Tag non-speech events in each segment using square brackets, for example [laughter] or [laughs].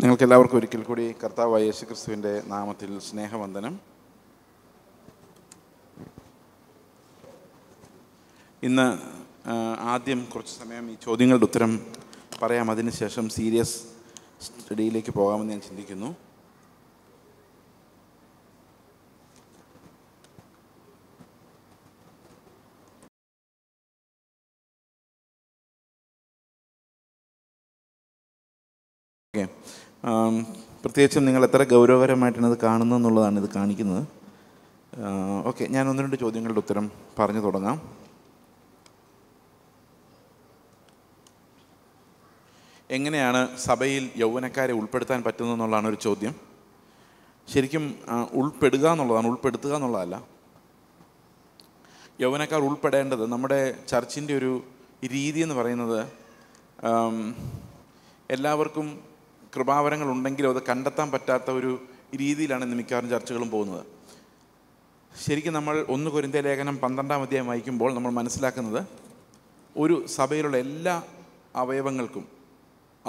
നിങ്ങൾക്ക് എല്ലാവർക്കും ഒരിക്കൽ കൂടി കർത്താവായ യേശു ക്രിസ്തുവിൻ്റെ നാമത്തിൽ സ്നേഹവന്ദനം ഇന്ന് ആദ്യം കുറച്ച് സമയം ഈ ചോദ്യങ്ങളുടെ ഉത്തരം പറയാം അതിനുശേഷം സീരിയസ് സ്റ്റഡിയിലേക്ക് പോകാമെന്ന് ഞാൻ ചിന്തിക്കുന്നു പ്രത്യേകിച്ചും നിങ്ങൾ എത്ര ഗൗരവകരമായിട്ടാണ് ഇത് കാണുന്നത് എന്നുള്ളതാണ് ഇത് കാണിക്കുന്നത് ഓക്കെ ഞാൻ ഒന്ന് രണ്ട് ചോദ്യങ്ങളുടെ ഉത്തരം പറഞ്ഞു തുടങ്ങാം എങ്ങനെയാണ് സഭയിൽ യൗവനക്കാരെ ഉൾപ്പെടുത്താൻ പറ്റുന്നതെന്നുള്ളതാണ് ഒരു ചോദ്യം ശരിക്കും ഉൾപ്പെടുക എന്നുള്ളതാണ് ഉൾപ്പെടുത്തുക എന്നുള്ളതല്ല യൗവനക്കാർ ഉൾപ്പെടേണ്ടത് നമ്മുടെ ചർച്ചിൻ്റെ ഒരു രീതി എന്ന് പറയുന്നത് എല്ലാവർക്കും കൃപാവരങ്ങൾ ഉണ്ടെങ്കിലും അത് കണ്ടെത്താൻ പറ്റാത്ത ഒരു രീതിയിലാണ് ഇന്ന് മിക്കവാറും ചർച്ചകളും പോകുന്നത് ശരിക്കും നമ്മൾ ഒന്ന് കുരിന്ത ലേഖനം പന്ത്രണ്ടാം അധ്യായം വായിക്കുമ്പോൾ നമ്മൾ മനസ്സിലാക്കുന്നത് ഒരു സഭയിലുള്ള എല്ലാ അവയവങ്ങൾക്കും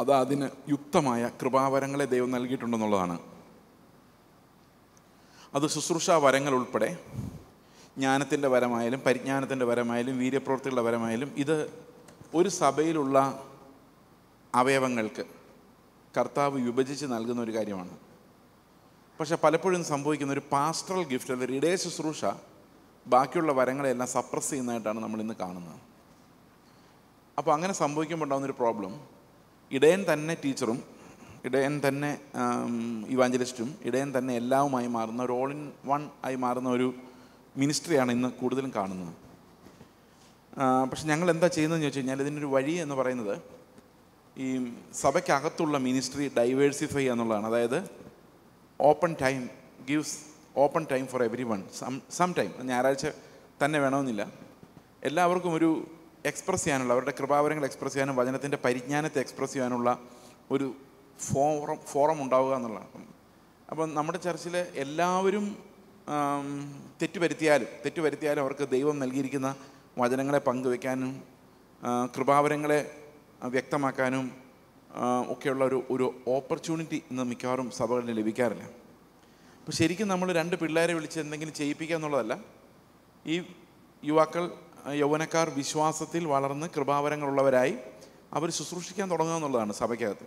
അത് അതിന് യുക്തമായ കൃപാവരങ്ങളെ ദൈവം നൽകിയിട്ടുണ്ടെന്നുള്ളതാണ് അത് ശുശ്രൂഷാ വരങ്ങൾ ഉൾപ്പെടെ ജ്ഞാനത്തിൻ്റെ വരമായാലും പരിജ്ഞാനത്തിൻ്റെ വരമായാലും വീര്യപ്രവൃത്തികളുടെ വരമായാലും ഇത് ഒരു സഭയിലുള്ള അവയവങ്ങൾക്ക് കർത്താവ് വിഭജിച്ച് നൽകുന്ന ഒരു കാര്യമാണ് പക്ഷേ പലപ്പോഴും സംഭവിക്കുന്ന ഒരു പാസ്റ്ററൽ ഗിഫ്റ്റ് അല്ലെങ്കിൽ ഇടയ ശുശ്രൂഷ ബാക്കിയുള്ള വരങ്ങളെല്ലാം സപ്രസ് ചെയ്യുന്നതായിട്ടാണ് നമ്മൾ ഇന്ന് കാണുന്നത് അപ്പോൾ അങ്ങനെ സംഭവിക്കുമ്പോൾ ഒരു പ്രോബ്ലം ഇടയൻ തന്നെ ടീച്ചറും ഇടയൻ തന്നെ ഇവാഞ്ചലിസ്റ്റും ഇടയൻ തന്നെ എല്ലാവുമായി മാറുന്ന ഒരു ഓൾ ഇൻ വൺ ആയി മാറുന്ന ഒരു മിനിസ്ട്രിയാണ് ഇന്ന് കൂടുതലും കാണുന്നത് പക്ഷെ ഞങ്ങൾ എന്താ ചെയ്യുന്നതെന്ന് ചോദിച്ചു കഴിഞ്ഞാൽ ഇതിനൊരു വഴി എന്ന് പറയുന്നത് ഈ സഭയ്ക്കകത്തുള്ള മിനിസ്ട്രി ഡൈവേഴ്സിഫൈ എന്നുള്ളതാണ് അതായത് open time gives open time for everyone some some time ഞായറാഴ്ച തന്നെ വേണമെന്നില്ല എല്ലാവർക്കും ഒരു എക്സ്പ്രസ് ചെയ്യാനുള്ള അവരുടെ കൃപാവരങ്ങൾ എക്സ്പ്രസ് ചെയ്യാനും വചനത്തിൻ്റെ പരിജ്ഞാനത്തെ എക്സ്പ്രസ് ചെയ്യാനുള്ള ഒരു ഫോറം ഫോറം ഉണ്ടാവുക എന്നുള്ളതാണ് അപ്പം നമ്മുടെ ചർച്ചിൽ എല്ലാവരും തെറ്റുവരുത്തിയാലും തെറ്റുവരുത്തിയാലും അവർക്ക് ദൈവം നൽകിയിരിക്കുന്ന വചനങ്ങളെ പങ്കുവെക്കാനും കൃപാവരങ്ങളെ വ്യക്തമാക്കാനും ഒക്കെയുള്ള ഒരു ഒരു ഓപ്പർച്യൂണിറ്റി ഇന്ന് മിക്കവാറും സഭകളിൽ ലഭിക്കാറില്ല അപ്പോൾ ശരിക്കും നമ്മൾ രണ്ട് പിള്ളേരെ വിളിച്ച് എന്തെങ്കിലും ചെയ്യിപ്പിക്കുക എന്നുള്ളതല്ല ഈ യുവാക്കൾ യൗവനക്കാർ വിശ്വാസത്തിൽ വളർന്ന് കൃപാവരങ്ങളുള്ളവരായി അവർ ശുശ്രൂഷിക്കാൻ തുടങ്ങുക എന്നുള്ളതാണ് സഭയ്ക്കകത്ത്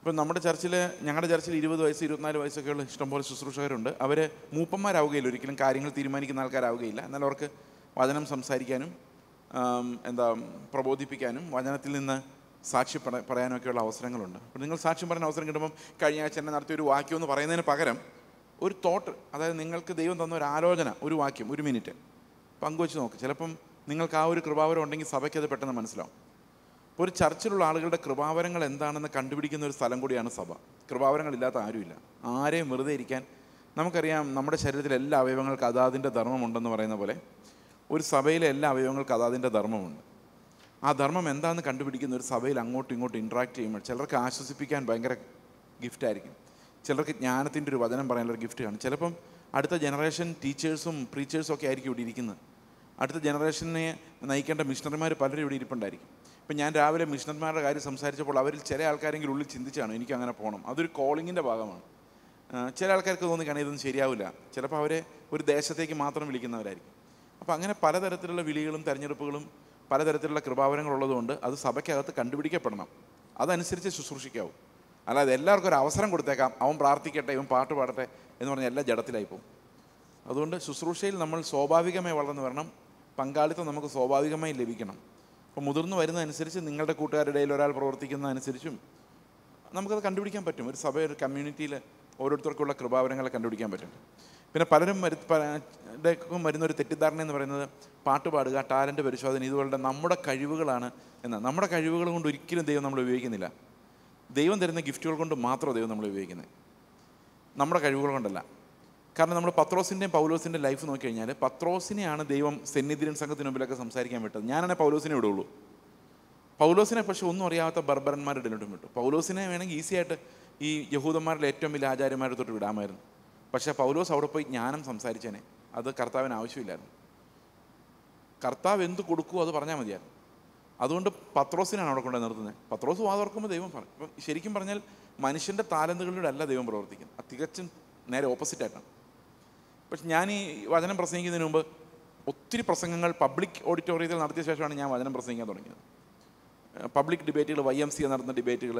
ഇപ്പം നമ്മുടെ ചർച്ചിൽ ഞങ്ങളുടെ ചർച്ചിൽ ഇരുപത് വയസ്സ് ഇരുപത്തിനാല് വയസ്സൊക്കെയുള്ള ഇഷ്ടംപോലെ ശുശ്രൂഷകരുണ്ട് അവർ മൂപ്പന്മാരാവുകയില്ല ഒരിക്കലും കാര്യങ്ങൾ തീരുമാനിക്കുന്ന ആൾക്കാരാവുകയില്ല എന്നാൽ അവർക്ക് വചനം സംസാരിക്കാനും എന്താ പ്രബോധിപ്പിക്കാനും വചനത്തിൽ നിന്ന് സാക്ഷി പറയാനൊക്കെയുള്ള അവസരങ്ങളുണ്ട് അപ്പോൾ നിങ്ങൾ സാക്ഷ്യം പറയുന്ന അവസരം കിട്ടുമ്പം കഴിഞ്ഞ ആഴ്ച തന്നെ നടത്തിയ ഒരു വാക്യം എന്ന് പറയുന്നതിന് പകരം ഒരു തോട്ട് അതായത് നിങ്ങൾക്ക് ദൈവം തന്ന ഒരു ആലോചന ഒരു വാക്യം ഒരു മിനിറ്റ് പങ്കുവെച്ച് നോക്ക് ചിലപ്പം നിങ്ങൾക്ക് ആ ഒരു കൃപാവരം ഉണ്ടെങ്കിൽ സഭയ്ക്ക് അത് പെട്ടെന്ന് മനസ്സിലാവും ഒരു ചർച്ചിലുള്ള ആളുകളുടെ കൃപാവരങ്ങൾ എന്താണെന്ന് കണ്ടുപിടിക്കുന്ന ഒരു സ്ഥലം കൂടിയാണ് സഭ കൃപാവരങ്ങൾ ഇല്ലാത്ത ആരുമില്ല ആരെയും വെറുതെ ഇരിക്കാൻ നമുക്കറിയാം നമ്മുടെ ശരീരത്തിലെല്ലാ എല്ലാ അവയവങ്ങൾക്ക് അതാതിൻ്റെ ധർമ്മമുണ്ടെന്ന് പറയുന്ന പോലെ ഒരു സഭയിലെ എല്ലാ അവയവങ്ങൾക്കും അത് അതിൻ്റെ ധർമ്മമുണ്ട് ആ ധർമ്മം എന്താണെന്ന് കണ്ടുപിടിക്കുന്ന ഒരു സഭയിൽ അങ്ങോട്ടും ഇങ്ങോട്ടും ഇൻട്രാക്ട് ചെയ്യുമ്പോൾ ചിലർക്ക് ആശ്വസിപ്പിക്കാൻ ഭയങ്കര ഗിഫ്റ്റായിരിക്കും ചിലർക്ക് ജ്ഞാനത്തിൻ്റെ ഒരു വചനം പറയാനുള്ള ഗിഫ്റ്റ് കാണും ചിലപ്പം അടുത്ത ജനറേഷൻ ടീച്ചേഴ്സും പ്രീച്ചേഴ്സും ഒക്കെ ആയിരിക്കും ഇവിടെ ഇരിക്കുന്നത് അടുത്ത ജനറേഷനെ നയിക്കേണ്ട മിഷണറിമാർ പലരും ഇവിടെ ഇരിപ്പുണ്ടായിരിക്കും ഇപ്പം ഞാൻ രാവിലെ മിഷണർമാരുടെ കാര്യം സംസാരിച്ചപ്പോൾ അവരിൽ ചില ആൾക്കാരെങ്കിലും ഉള്ളിൽ ചിന്തിച്ചാണ് എനിക്ക് അങ്ങനെ പോകണം അതൊരു കോളിങ്ങിൻ്റെ ഭാഗമാണ് ചില ആൾക്കാർക്ക് തോന്നി ഇതൊന്നും ശരിയാവില്ല ചിലപ്പോൾ അവരെ ഒരു ദേശത്തേക്ക് മാത്രം വിളിക്കുന്നവരായിരിക്കും അപ്പോൾ അങ്ങനെ പലതരത്തിലുള്ള വിളികളും തെരഞ്ഞെടുപ്പുകളും പലതരത്തിലുള്ള കൃപാവരങ്ങളുള്ളതുകൊണ്ട് അത് സഭയ്ക്കകത്ത് കണ്ടുപിടിക്കപ്പെടണം അതനുസരിച്ച് ശുശ്രൂഷിക്കാവും അല്ലാതെ എല്ലാവർക്കും ഒരു അവസരം കൊടുത്തേക്കാം അവൻ പ്രാർത്ഥിക്കട്ടെ ഇവൻ പാട്ട് പാടട്ടെ എന്ന് പറഞ്ഞാൽ എല്ലാം ജഡത്തിലായി പോകും അതുകൊണ്ട് ശുശ്രൂഷയിൽ നമ്മൾ സ്വാഭാവികമായി വളർന്നു വരണം പങ്കാളിത്തം നമുക്ക് സ്വാഭാവികമായി ലഭിക്കണം അപ്പോൾ മുതിർന്നു വരുന്നതനുസരിച്ച് നിങ്ങളുടെ കൂട്ടുകാരുടെ ഇടയിൽ ഒരാൾ പ്രവർത്തിക്കുന്നതനുസരിച്ചും നമുക്കത് കണ്ടുപിടിക്കാൻ പറ്റും ഒരു സഭ ഒരു കമ്മ്യൂണിറ്റിയിൽ ഓരോരുത്തർക്കുള്ള കൃപാവരങ്ങളെ കണ്ടുപിടിക്കാൻ പറ്റും പിന്നെ പലരും മരുക്കും വരുന്നൊരു തെറ്റിദ്ധാരണ എന്ന് പറയുന്നത് പാട്ട് പാടുക ടാലൻറ്റ് പരിശോധന ഇതുപോലെ നമ്മുടെ കഴിവുകളാണ് എന്ന് നമ്മുടെ കഴിവുകൾ കൊണ്ട് ഒരിക്കലും ദൈവം നമ്മൾ ഉപയോഗിക്കുന്നില്ല ദൈവം തരുന്ന ഗിഫ്റ്റുകൾ കൊണ്ട് മാത്രം ദൈവം നമ്മൾ ഉപയോഗിക്കുന്നത് നമ്മുടെ കഴിവുകൾ കൊണ്ടല്ല കാരണം നമ്മൾ പത്രോസിൻ്റെയും പൗലോസിൻ്റെ ലൈഫ് നോക്കി കഴിഞ്ഞാൽ പത്രോസിനെയാണ് ദൈവം സെന്നിധിരൻ സംഘത്തിന് മുമ്പിലൊക്കെ സംസാരിക്കാൻ വിട്ടത് ഞാനാണെ പൗലോസിനെ വിടുള്ളൂ പൗലോസിനെ പക്ഷെ ഒന്നും അറിയാത്ത ബർബറന്മാരുടെ ഇടയിലോട്ടും വിട്ടു പൗലോസിനെ വേണമെങ്കിൽ ഈസിയായിട്ട് ഈ യഹൂദന്മാരുടെ ഏറ്റവും വലിയ ആചാര്യന്മാരുടെ തൊട്ട് വിടാമായിരുന്നു പക്ഷേ പൗലോസ് അവിടെ പോയി ജ്ഞാനം സംസാരിച്ചേനെ അത് കർത്താവിന് ആവശ്യമില്ലായിരുന്നു കർത്താവ് എന്ത് കൊടുക്കുമോ അത് പറഞ്ഞാൽ മതിയായിരുന്നു അതുകൊണ്ട് പത്രോസിനാണ് അവിടെ കൊണ്ടു നിർത്തുന്നത് പത്രോസ് വാതോർക്കുമ്പോൾ ദൈവം പറഞ്ഞു ഇപ്പം ശരിക്കും പറഞ്ഞാൽ മനുഷ്യൻ്റെ താലന്തുകളിലൂടെ അല്ല ദൈവം പ്രവർത്തിക്കുന്നത് അത് തികച്ചും നേരെ ഓപ്പോസിറ്റായിട്ടാണ് പക്ഷെ ഞാൻ ഈ വചനം പ്രസംഗിക്കുന്നതിന് മുമ്പ് ഒത്തിരി പ്രസംഗങ്ങൾ പബ്ലിക് ഓഡിറ്റോറിയത്തിൽ നടത്തിയ ശേഷമാണ് ഞാൻ വചനം പ്രസംഗിക്കാൻ തുടങ്ങിയത് പബ്ലിക് ഡിബേറ്റുകൾ വൈ എം സി നടന്ന ഡിബേറ്റുകൾ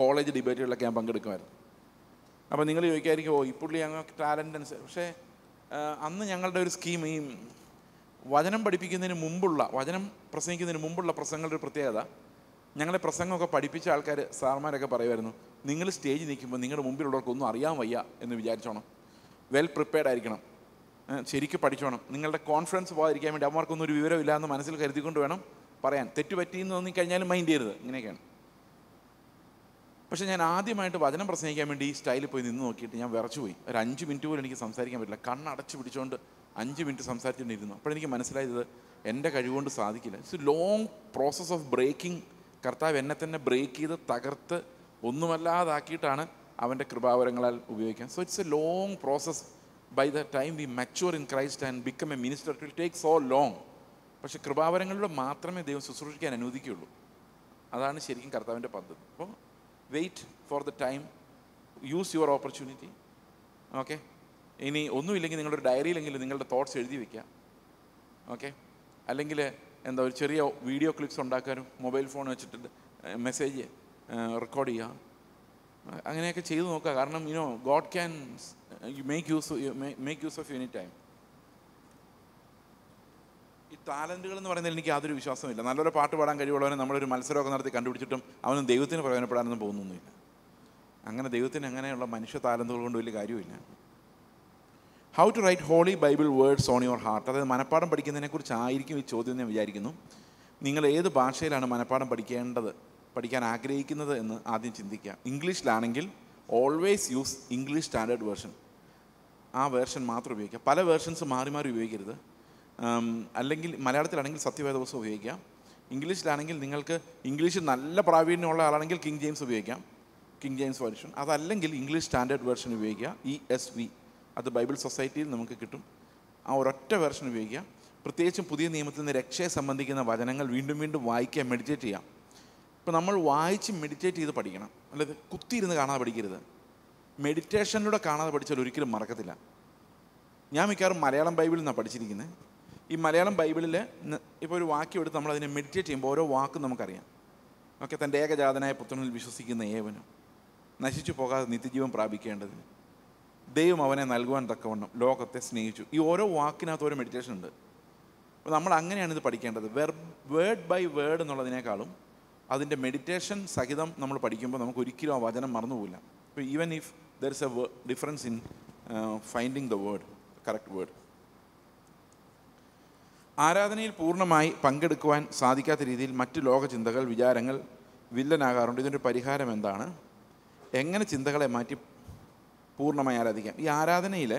കോളേജ് ഡിബേറ്റുകളിലൊക്കെ ഞാൻ പങ്കെടുക്കുമായിരുന്നു അപ്പോൾ നിങ്ങൾ ചോദിക്കായിരിക്കും ഓ ഇപ്പുള്ളി പുള്ളി ടാലൻ്റ് അനുസരിച്ച് പക്ഷേ അന്ന് ഞങ്ങളുടെ ഒരു സ്കീം ഈ വചനം പഠിപ്പിക്കുന്നതിന് മുമ്പുള്ള വചനം പ്രസംഗിക്കുന്നതിന് മുമ്പുള്ള പ്രസംഗങ്ങളുടെ ഒരു പ്രത്യേകത ഞങ്ങളെ പ്രസംഗമൊക്കെ പഠിപ്പിച്ച ആൾക്കാർ സാർമാരൊക്കെ പറയുമായിരുന്നു നിങ്ങൾ സ്റ്റേജിൽ നിൽക്കുമ്പോൾ നിങ്ങളുടെ മുമ്പിലുള്ളവർക്കൊന്നും അറിയാൻ വയ്യ എന്ന് വിചാരിച്ചോണം വെൽ പ്രിപ്പയർഡ് ആയിരിക്കണം ശരിക്കും പഠിച്ചോണം നിങ്ങളുടെ കോൺഫിഡൻസ് പോകാതിരിക്കാൻ വേണ്ടി അമ്മമാർക്കൊന്നും ഒരു വിവരമില്ല എന്ന് മനസ്സിൽ കരുതിക്കൊണ്ട് വേണം പറയാൻ തെറ്റുപറ്റിയെന്ന് തോന്നിക്കഴിഞ്ഞാലും മൈൻഡ് ചെയ്യരുത് ഇങ്ങനെയൊക്കെയാണ് പക്ഷേ ഞാൻ ആദ്യമായിട്ട് വചനം പ്രസംഗിക്കാൻ വേണ്ടി ഈ സ്റ്റൈലിൽ പോയി നിന്ന് നോക്കിയിട്ട് ഞാൻ വിറച്ചു പോയി ഒരു അഞ്ച് മിനിറ്റ് പോലും എനിക്ക് സംസാരിക്കാൻ പറ്റില്ല കണ്ണടച്ച് പിടിച്ചുകൊണ്ട് അഞ്ച് മിനിറ്റ് സംസാരിച്ചുകൊണ്ടിരുന്നു അപ്പോൾ എനിക്ക് മനസ്സിലായത് എൻ്റെ കഴിവുകൊണ്ട് സാധിക്കില്ല it's long process of breaking കർത്താവ് എന്നെ തന്നെ ബ്രേക്ക് ചെയ്ത് തകർത്ത് ഒന്നുമല്ലാതാക്കിയിട്ടാണ് അവൻ്റെ കൃപാവരങ്ങളാൽ ഉപയോഗിക്കാൻ so it's a long process by the time we mature in Christ and become a minister it will take so long പക്ഷേ കൃപാവരങ്ങളിലൂടെ മാത്രമേ ദൈവം ശുശ്രൂഷിക്കാൻ അനുവദിക്കുകയുള്ളൂ അതാണ് ശരിക്കും കർത്താവിൻ്റെ പദ്ധതി അപ്പോൾ wait for the time use your opportunity okay ഇനി ഒന്നുമില്ലെങ്കിൽ നിങ്ങളുടെ ഡയറിയിലെങ്കിലും നിങ്ങളുടെ തോട്ട്സ് എഴുതി വയ്ക്കുക ഓക്കെ അല്ലെങ്കിൽ എന്താ ഒരു ചെറിയ വീഡിയോ ക്ലിപ്സ് ഉണ്ടാക്കാനും മൊബൈൽ ഫോൺ വെച്ചിട്ട് മെസ്സേജ് റെക്കോർഡ് ചെയ്യുക അങ്ങനെയൊക്കെ ചെയ്തു നോക്കുക കാരണം you know God can make use make use of any time ടാലൻറ്റുകൾ എന്ന് പറയുന്നതിൽ എനിക്ക് യാതൊരു വിശ്വാസമില്ല നല്ലൊരു പാട്ട് പാടാൻ കഴിവുള്ളവനെ നമ്മളൊരു മത്സരമൊക്കെ നടത്തി കണ്ടുപിടിച്ചിട്ടും അവനും ദൈവത്തിന് പ്രയോജനപ്പെടാനൊന്നും പോകുന്നൊന്നുമില്ല അങ്ങനെ ദൈവത്തിന് അങ്ങനെയുള്ള മനുഷ്യ താലന്തുകൾ കൊണ്ട് വലിയ കാര്യമില്ല how to write holy Bible words on your heart അതായത് മനപ്പാഠം പഠിക്കുന്നതിനെക്കുറിച്ച് ആയിരിക്കും ഈ ചോദ്യം ഞാൻ വിചാരിക്കുന്നു നിങ്ങൾ ഏത് ഭാഷയിലാണ് മനപ്പാഠം പഠിക്കേണ്ടത് പഠിക്കാൻ ആഗ്രഹിക്കുന്നത് എന്ന് ആദ്യം ചിന്തിക്കുക ഇംഗ്ലീഷിലാണെങ്കിൽ always use English standard version ആ വേർഷൻ മാത്രം ഉപയോഗിക്കുക പല വേർഷൻസ് മാറി മാറി ഉപയോഗിക്കരുത് അല്ലെങ്കിൽ മലയാളത്തിലാണെങ്കിൽ സത്യവേദവസം ഉപയോഗിക്കാം ഇംഗ്ലീഷിലാണെങ്കിൽ നിങ്ങൾക്ക് ഇംഗ്ലീഷ് നല്ല പ്രാവീണ്യമുള്ള ആളാണെങ്കിൽ കിങ് ജെയിംസ് ഉപയോഗിക്കാം കിങ് ജെയിംസ് വേർഷൻ അതല്ലെങ്കിൽ ഇംഗ്ലീഷ് സ്റ്റാൻഡേർഡ് വേർഷൻ ഉപയോഗിക്കുക ഇ എസ് വി അത് ബൈബിൾ സൊസൈറ്റിയിൽ നമുക്ക് കിട്ടും ആ ഒരൊറ്റ വേർഷൻ ഉപയോഗിക്കുക പ്രത്യേകിച്ചും പുതിയ നിയമത്തിൽ നിന്ന് രക്ഷയെ സംബന്ധിക്കുന്ന വചനങ്ങൾ വീണ്ടും വീണ്ടും വായിക്കുക മെഡിറ്റേറ്റ് ചെയ്യാം ഇപ്പോൾ നമ്മൾ വായിച്ച് മെഡിറ്റേറ്റ് ചെയ്ത് പഠിക്കണം അല്ലാതെ കുത്തിയിരുന്ന് കാണാതെ പഠിക്കരുത് മെഡിറ്റേഷനിലൂടെ കാണാതെ പഠിച്ചാൽ ഒരിക്കലും മറക്കത്തില്ല ഞാൻ മിക്കവാറും മലയാളം ബൈബിളിൽ നിന്നാണ് പഠിച്ചിരിക്കുന്നത് ഈ മലയാളം ബൈബിളിൽ ഇപ്പോൾ ഒരു വാക്യം എടുത്ത് നമ്മൾ അതിനെ മെഡിറ്റേറ്റ് ചെയ്യുമ്പോൾ ഓരോ വാക്കും നമുക്കറിയാം ഓക്കെ തൻ്റെ ഏകജാതനായ പുത്രനിൽ വിശ്വസിക്കുന്ന ഏവനും നശിച്ചു പോകാതെ നിത്യജീവൻ പ്രാപിക്കേണ്ടതിന് ദൈവം അവനെ നൽകുവാൻ തക്കവണ്ണം ലോകത്തെ സ്നേഹിച്ചു ഈ ഓരോ വാക്കിനകത്ത് ഓരോ മെഡിറ്റേഷൻ ഉണ്ട് അപ്പോൾ നമ്മൾ അങ്ങനെയാണ് ഇത് പഠിക്കേണ്ടത് വെർ വേർഡ് ബൈ വേർഡ് എന്നുള്ളതിനേക്കാളും അതിൻ്റെ മെഡിറ്റേഷൻ സഹിതം നമ്മൾ പഠിക്കുമ്പോൾ നമുക്ക് ഒരിക്കലും ആ വചനം മറന്നുപോകില്ല ഇപ്പോൾ even if there is a difference in finding the word correct word ആരാധനയിൽ പൂർണ്ണമായി പങ്കെടുക്കുവാൻ സാധിക്കാത്ത രീതിയിൽ മറ്റ് ചിന്തകൾ വിചാരങ്ങൾ വില്ലനാകാറുണ്ട് ഇതിൻ്റെ പരിഹാരം എന്താണ് എങ്ങനെ ചിന്തകളെ മാറ്റി പൂർണ്ണമായി ആരാധിക്കാം ഈ ആരാധനയിൽ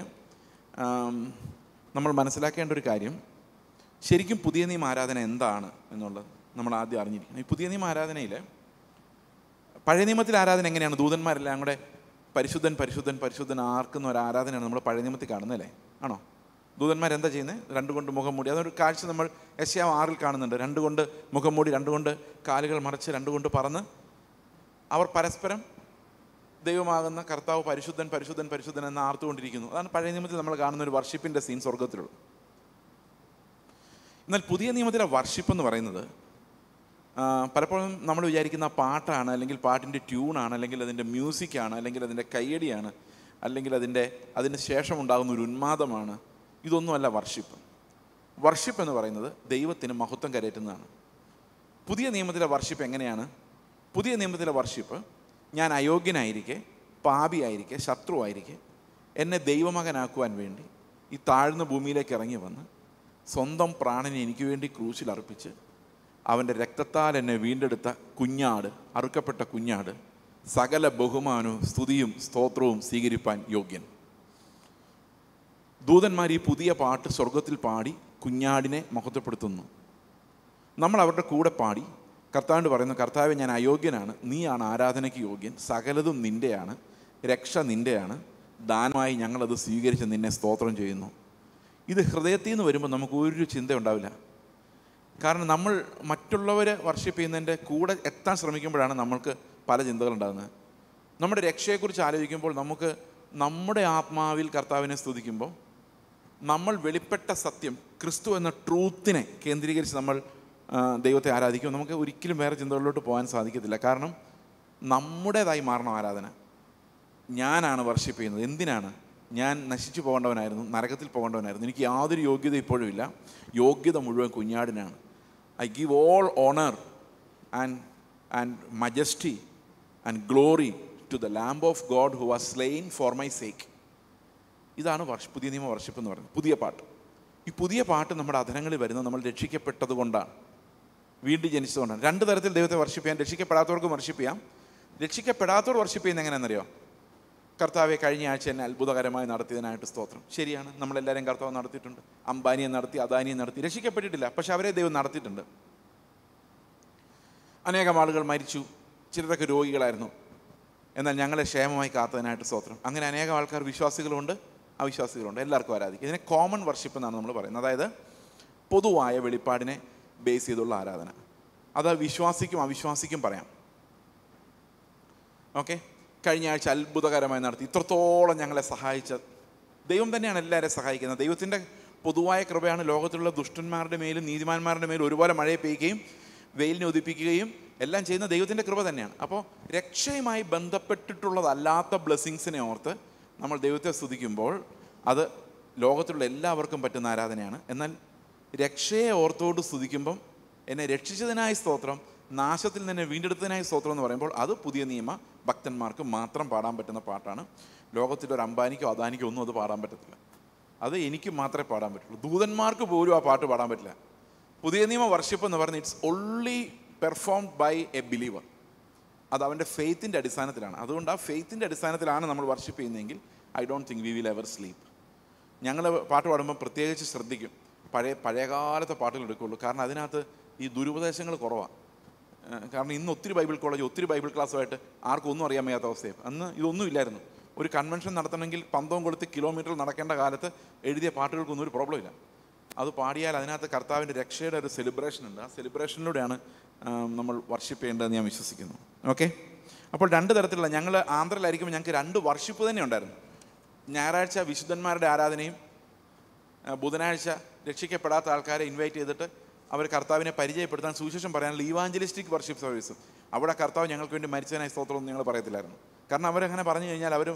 നമ്മൾ മനസ്സിലാക്കേണ്ട ഒരു കാര്യം ശരിക്കും പുതിയ നിയമ ആരാധന എന്താണ് എന്നുള്ളത് നമ്മൾ ആദ്യം അറിഞ്ഞിരിക്കണം ഈ പുതിയ നിയമ ആരാധനയിൽ പഴയ നിയമത്തിലെ ആരാധന എങ്ങനെയാണ് ദൂതന്മാരെല്ലാം കൂടെ പരിശുദ്ധൻ പരിശുദ്ധൻ പരിശുദ്ധൻ ആർക്കുന്ന ഒരു ആരാധനയാണ് നമ്മൾ പഴയ നിയമത്തിൽ കാണുന്നത് അല്ലേ ആണോ ദൂതന്മാരെന്താ ചെയ്യുന്നത് രണ്ടുകൊണ്ട് മുഖം മൂടി അതൊരു കാഴ്ച നമ്മൾ യശ്യാവ് ആറിൽ കാണുന്നുണ്ട് രണ്ടുകൊണ്ട് മുഖം മൂടി രണ്ടുകൊണ്ട് കാലുകൾ മറച്ച് രണ്ടുകൊണ്ട് പറന്ന് അവർ പരസ്പരം ദൈവമാകുന്ന കർത്താവ് പരിശുദ്ധൻ പരിശുദ്ധൻ പരിശുദ്ധൻ എന്ന് ആർത്തുകൊണ്ടിരിക്കുന്നു അതാണ് പഴയ നിയമത്തിൽ നമ്മൾ കാണുന്ന ഒരു വർഷിപ്പിൻ്റെ സീൻ സ്വർഗത്തിലുള്ളൂ എന്നാൽ പുതിയ നിയമത്തിലെ വർഷിപ്പ് എന്ന് പറയുന്നത് പലപ്പോഴും നമ്മൾ വിചാരിക്കുന്ന പാട്ടാണ് അല്ലെങ്കിൽ പാട്ടിൻ്റെ ട്യൂണാണ് അല്ലെങ്കിൽ അതിൻ്റെ മ്യൂസിക്കാണ് അല്ലെങ്കിൽ അതിൻ്റെ കയ്യടിയാണ് അല്ലെങ്കിൽ അതിൻ്റെ അതിന് ശേഷം ഉണ്ടാകുന്ന ഒരു ഉന്മാദമാണ് ഇതൊന്നുമല്ല വർഷിപ്പ് വർഷിപ്പ് എന്ന് പറയുന്നത് ദൈവത്തിന് മഹത്വം കരയറ്റുന്നതാണ് പുതിയ നിയമത്തിലെ വർഷിപ്പ് എങ്ങനെയാണ് പുതിയ നിയമത്തിലെ വർഷിപ്പ് ഞാൻ അയോഗ്യനായിരിക്കെ പാപിയായിരിക്കെ ശത്രുവായിരിക്കെ എന്നെ ദൈവമകനാക്കുവാൻ വേണ്ടി ഈ താഴ്ന്ന ഭൂമിയിലേക്ക് ഇറങ്ങി വന്ന് സ്വന്തം പ്രാണനെ എനിക്ക് വേണ്ടി ക്രൂശിൽ അർപ്പിച്ച് അവൻ്റെ രക്തത്താൽ എന്നെ വീണ്ടെടുത്ത കുഞ്ഞാട് അറുക്കപ്പെട്ട കുഞ്ഞാട് സകല ബഹുമാനവും സ്തുതിയും സ്തോത്രവും സ്വീകരിപ്പാൻ യോഗ്യൻ ദൂതന്മാർ ഈ പുതിയ പാട്ട് സ്വർഗത്തിൽ പാടി കുഞ്ഞാടിനെ മഹത്വപ്പെടുത്തുന്നു നമ്മൾ അവരുടെ കൂടെ പാടി കർത്താവിൻ്റെ പറയുന്നു കർത്താവ് ഞാൻ അയോഗ്യനാണ് നീയാണ് ആരാധനയ്ക്ക് യോഗ്യൻ സകലതും നിൻ്റെയാണ് രക്ഷ നിൻ്റെയാണ് ദാനമായി ഞങ്ങളത് സ്വീകരിച്ച് നിന്നെ സ്തോത്രം ചെയ്യുന്നു ഇത് ഹൃദയത്തിൽ നിന്ന് വരുമ്പോൾ നമുക്ക് ഒരു ചിന്ത ഉണ്ടാവില്ല കാരണം നമ്മൾ മറ്റുള്ളവരെ വർഷിപ്പ് ചെയ്യുന്നതിൻ്റെ കൂടെ എത്താൻ ശ്രമിക്കുമ്പോഴാണ് നമ്മൾക്ക് പല ചിന്തകൾ ഉണ്ടാകുന്നത് നമ്മുടെ രക്ഷയെക്കുറിച്ച് ആലോചിക്കുമ്പോൾ നമുക്ക് നമ്മുടെ ആത്മാവിൽ കർത്താവിനെ സ്തുതിക്കുമ്പോൾ നമ്മൾ വെളിപ്പെട്ട സത്യം ക്രിസ്തു എന്ന ട്രൂത്തിനെ കേന്ദ്രീകരിച്ച് നമ്മൾ ദൈവത്തെ ആരാധിക്കും നമുക്ക് ഒരിക്കലും വേറെ ചിന്തകളിലോട്ട് പോകാൻ സാധിക്കത്തില്ല കാരണം നമ്മുടേതായി മാറണം ആരാധന ഞാനാണ് വർഷിപ്പ് ചെയ്യുന്നത് എന്തിനാണ് ഞാൻ നശിച്ചു പോകേണ്ടവനായിരുന്നു നരകത്തിൽ പോകേണ്ടവനായിരുന്നു എനിക്ക് യാതൊരു യോഗ്യത ഇപ്പോഴുമില്ല യോഗ്യത മുഴുവൻ കുഞ്ഞാടിനാണ് I give all honour and and majesty and glory to the lamb of God who are slain for my sake ഇതാണ് വർഷ പുതിയ നിയമ വർഷിപ്പ് എന്ന് പറയുന്നത് പുതിയ പാട്ട് ഈ പുതിയ പാട്ട് നമ്മുടെ അധനങ്ങളിൽ വരുന്നത് നമ്മൾ രക്ഷിക്കപ്പെട്ടത് കൊണ്ടാണ് വീണ്ടും ജനിച്ചതുകൊണ്ടാണ് രണ്ട് തരത്തിൽ ദൈവത്തെ വർഷിപ്പ് ചെയ്യാം രക്ഷിക്കപ്പെടാത്തവർക്ക് വർഷിപ്പ് ചെയ്യാം രക്ഷിക്കപ്പെടാത്തവർ വർഷിപ്പ് ചെയ്യുന്നത് എങ്ങനെയാണെന്നറിയോ കർത്താവെ കഴിഞ്ഞ ആഴ്ച എന്നെ അത്ഭുതകരമായി നടത്തിയതിനായിട്ട് സ്തോത്രം ശരിയാണ് നമ്മളെല്ലാവരും കർത്താവ് നടത്തിയിട്ടുണ്ട് അംബാനിയെ നടത്തി അദാനിയെ നടത്തി രക്ഷിക്കപ്പെട്ടിട്ടില്ല പക്ഷെ അവരെ ദൈവം നടത്തിയിട്ടുണ്ട് അനേകം ആളുകൾ മരിച്ചു ചിലതൊക്കെ രോഗികളായിരുന്നു എന്നാൽ ഞങ്ങളെ ക്ഷേമമായി കാത്തതിനായിട്ട് സ്തോത്രം അങ്ങനെ അനേകം ആൾക്കാർ വിശ്വാസികളുണ്ട് അവിശ്വാസികളുണ്ട് എല്ലാവർക്കും ആരാധിക്കും ഇതിനെ കോമൺ വർഷിപ്പ് എന്നാണ് നമ്മൾ പറയുന്നത് അതായത് പൊതുവായ വെളിപ്പാടിനെ ബേസ് ചെയ്തുള്ള ആരാധന അത് വിശ്വാസിക്കും അവിശ്വാസിക്കും പറയാം ഓക്കെ കഴിഞ്ഞ ആഴ്ച അത്ഭുതകരമായി നടത്തി ഇത്രത്തോളം ഞങ്ങളെ സഹായിച്ച ദൈവം തന്നെയാണ് എല്ലാവരെയും സഹായിക്കുന്നത് ദൈവത്തിൻ്റെ പൊതുവായ കൃപയാണ് ലോകത്തിലുള്ള ദുഷ്ടന്മാരുടെ മേലും നീതിമാന്മാരുടെ മേലും ഒരുപോലെ മഴയെ പെയ്യുകയും വെയിലിനെ ഉദിപ്പിക്കുകയും എല്ലാം ചെയ്യുന്ന ദൈവത്തിൻ്റെ കൃപ തന്നെയാണ് അപ്പോൾ രക്ഷയുമായി ബന്ധപ്പെട്ടിട്ടുള്ളതല്ലാത്ത ബ്ലെസ്സിങ്സിനെ ഓർത്ത് നമ്മൾ ദൈവത്തെ സ്തുതിക്കുമ്പോൾ അത് ലോകത്തിലുള്ള എല്ലാവർക്കും പറ്റുന്ന ആരാധനയാണ് എന്നാൽ രക്ഷയെ ഓർത്തോട് സ്തുതിക്കുമ്പം എന്നെ രക്ഷിച്ചതിനായ സ്തോത്രം നാശത്തിൽ നിന്നെ വീണ്ടെടുത്തതിനായ സ്തോത്രം എന്ന് പറയുമ്പോൾ അത് പുതിയ നിയമ ഭക്തന്മാർക്ക് മാത്രം പാടാൻ പറ്റുന്ന പാട്ടാണ് ലോകത്തിലെ ഒരു അംബാനിക്കോ അദാനിക്കോ ഒന്നും അത് പാടാൻ പറ്റത്തില്ല അത് എനിക്ക് മാത്രമേ പാടാൻ പറ്റുള്ളൂ ദൂതന്മാർക്ക് പോലും ആ പാട്ട് പാടാൻ പറ്റില്ല പുതിയ നിയമ വർഷിപ്പ് എന്ന് പറഞ്ഞ് it's only performed by a believer അത് അവൻ്റെ ഫെയ്ത്തിൻ്റെ അടിസ്ഥാനത്തിലാണ് അതുകൊണ്ട് ആ ഫെയ്ത്തിൻ്റെ അടിസ്ഥാനത്തിലാണ് നമ്മൾ വർഷിപ്പ് ചെയ്യുന്നതെങ്കിൽ I don't think we will ever sleep ഞങ്ങൾ പാട്ട് പാടുമ്പോൾ പ്രത്യേകിച്ച് ശ്രദ്ധിക്കും പഴയ പഴയകാലത്തെ പാട്ടുകൾ എടുക്കുകയുള്ളൂ കാരണം അതിനകത്ത് ഈ ദുരുപദേശങ്ങൾ കുറവാണ് കാരണം ഇന്ന് ഒത്തിരി ബൈബിൾ കോളേജ് ഒത്തിരി ബൈബിൾ ക്ലാസ്സുമായിട്ട് ആർക്കും ഒന്നും അറിയാൻ വയ്യാത്ത അവസ്ഥയും അന്ന് ഇതൊന്നും ഇല്ലായിരുന്നു ഒരു കൺവെൻഷൻ നടത്തണമെങ്കിൽ പന്തവും കൊടുത്ത് കിലോമീറ്റർ നടക്കേണ്ട കാലത്ത് എഴുതിയ പാട്ടുകൾക്കൊന്നും ഒരു പ്രോബ്ലം ഇല്ല അത് പാടിയാൽ അതിനകത്ത് കർത്താവിൻ്റെ രക്ഷയുടെ ഒരു സെലിബ്രേഷൻ ഉണ്ട് ആ സെലിബ്രേഷനിലൂടെയാണ് നമ്മൾ വർഷിപ്പ് ചെയ്യേണ്ടതെന്ന് ഞാൻ വിശ്വസിക്കുന്നു ഓക്കെ അപ്പോൾ രണ്ട് തരത്തിലുള്ള ഞങ്ങൾ ആന്ധ്രയിലായിരിക്കുമ്പോൾ ഞങ്ങൾക്ക് രണ്ട് വർഷിപ്പ് തന്നെ ഉണ്ടായിരുന്നു ഞായറാഴ്ച വിശുദ്ധന്മാരുടെ ആരാധനയും ബുധനാഴ്ച രക്ഷിക്കപ്പെടാത്ത ആൾക്കാരെ ഇൻവൈറ്റ് ചെയ്തിട്ട് അവർ കർത്താവിനെ പരിചയപ്പെടുത്താൻ സുവിശേഷം പറയാനുള്ള ഈവാഞ്ചലിസ്റ്റിക് വർഷിപ്പ് സർവീസും അവിടെ കർത്താവ് ഞങ്ങൾക്ക് വേണ്ടി മരിച്ചതിനായി സ്തോത്രമൊന്നും ഞങ്ങൾ പറയത്തില്ലായിരുന്നു കാരണം അവരങ്ങനെ പറഞ്ഞു കഴിഞ്ഞാൽ അവർ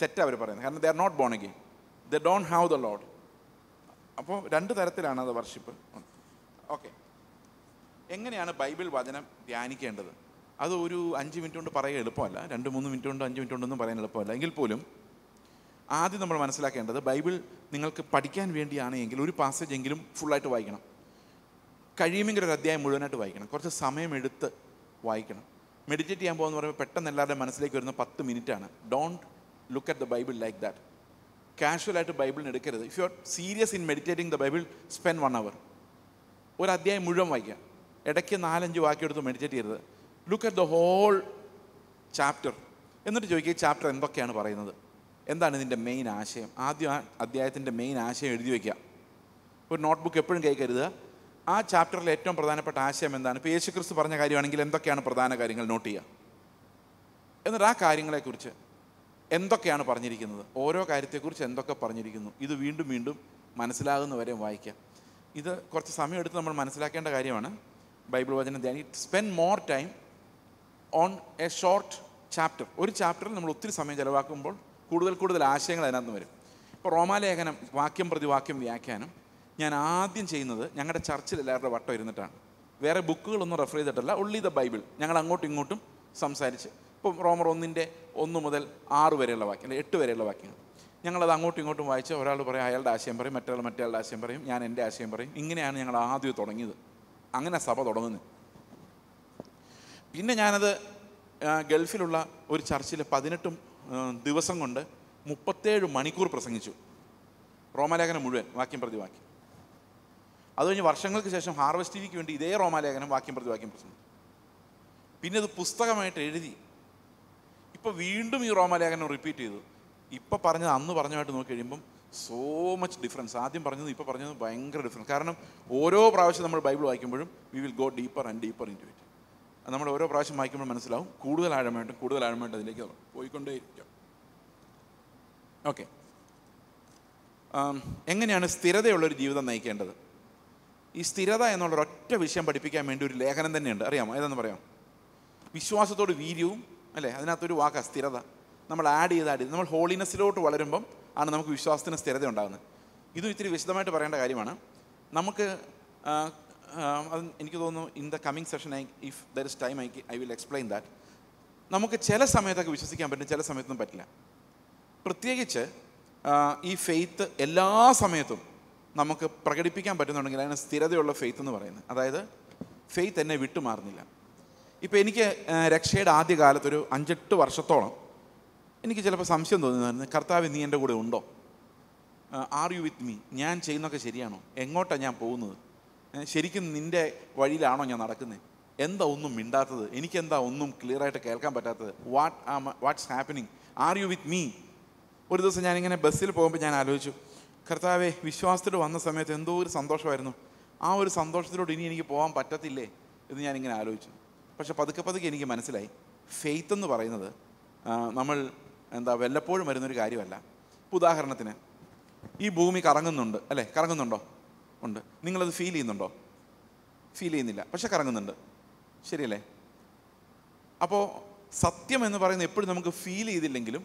തെറ്റാണ് അവർ പറയുന്നത് കാരണം they are not born they don't have the Lord അപ്പോൾ രണ്ട് തരത്തിലാണ് അത് വർഷിപ്പ് ഓക്കെ എങ്ങനെയാണ് ബൈബിൾ വചനം ധ്യാനിക്കേണ്ടത് അത് ഒരു അഞ്ച് മിനിറ്റ് കൊണ്ട് പറയാൻ എളുപ്പമല്ല രണ്ട് മൂന്ന് മിനിറ്റ് കൊണ്ട് അഞ്ച് മിനിറ്റ് കൊണ്ടൊന്നും പറയാൻ എളുപ്പമല്ല എങ്കിൽ പോലും ആദ്യം നമ്മൾ മനസ്സിലാക്കേണ്ടത് ബൈബിൾ നിങ്ങൾക്ക് പഠിക്കാൻ വേണ്ടിയാണ് എങ്കിൽ ഒരു പാസേജ് എങ്കിലും ഫുള്ളായിട്ട് വായിക്കണം കഴിയുമെങ്കിൽ ഒരു അധ്യായം മുഴുവനായിട്ട് വായിക്കണം കുറച്ച് സമയമെടുത്ത് വായിക്കണം മെഡിറ്റേറ്റ് ചെയ്യാൻ പോകുന്ന പറയുമ്പോൾ പെട്ടെന്ന് എല്ലാവരുടെ മനസ്സിലേക്ക് വരുന്ന പത്ത് മിനിറ്റാണ് don't look at the Bible like that കാഷ്വലായിട്ട് ബൈബിളിന് എടുക്കരുത് if you are serious in meditating the Bible spend one hour ഒരു അധ്യായം മുഴുവൻ വായിക്കാം ഇടയ്ക്ക് നാലഞ്ച് എടുത്ത് മെഡിറ്റേറ്റ് ചെയ്യരുത് look at the whole chapter എന്നിട്ട് ചോദിക്കുക ചാപ്റ്റർ എന്തൊക്കെയാണ് പറയുന്നത് എന്താണ് ഇതിൻ്റെ മെയിൻ ആശയം ആദ്യം ആ അധ്യായത്തിൻ്റെ മെയിൻ ആശയം എഴുതി വയ്ക്കുക ഒരു നോട്ട്ബുക്ക് എപ്പോഴും കൈ ആ ചാപ്റ്ററിലെ ഏറ്റവും പ്രധാനപ്പെട്ട ആശയം എന്താണ് ഇപ്പോൾ യേശുക്രിസ്തു പറഞ്ഞ കാര്യമാണെങ്കിൽ എന്തൊക്കെയാണ് പ്രധാന കാര്യങ്ങൾ നോട്ട് ചെയ്യുക എന്നിട്ട് ആ കാര്യങ്ങളെക്കുറിച്ച് എന്തൊക്കെയാണ് പറഞ്ഞിരിക്കുന്നത് ഓരോ കാര്യത്തെക്കുറിച്ച് എന്തൊക്കെ പറഞ്ഞിരിക്കുന്നു ഇത് വീണ്ടും വീണ്ടും മനസ്സിലാകുന്നവരെ വായിക്കുക ഇത് കുറച്ച് സമയമെടുത്ത് നമ്മൾ മനസ്സിലാക്കേണ്ട കാര്യമാണ് ബൈബിൾ വചനം ധ്യാനി spend more time on a short chapter ഒരു ചാപ്റ്ററിൽ നമ്മൾ ഒത്തിരി സമയം ചിലവാക്കുമ്പോൾ കൂടുതൽ കൂടുതൽ ആശയങ്ങൾ അതിനകത്ത് വരും ഇപ്പോൾ റോമാലേഖനം വാക്യം പ്രതിവാക്യം വ്യാഖ്യാനം ഞാൻ ആദ്യം ചെയ്യുന്നത് ഞങ്ങളുടെ ചർച്ചിൽ എല്ലാവരുടെ വട്ടം ഇരുന്നിട്ടാണ് വേറെ ബുക്കുകളൊന്നും റെഫർ ചെയ്തിട്ടല്ല ഉള്ളി ദ ബൈബിൾ ഞങ്ങൾ അങ്ങോട്ടും ഇങ്ങോട്ടും സംസാരിച്ച് ഇപ്പം റോമർ ഒന്നിൻ്റെ ഒന്ന് മുതൽ ആറ് വരെയുള്ള വാക്യം അല്ലെങ്കിൽ എട്ട് വരെയുള്ള വാക്യങ്ങൾ ഞങ്ങളത് അങ്ങോട്ടും ഇങ്ങോട്ടും വായിച്ച് ഒരാൾ പറയും അയാളുടെ ആശയം പറയും മറ്റൊരാൾ മറ്റയാളുടെ ആശയം പറയും ഞാൻ എൻ്റെ ആശയം പറയും ഇങ്ങനെയാണ് ഞങ്ങൾ ആദ്യം തുടങ്ങിയത് അങ്ങനെ സഭ തുടങ്ങുന്നത് പിന്നെ ഞാനത് ഗൾഫിലുള്ള ഒരു ചർച്ചിൽ പതിനെട്ടും ദിവസം കൊണ്ട് മുപ്പത്തേഴ് മണിക്കൂർ പ്രസംഗിച്ചു റോമാലേഖനം മുഴുവൻ വാക്യം പ്രതി വാക്യം അത് കഴിഞ്ഞ് വർഷങ്ങൾക്ക് ശേഷം ഹാർവസ്റ്റ് ടിവിക്ക് വേണ്ടി ഇതേ റോമാലേഖനം വാക്യം പ്രതി വാക്യം പ്രസംഗിച്ചു പിന്നെ അത് പുസ്തകമായിട്ട് എഴുതി ഇപ്പോൾ വീണ്ടും ഈ റോമാലേഖനം റിപ്പീറ്റ് ചെയ്തു ഇപ്പോൾ പറഞ്ഞത് അന്ന് പറഞ്ഞതായിട്ട് നോക്കി കഴിയുമ്പം സോ മച്ച് ഡിഫറൻസ് ആദ്യം പറഞ്ഞത് ഇപ്പോൾ പറഞ്ഞത് ഭയങ്കര ഡിഫറൻസ് കാരണം ഓരോ പ്രാവശ്യം നമ്മൾ ബൈബിൾ വായിക്കുമ്പോഴും we will go deeper and deeper into it നമ്മൾ ഓരോ പ്രാവശ്യം വായിക്കുമ്പോൾ മനസ്സിലാവും കൂടുതൽ ആഴമായിട്ട് കൂടുതൽ ആഴമായിട്ട് അതിലേക്ക് പോയിക്കൊണ്ടേയിരിക്കും ഓക്കെ എങ്ങനെയാണ് സ്ഥിരതയുള്ളൊരു ജീവിതം നയിക്കേണ്ടത് ഈ സ്ഥിരത എന്നുള്ള ഒറ്റ വിഷയം പഠിപ്പിക്കാൻ വേണ്ടി ഒരു ലേഖനം തന്നെയുണ്ട് അറിയാമോ ഏതെന്ന് പറയാം വിശ്വാസത്തോട് വീര്യവും അല്ലേ അതിനകത്തൊരു വാക്കാണ് സ്ഥിരത നമ്മൾ ആഡ് ചെയ്ത് ആഡ് ചെയ്ത് നമ്മൾ ഹോളിനെസ്സിലോട്ട് വളരുമ്പം ആണ് നമുക്ക് വിശ്വാസത്തിന് സ്ഥിരത ഉണ്ടാകുന്നത് ഇതും ഇത്തിരി വിശദമായിട്ട് പറയേണ്ട കാര്യമാണ് നമുക്ക് അത് എനിക്ക് തോന്നുന്നു in the coming session I if there is time I I will explain that നമുക്ക് ചില സമയത്തൊക്കെ വിശ്വസിക്കാൻ പറ്റും ചില സമയത്തൊന്നും പറ്റില്ല പ്രത്യേകിച്ച് ഈ ഫെയ്ത്ത് എല്ലാ സമയത്തും നമുക്ക് പ്രകടിപ്പിക്കാൻ പറ്റുന്നുണ്ടെങ്കിൽ അതിന് സ്ഥിരതയുള്ള ഫെയ്ത്ത് എന്ന് പറയുന്നത് അതായത് ഫെയ്ത്ത് എന്നെ വിട്ടുമാറുന്നില്ല ഇപ്പോൾ എനിക്ക് രക്ഷയുടെ ആദ്യ കാലത്തൊരു അഞ്ചെട്ട് വർഷത്തോളം എനിക്ക് ചിലപ്പോൾ സംശയം തോന്നുന്നതായിരുന്നു കർത്താവ് നീ എൻ്റെ കൂടെ ഉണ്ടോ ആർ യു വിത്ത് മീ ഞാൻ ചെയ്യുന്നൊക്കെ ശരിയാണോ എങ്ങോട്ടാണ് ഞാൻ പോകുന്നത് ശരിക്കും നിൻ്റെ വഴിയിലാണോ ഞാൻ നടക്കുന്നത് എന്താ ഒന്നും മിണ്ടാത്തത് എനിക്കെന്താ ഒന്നും ക്ലിയറായിട്ട് കേൾക്കാൻ പറ്റാത്തത് what ah what's happening are you with me ഒരു ദിവസം ഞാനിങ്ങനെ ബസ്സിൽ പോകുമ്പോൾ ഞാൻ ആലോചിച്ചു കർത്താവെ വിശ്വാസത്തിൽ വന്ന സമയത്ത് എന്തോ ഒരു സന്തോഷമായിരുന്നു ആ ഒരു സന്തോഷത്തിലോട്ട് ഇനി എനിക്ക് പോകാൻ പറ്റത്തില്ലേ എന്ന് ഞാനിങ്ങനെ ആലോചിച്ചു പക്ഷെ പതുക്കെ പതുക്കെ എനിക്ക് മനസ്സിലായി ഫെയ്ത്ത് എന്ന് പറയുന്നത് നമ്മൾ എന്താ വല്ലപ്പോഴും വരുന്നൊരു കാര്യമല്ല ഇപ്പോൾ ഉദാഹരണത്തിന് ഈ ഭൂമി കറങ്ങുന്നുണ്ട് അല്ലേ കറങ്ങുന്നുണ്ടോ ഉണ്ട് നിങ്ങളത് ഫീൽ ചെയ്യുന്നുണ്ടോ ഫീൽ ചെയ്യുന്നില്ല പക്ഷെ കറങ്ങുന്നുണ്ട് ശരിയല്ലേ അപ്പോൾ സത്യം എന്ന് പറയുന്നത് എപ്പോഴും നമുക്ക് ഫീൽ ചെയ്തില്ലെങ്കിലും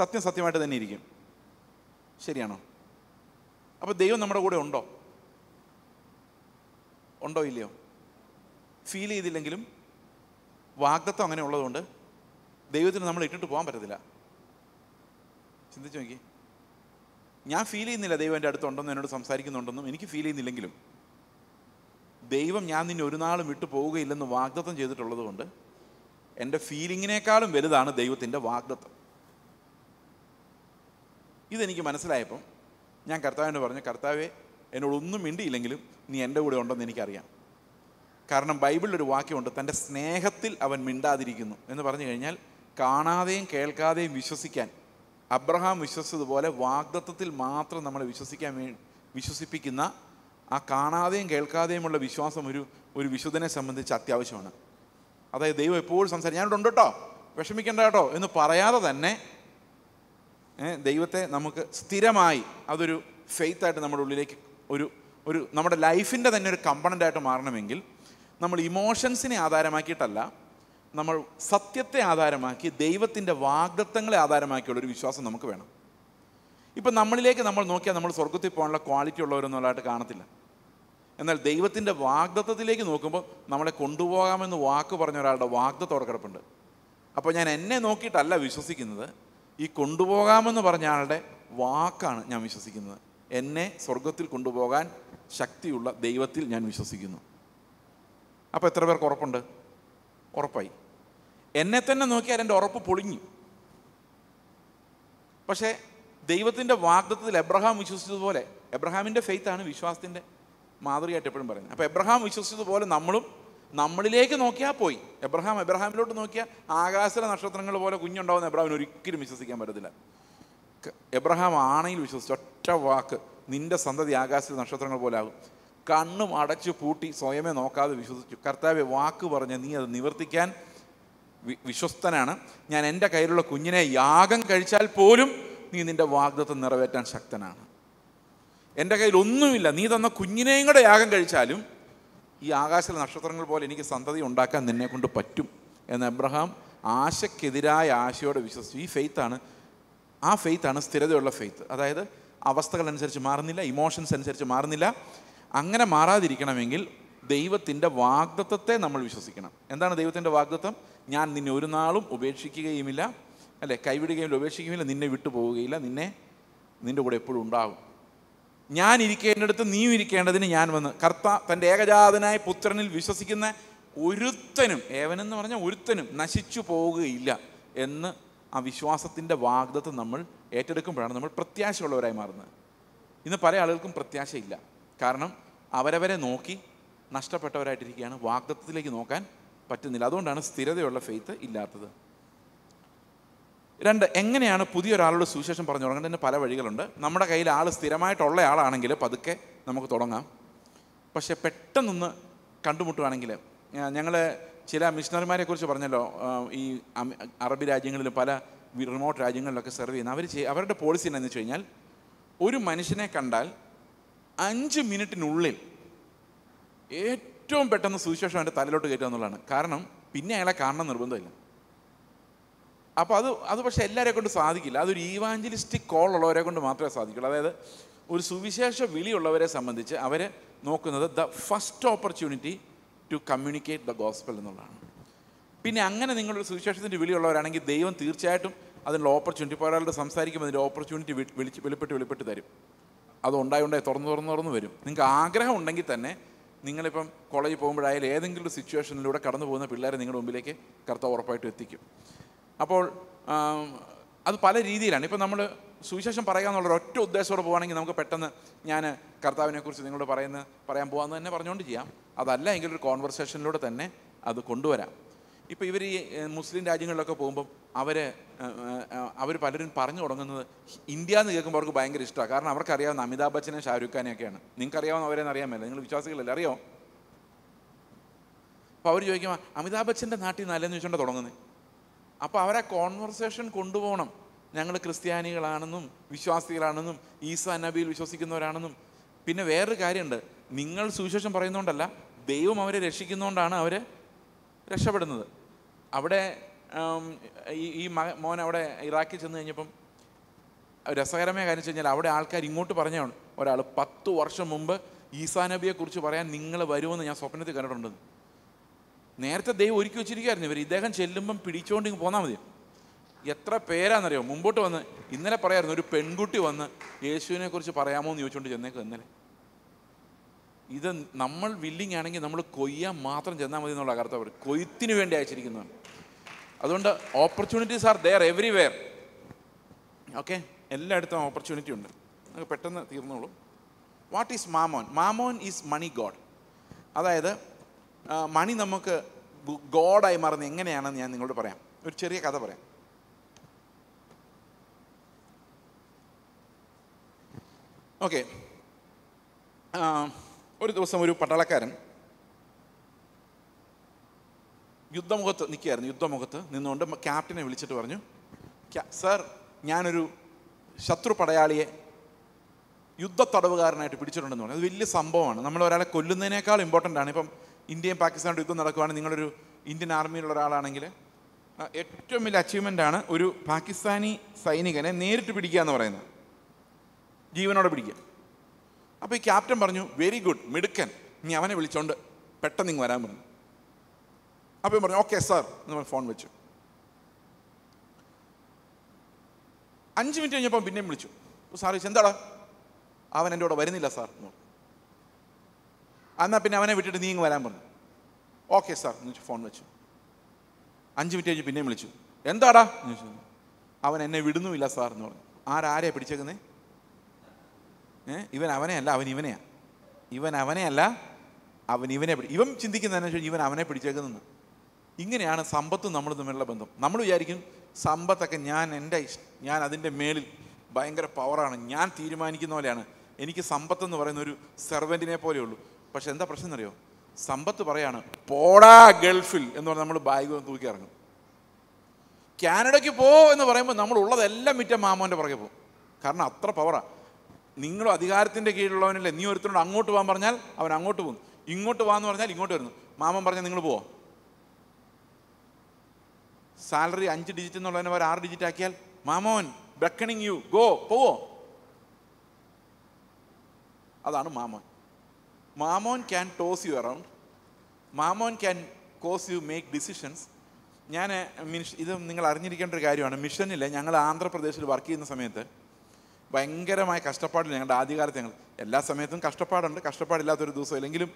സത്യം സത്യമായിട്ട് തന്നെ ഇരിക്കും ശരിയാണോ അപ്പോൾ ദൈവം നമ്മുടെ കൂടെ ഉണ്ടോ ഉണ്ടോ ഇല്ലയോ ഫീൽ ചെയ്തില്ലെങ്കിലും വാഗ്ദത്വം അങ്ങനെ ഉള്ളതുകൊണ്ട് ദൈവത്തിന് നമ്മൾ ഇട്ടിട്ട് പോകാൻ പറ്റത്തില്ല ചിന്തിച്ചു നോക്കി ഞാൻ ഫീൽ ചെയ്യുന്നില്ല ദൈവം എൻ്റെ അടുത്തുണ്ടെന്നും എന്നോട് സംസാരിക്കുന്നുണ്ടെന്നും എനിക്ക് ഫീൽ ചെയ്യുന്നില്ലെങ്കിലും ദൈവം ഞാൻ നിന്നെ ഒരു നാളും വിട്ടു പോവുകയില്ലെന്ന് വാഗ്ദത്തം ചെയ്തിട്ടുള്ളത് കൊണ്ട് എൻ്റെ ഫീലിങ്ങിനേക്കാളും വലുതാണ് ദൈവത്തിൻ്റെ വാഗ്ദത്തം ഇതെനിക്ക് മനസ്സിലായപ്പം ഞാൻ കർത്താവിനോട് പറഞ്ഞു കർത്താവെ എന്നോടൊന്നും മിണ്ടിയില്ലെങ്കിലും നീ എൻ്റെ കൂടെ ഉണ്ടെന്ന് എനിക്കറിയാം കാരണം ബൈബിളിലൊരു വാക്യമുണ്ട് തൻ്റെ സ്നേഹത്തിൽ അവൻ മിണ്ടാതിരിക്കുന്നു എന്ന് പറഞ്ഞു കഴിഞ്ഞാൽ കാണാതെയും കേൾക്കാതെയും വിശ്വസിക്കാൻ അബ്രഹാം വിശ്വസിച്ചതുപോലെ വാഗ്ദത്വത്തിൽ മാത്രം നമ്മൾ വിശ്വസിക്കാൻ വിശ്വസിപ്പിക്കുന്ന ആ കാണാതെയും കേൾക്കാതെയുമുള്ള വിശ്വാസം ഒരു ഒരു വിശുദ്ധനെ സംബന്ധിച്ച് അത്യാവശ്യമാണ് അതായത് ദൈവം എപ്പോഴും സംസാരിക്കും ഞാനിവിടെ കേട്ടോ വിഷമിക്കേണ്ട കേട്ടോ എന്ന് പറയാതെ തന്നെ ദൈവത്തെ നമുക്ക് സ്ഥിരമായി അതൊരു ഫെയ്ത്തായിട്ട് നമ്മുടെ ഉള്ളിലേക്ക് ഒരു ഒരു നമ്മുടെ ലൈഫിൻ്റെ തന്നെ ഒരു കമ്പണൻ്റായിട്ട് മാറണമെങ്കിൽ നമ്മൾ ഇമോഷൻസിനെ ആധാരമാക്കിയിട്ടല്ല നമ്മൾ സത്യത്തെ ആധാരമാക്കി ദൈവത്തിൻ്റെ വാഗ്ദത്തങ്ങളെ ആധാരമാക്കിയുള്ള ഒരു വിശ്വാസം നമുക്ക് വേണം ഇപ്പം നമ്മളിലേക്ക് നമ്മൾ നോക്കിയാൽ നമ്മൾ സ്വർഗത്തിൽ പോകാനുള്ള ക്വാളിറ്റി ഉള്ളവരൊന്നുള്ളതായിട്ട് കാണത്തില്ല എന്നാൽ ദൈവത്തിൻ്റെ വാഗ്ദത്തത്തിലേക്ക് നോക്കുമ്പോൾ നമ്മളെ കൊണ്ടുപോകാമെന്ന് വാക്ക് പറഞ്ഞ ഒരാളുടെ വാഗ്ദത്തം കിടപ്പുണ്ട് അപ്പോൾ ഞാൻ എന്നെ നോക്കിയിട്ടല്ല വിശ്വസിക്കുന്നത് ഈ കൊണ്ടുപോകാമെന്ന് പറഞ്ഞ ആളുടെ വാക്കാണ് ഞാൻ വിശ്വസിക്കുന്നത് എന്നെ സ്വർഗത്തിൽ കൊണ്ടുപോകാൻ ശക്തിയുള്ള ദൈവത്തിൽ ഞാൻ വിശ്വസിക്കുന്നു അപ്പോൾ എത്ര പേർക്ക് ഉറപ്പുണ്ട് ഉറപ്പായി എന്നെ തന്നെ നോക്കിയാൽ എൻ്റെ ഉറപ്പ് പൊളിഞ്ഞു പക്ഷേ ദൈവത്തിൻ്റെ വാഗ്ദത്തത്തിൽ എബ്രഹാം വിശ്വസിച്ചതുപോലെ എബ്രഹാമിൻ്റെ ഫെയ്ത്താണ് വിശ്വാസത്തിൻ്റെ മാതൃകയായിട്ട് എപ്പോഴും പറയുന്നത് അപ്പോൾ എബ്രഹാം വിശ്വസിച്ചതുപോലെ നമ്മളും നമ്മളിലേക്ക് നോക്കിയാൽ പോയി എബ്രഹാം എബ്രഹാമിലോട്ട് നോക്കിയാൽ ആകാശ നക്ഷത്രങ്ങൾ പോലെ കുഞ്ഞുണ്ടാവുന്ന എബ്രഹാമിന് ഒരിക്കലും വിശ്വസിക്കാൻ പറ്റത്തില്ല എബ്രഹാം ആണെങ്കിൽ വിശ്വസിച്ചു ഒറ്റ വാക്ക് നിൻ്റെ സന്തതി ആകാശ നക്ഷത്രങ്ങൾ പോലെ ആകും കണ്ണും അടച്ചു പൂട്ടി സ്വയമേ നോക്കാതെ വിശ്വസിച്ചു കർത്താവ് വാക്ക് പറഞ്ഞ് നീ അത് നിവർത്തിക്കാൻ വിശ്വസ്തനാണ് ഞാൻ എൻ്റെ കയ്യിലുള്ള കുഞ്ഞിനെ യാഗം കഴിച്ചാൽ പോലും നീ നിൻ്റെ വാഗ്ദത്വം നിറവേറ്റാൻ ശക്തനാണ് എൻ്റെ കയ്യിൽ ഒന്നുമില്ല നീ തന്ന കുഞ്ഞിനെയും കൂടെ യാഗം കഴിച്ചാലും ഈ ആകാശത്തിലെ നക്ഷത്രങ്ങൾ പോലെ എനിക്ക് സന്തതി ഉണ്ടാക്കാൻ നിന്നെ കൊണ്ട് പറ്റും എന്ന് എബ്രഹാം ആശയ്ക്കെതിരായ ആശയോടെ വിശ്വസിച്ചു ഈ ഫെയ്ത്താണ് ആ ഫെയ്ത്താണ് സ്ഥിരതയുള്ള ഫെയ്ത്ത് അതായത് അവസ്ഥകൾ അനുസരിച്ച് മാറുന്നില്ല ഇമോഷൻസ് അനുസരിച്ച് മാറുന്നില്ല അങ്ങനെ മാറാതിരിക്കണമെങ്കിൽ ദൈവത്തിൻ്റെ വാഗ്ദത്വത്തെ നമ്മൾ വിശ്വസിക്കണം എന്താണ് ദൈവത്തിൻ്റെ വാഗ്ദത്വം ഞാൻ നിന്നെ ഒരു നാളും ഉപേക്ഷിക്കുകയുമില്ല അല്ലെ കൈവിടുകയില്ല ഉപേക്ഷിക്കുകയില്ല നിന്നെ വിട്ടു പോവുകയില്ല നിന്നെ നിൻ്റെ കൂടെ എപ്പോഴും ഉണ്ടാകും ഞാൻ ഇരിക്കേണ്ടടുത്ത് നീയും ഇരിക്കേണ്ടതിന് ഞാൻ വന്ന് കർത്ത തൻ്റെ ഏകജാതനായ പുത്രനിൽ വിശ്വസിക്കുന്ന ഒരുത്തനും ഏവനെന്ന് പറഞ്ഞാൽ ഒരുത്തനും നശിച്ചു പോവുകയില്ല എന്ന് ആ വിശ്വാസത്തിൻ്റെ വാഗ്ദത്വം നമ്മൾ ഏറ്റെടുക്കുമ്പോഴാണ് നമ്മൾ പ്രത്യാശയുള്ളവരായി മാറുന്നത് ഇന്ന് പല ആളുകൾക്കും പ്രത്യാശയില്ല കാരണം അവരവരെ നോക്കി നഷ്ടപ്പെട്ടവരായിട്ടിരിക്കുകയാണ് വാഗ്ദത്വത്തിലേക്ക് നോക്കാൻ പറ്റുന്നില്ല അതുകൊണ്ടാണ് സ്ഥിരതയുള്ള ഫെയ്ത്ത് ഇല്ലാത്തത് രണ്ട് എങ്ങനെയാണ് പുതിയൊരാളുടെ സുവിശേഷം പറഞ്ഞു തുടങ്ങേണ്ടതിന് പല വഴികളുണ്ട് നമ്മുടെ കയ്യിൽ ആൾ സ്ഥിരമായിട്ടുള്ള ആളാണെങ്കിൽ പതുക്കെ നമുക്ക് തുടങ്ങാം പക്ഷെ പെട്ടെന്നൊന്ന് കണ്ടുമുട്ടുകയാണെങ്കിൽ ഞങ്ങൾ ചില മിഷണറിമാരെ കുറിച്ച് പറഞ്ഞല്ലോ ഈ അറബി രാജ്യങ്ങളിലും പല റിമോട്ട് രാജ്യങ്ങളിലൊക്കെ സെർവ് ചെയ്യുന്ന അവർ അവരുടെ പോളിസി എന്താണെന്ന് വെച്ച് കഴിഞ്ഞാൽ ഒരു മനുഷ്യനെ കണ്ടാൽ അഞ്ച് മിനിറ്റിനുള്ളിൽ ഏറ്റവും പെട്ടെന്ന് സുവിശേഷം അവൻ്റെ തലയിലോട്ട് കയറ്റുക എന്നുള്ളതാണ് കാരണം പിന്നെ അയാളെ കാണണം നിർബന്ധമില്ല അപ്പോൾ അത് അത് പക്ഷേ എല്ലാവരെ കൊണ്ട് സാധിക്കില്ല അതൊരു ഈവാഞ്ചലിസ്റ്റിക് കോൾ ഉള്ളവരെ കൊണ്ട് മാത്രമേ സാധിക്കുള്ളൂ അതായത് ഒരു സുവിശേഷ വിളിയുള്ളവരെ സംബന്ധിച്ച് അവർ നോക്കുന്നത് the first opportunity to communicate the gospel എന്നുള്ളതാണ് പിന്നെ അങ്ങനെ നിങ്ങളൊരു സുവിശേഷത്തിൻ്റെ വിളിയുള്ളവരാണെങ്കിൽ ദൈവം തീർച്ചയായിട്ടും അതിനുള്ള ഓപ്പർച്യൂണിറ്റി ഇപ്പോൾ ഒരാളുടെ സംസാരിക്കുമ്പോൾ അതിൻ്റെ ഓപ്പർച്യൂണിറ്റി വിളിച്ച് വെളിപ്പെട്ട് വെളിപ്പെട്ട് തരും അത് ഉണ്ടായതുകൊണ്ടേ തുറന്ന് തുറന്ന് തുറന്ന് വരും നിങ്ങൾക്ക് ആഗ്രഹം ഉണ്ടെങ്കിൽ തന്നെ നിങ്ങളിപ്പം കോളേജിൽ പോകുമ്പോഴായാലും ഏതെങ്കിലും ഒരു സിറ്റുവേഷനിലൂടെ കടന്നു പോകുന്ന പിള്ളേരെ നിങ്ങളുടെ മുമ്പിലേക്ക് കറുത്ത ഉറപ്പായിട്ട് എത്തിക്കും അപ്പോൾ അത് പല രീതിയിലാണ് ഇപ്പം നമ്മൾ സുവിശേഷം പറയുക എന്നുള്ള ഒറ്റ ഉദ്ദേശത്തോടെ പോകുകയാണെങ്കിൽ നമുക്ക് പെട്ടെന്ന് ഞാൻ കർത്താവിനെക്കുറിച്ച് നിങ്ങളോട് പറയുന്ന പറയാൻ പോകാമെന്ന് തന്നെ പറഞ്ഞുകൊണ്ട് ചെയ്യാം അതല്ല എങ്കിലൊരു ഒരു കോൺവെർസേഷനിലൂടെ തന്നെ അത് കൊണ്ടുവരാം ഇപ്പോൾ ഇവർ ഈ മുസ്ലിം രാജ്യങ്ങളിലൊക്കെ പോകുമ്പം അവർ അവർ പലരും പറഞ്ഞു തുടങ്ങുന്നത് ഇന്ത്യ എന്ന് കേൾക്കുമ്പോൾ അവർക്ക് ഭയങ്കര ഇഷ്ടമാണ് കാരണം അറിയാവുന്ന അമിതാഭ് ബച്ചനെ ഷാരൂഖ് ഖാനെയൊക്കെയാണ് നിങ്ങൾക്ക് അവരെന്ന് അവരെ അറിയാമല്ലോ നിങ്ങൾ വിശ്വാസികളല്ലേ അറിയോ അപ്പോൾ അവർ ചോദിക്കുമ്പോൾ അമിതാഭ് ബച്ചൻ്റെ നാട്ടിൽ നല്ലതെന്ന് ചോദിച്ചുകൊണ്ട് തുടങ്ങുന്നത് അപ്പോൾ അവരെ കോൺവെർസേഷൻ കൊണ്ടുപോകണം ഞങ്ങൾ ക്രിസ്ത്യാനികളാണെന്നും വിശ്വാസികളാണെന്നും ഈസാ നബിയിൽ വിശ്വസിക്കുന്നവരാണെന്നും പിന്നെ വേറൊരു കാര്യമുണ്ട് നിങ്ങൾ സുവിശേഷം പറയുന്നതുകൊണ്ടല്ല ദൈവം അവരെ രക്ഷിക്കുന്നതുകൊണ്ടാണ് അവർ രക്ഷപ്പെടുന്നത് അവിടെ ഈ മോൻ അവിടെ ഇറാഖിൽ ചെന്ന് കഴിഞ്ഞപ്പം രസകരമായ കാര്യം വെച്ച് കഴിഞ്ഞാൽ അവിടെ ആൾക്കാർ ഇങ്ങോട്ട് പറഞ്ഞാണ് ഒരാൾ പത്ത് വർഷം മുമ്പ് ഈസാ നബിയെക്കുറിച്ച് പറയാൻ നിങ്ങൾ വരുമെന്ന് ഞാൻ സ്വപ്നത്തിൽ കണ്ടിട്ടുണ്ടെന്ന് നേരത്തെ ദൈവം ഒരുക്കി വെച്ചിരിക്കുകയായിരുന്നു ഇവർ ഇദ്ദേഹം ചെല്ലുമ്പം പിടിച്ചുകൊണ്ട് ഇങ്ങ് പോന്നാൽ മതി എത്ര പേരാണെന്നറിയോ മുമ്പോട്ട് വന്ന് ഇന്നലെ പറയായിരുന്നു ഒരു പെൺകുട്ടി വന്ന് യേശുവിനെ കുറിച്ച് പറയാമോ എന്ന് ചോദിച്ചുകൊണ്ട് ചെന്നേക്ക് ഇന്നലെ ഇത് നമ്മൾ വില്ലിങ് ആണെങ്കിൽ നമ്മൾ കൊയ്യാൻ മാത്രം ചെന്നാൽ മതി എന്നുള്ള കറുത്തവർ കൊയ്ത്തിന് വേണ്ടി അയച്ചിരിക്കുന്നതാണ് അതുകൊണ്ട് opportunities are there everywhere okay എല്ലായിടത്തും ഓപ്പർച്യൂണിറ്റി ഉണ്ട് നമുക്ക് പെട്ടെന്ന് തീർന്നോളൂ what is mammon mammon is money god അതായത് മണി നമുക്ക് ഗോഡായി മാറുന്ന എങ്ങനെയാണെന്ന് ഞാൻ നിങ്ങളോട് പറയാം ഒരു ചെറിയ കഥ പറയാം ഓക്കെ ഒരു ദിവസം ഒരു പട്ടാളക്കാരൻ യുദ്ധമുഖത്ത് നിൽക്കുകയായിരുന്നു യുദ്ധമുഖത്ത് നിന്നുകൊണ്ട് ക്യാപ്റ്റനെ വിളിച്ചിട്ട് പറഞ്ഞു സാർ ഞാനൊരു ശത്രു പടയാളിയെ യുദ്ധ തടവുകാരനായിട്ട് പിടിച്ചിട്ടുണ്ടെന്ന് പറഞ്ഞു അത് വലിയ സംഭവമാണ് നമ്മൾ ഒരാളെ കൊല്ലുന്നതിനേക്കാൾ ഇമ്പോർട്ടൻ്റ് ആണ് ഇപ്പം ഇന്ത്യയും പാകിസ്ഥാനും യുദ്ധം നടക്കുകയാണെങ്കിൽ നിങ്ങളൊരു ഇന്ത്യൻ ആർമിയിലുള്ള ഒരാളാണെങ്കിൽ ഏറ്റവും വലിയ ആണ് ഒരു പാകിസ്ഥാനി സൈനികനെ നേരിട്ട് പിടിക്കുക എന്ന് പറയുന്നത് ജീവനോടെ പിടിക്കുക അപ്പോൾ ഈ ക്യാപ്റ്റൻ പറഞ്ഞു വെരി ഗുഡ് മിടുക്കൻ നീ അവനെ വിളിച്ചോണ്ട് പെട്ടെന്ന് ഇങ്ങ് വരാൻ പറഞ്ഞു അപ്പം പറഞ്ഞു ഓക്കെ സാർ എന്ന് പറഞ്ഞ് ഫോൺ വെച്ചു അഞ്ച് മിനിറ്റ് കഴിഞ്ഞപ്പം പിന്നെയും വിളിച്ചു സാർ ചോദിച്ചു എന്താടാ അവൻ എൻ്റെ കൂടെ വരുന്നില്ല സാർ എന്ന് പറഞ്ഞു എന്നാൽ പിന്നെ അവനെ വിട്ടിട്ട് നീ ഇങ്ങ് വരാൻ പറഞ്ഞു ഓക്കെ സാർ എന്ന് വെച്ചു ഫോൺ വെച്ചു അഞ്ച് മിനിറ്റ് കഴിഞ്ഞ് പിന്നെയും വിളിച്ചു എന്താടാ എന്ന് ചോദിച്ചു അവൻ എന്നെ വിടുന്നുമില്ല സാർ എന്ന് പറഞ്ഞു ആരാരെയാണ് പിടിച്ചേക്കുന്നേ ഏ ഇവൻ അവനെയല്ല അവൻ ഇവനെയാണ് ഇവൻ അവനെയല്ല അവൻ ഇവനെ ഇവൻ ചിന്തിക്കുന്നതെന്ന് വെച്ചാൽ ഇവൻ അവനെ പിടിച്ചേക്കുന്നു ഇങ്ങനെയാണ് സമ്പത്തും നമ്മൾ തമ്മിലുള്ള ബന്ധം നമ്മൾ വിചാരിക്കും സമ്പത്തൊക്കെ ഞാൻ എൻ്റെ ഞാൻ അതിൻ്റെ മേളിൽ ഭയങ്കര പവറാണ് ഞാൻ തീരുമാനിക്കുന്ന പോലെയാണ് എനിക്ക് സമ്പത്ത് എന്ന് പറയുന്ന ഒരു സെർവൻറ്റിനെ ഉള്ളൂ പക്ഷെ എന്താ പ്രശ്നം അറിയോ സമ്പത്ത് പറയാണ് പോടാ ഗൾഫിൽ എന്ന് പറഞ്ഞാൽ നമ്മൾ ബാഗ് തൂക്കി ഇറങ്ങും കാനഡയ്ക്ക് പോ എന്ന് പറയുമ്പോൾ നമ്മൾ ഉള്ളതെല്ലാം മിറ്റ മാമോൻ്റെ പുറകെ പോകും കാരണം അത്ര പവറാണ് നിങ്ങൾ അധികാരത്തിൻ്റെ കീഴിലുള്ളവനല്ലേ നീ ഒരുത്തനോട് അങ്ങോട്ട് പോകാൻ പറഞ്ഞാൽ അവൻ അങ്ങോട്ട് പോകും ഇങ്ങോട്ട് പോകാമെന്ന് പറഞ്ഞാൽ ഇങ്ങോട്ട് വരുന്നു മാമൻ പറഞ്ഞാൽ നിങ്ങൾ പോവോ സാലറി അഞ്ച് ഡിജിറ്റ് എന്നുള്ളതിനെ അവർ ആറ് ഡിജിറ്റ് ആക്കിയാൽ മാമോൻ ബ്രക്കണിങ് യു ഗോ പോവോ അതാണ് mammon mammon can toss you around mammon can cause you make decisions ഞാൻ മിഷ് ഇത് നിങ്ങൾ അറിഞ്ഞിരിക്കേണ്ട ഒരു കാര്യമാണ് മിഷനിൽ ഞങ്ങൾ ആന്ധ്രാപ്രദേശിൽ വർക്ക് ചെയ്യുന്ന സമയത്ത് ഭയങ്കരമായ കഷ്ടപ്പാടിൽ ഞങ്ങളുടെ ആദ്യകാലത്ത് ഞങ്ങൾ എല്ലാ സമയത്തും കഷ്ടപ്പാടുണ്ട് കഷ്ടപ്പാടില്ലാത്തൊരു ദിവസം ഇല്ലെങ്കിലും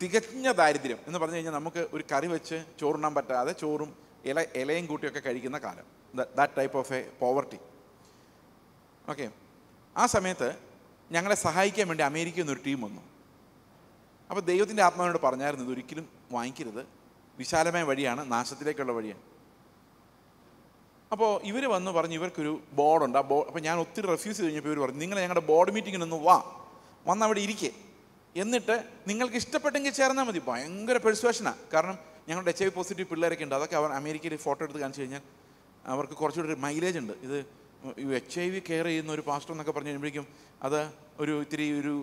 തികഞ്ഞ ദാരിദ്ര്യം എന്ന് പറഞ്ഞു കഴിഞ്ഞാൽ നമുക്ക് ഒരു കറി വെച്ച് ചോറുണ്ണാൻ പറ്റാതെ ചോറും ഇല ഇലയും കൂട്ടിയൊക്കെ കഴിക്കുന്ന കാലം that type of a poverty okay ആ സമയത്ത് ഞങ്ങളെ സഹായിക്കാൻ വേണ്ടി അമേരിക്കയിൽ നിന്നൊരു ടീം വന്നു അപ്പോൾ ദൈവത്തിൻ്റെ ആത്മാവിനോട് പറഞ്ഞായിരുന്നു ഇതൊരിക്കലും വാങ്ങിക്കരുത് വിശാലമായ വഴിയാണ് നാശത്തിലേക്കുള്ള വഴിയാണ് അപ്പോൾ ഇവർ വന്ന് പറഞ്ഞു ഇവർക്കൊരു ബോർഡുണ്ട് ആ ബോർഡ് അപ്പോൾ ഞാൻ ഒത്തിരി റെഫ്യൂസ് കഴിഞ്ഞപ്പോൾ ഇവർ പറഞ്ഞു നിങ്ങൾ ഞങ്ങളുടെ ബോർഡ് മീറ്റിങ്ങിനൊന്ന് വാ വന്ന് അവിടെ ഇരിക്കേ എന്നിട്ട് നിങ്ങൾക്ക് ഇഷ്ടപ്പെട്ടെങ്കിൽ ചേർന്നാൽ മതി ഭയങ്കര പെർസുവേഷനാണ് കാരണം ഞങ്ങളുടെ എച്ച് ഐ പോസിറ്റീവ് പിള്ളേരൊക്കെ ഉണ്ട് അതൊക്കെ അവർ അമേരിക്കയിൽ ഫോട്ടോ എടുത്ത് കാണിച്ചു കഴിഞ്ഞാൽ അവർക്ക് കുറച്ചുകൂടി ഒരു മൈലേജ് ഉണ്ട് ഇത് എച്ച് ഐ വി കെയർ ചെയ്യുന്ന ഒരു പാസ്റ്റർ എന്നൊക്കെ പറഞ്ഞു കഴിയുമ്പോഴേക്കും അത് ഒരു ഇത്തിരി ഒരു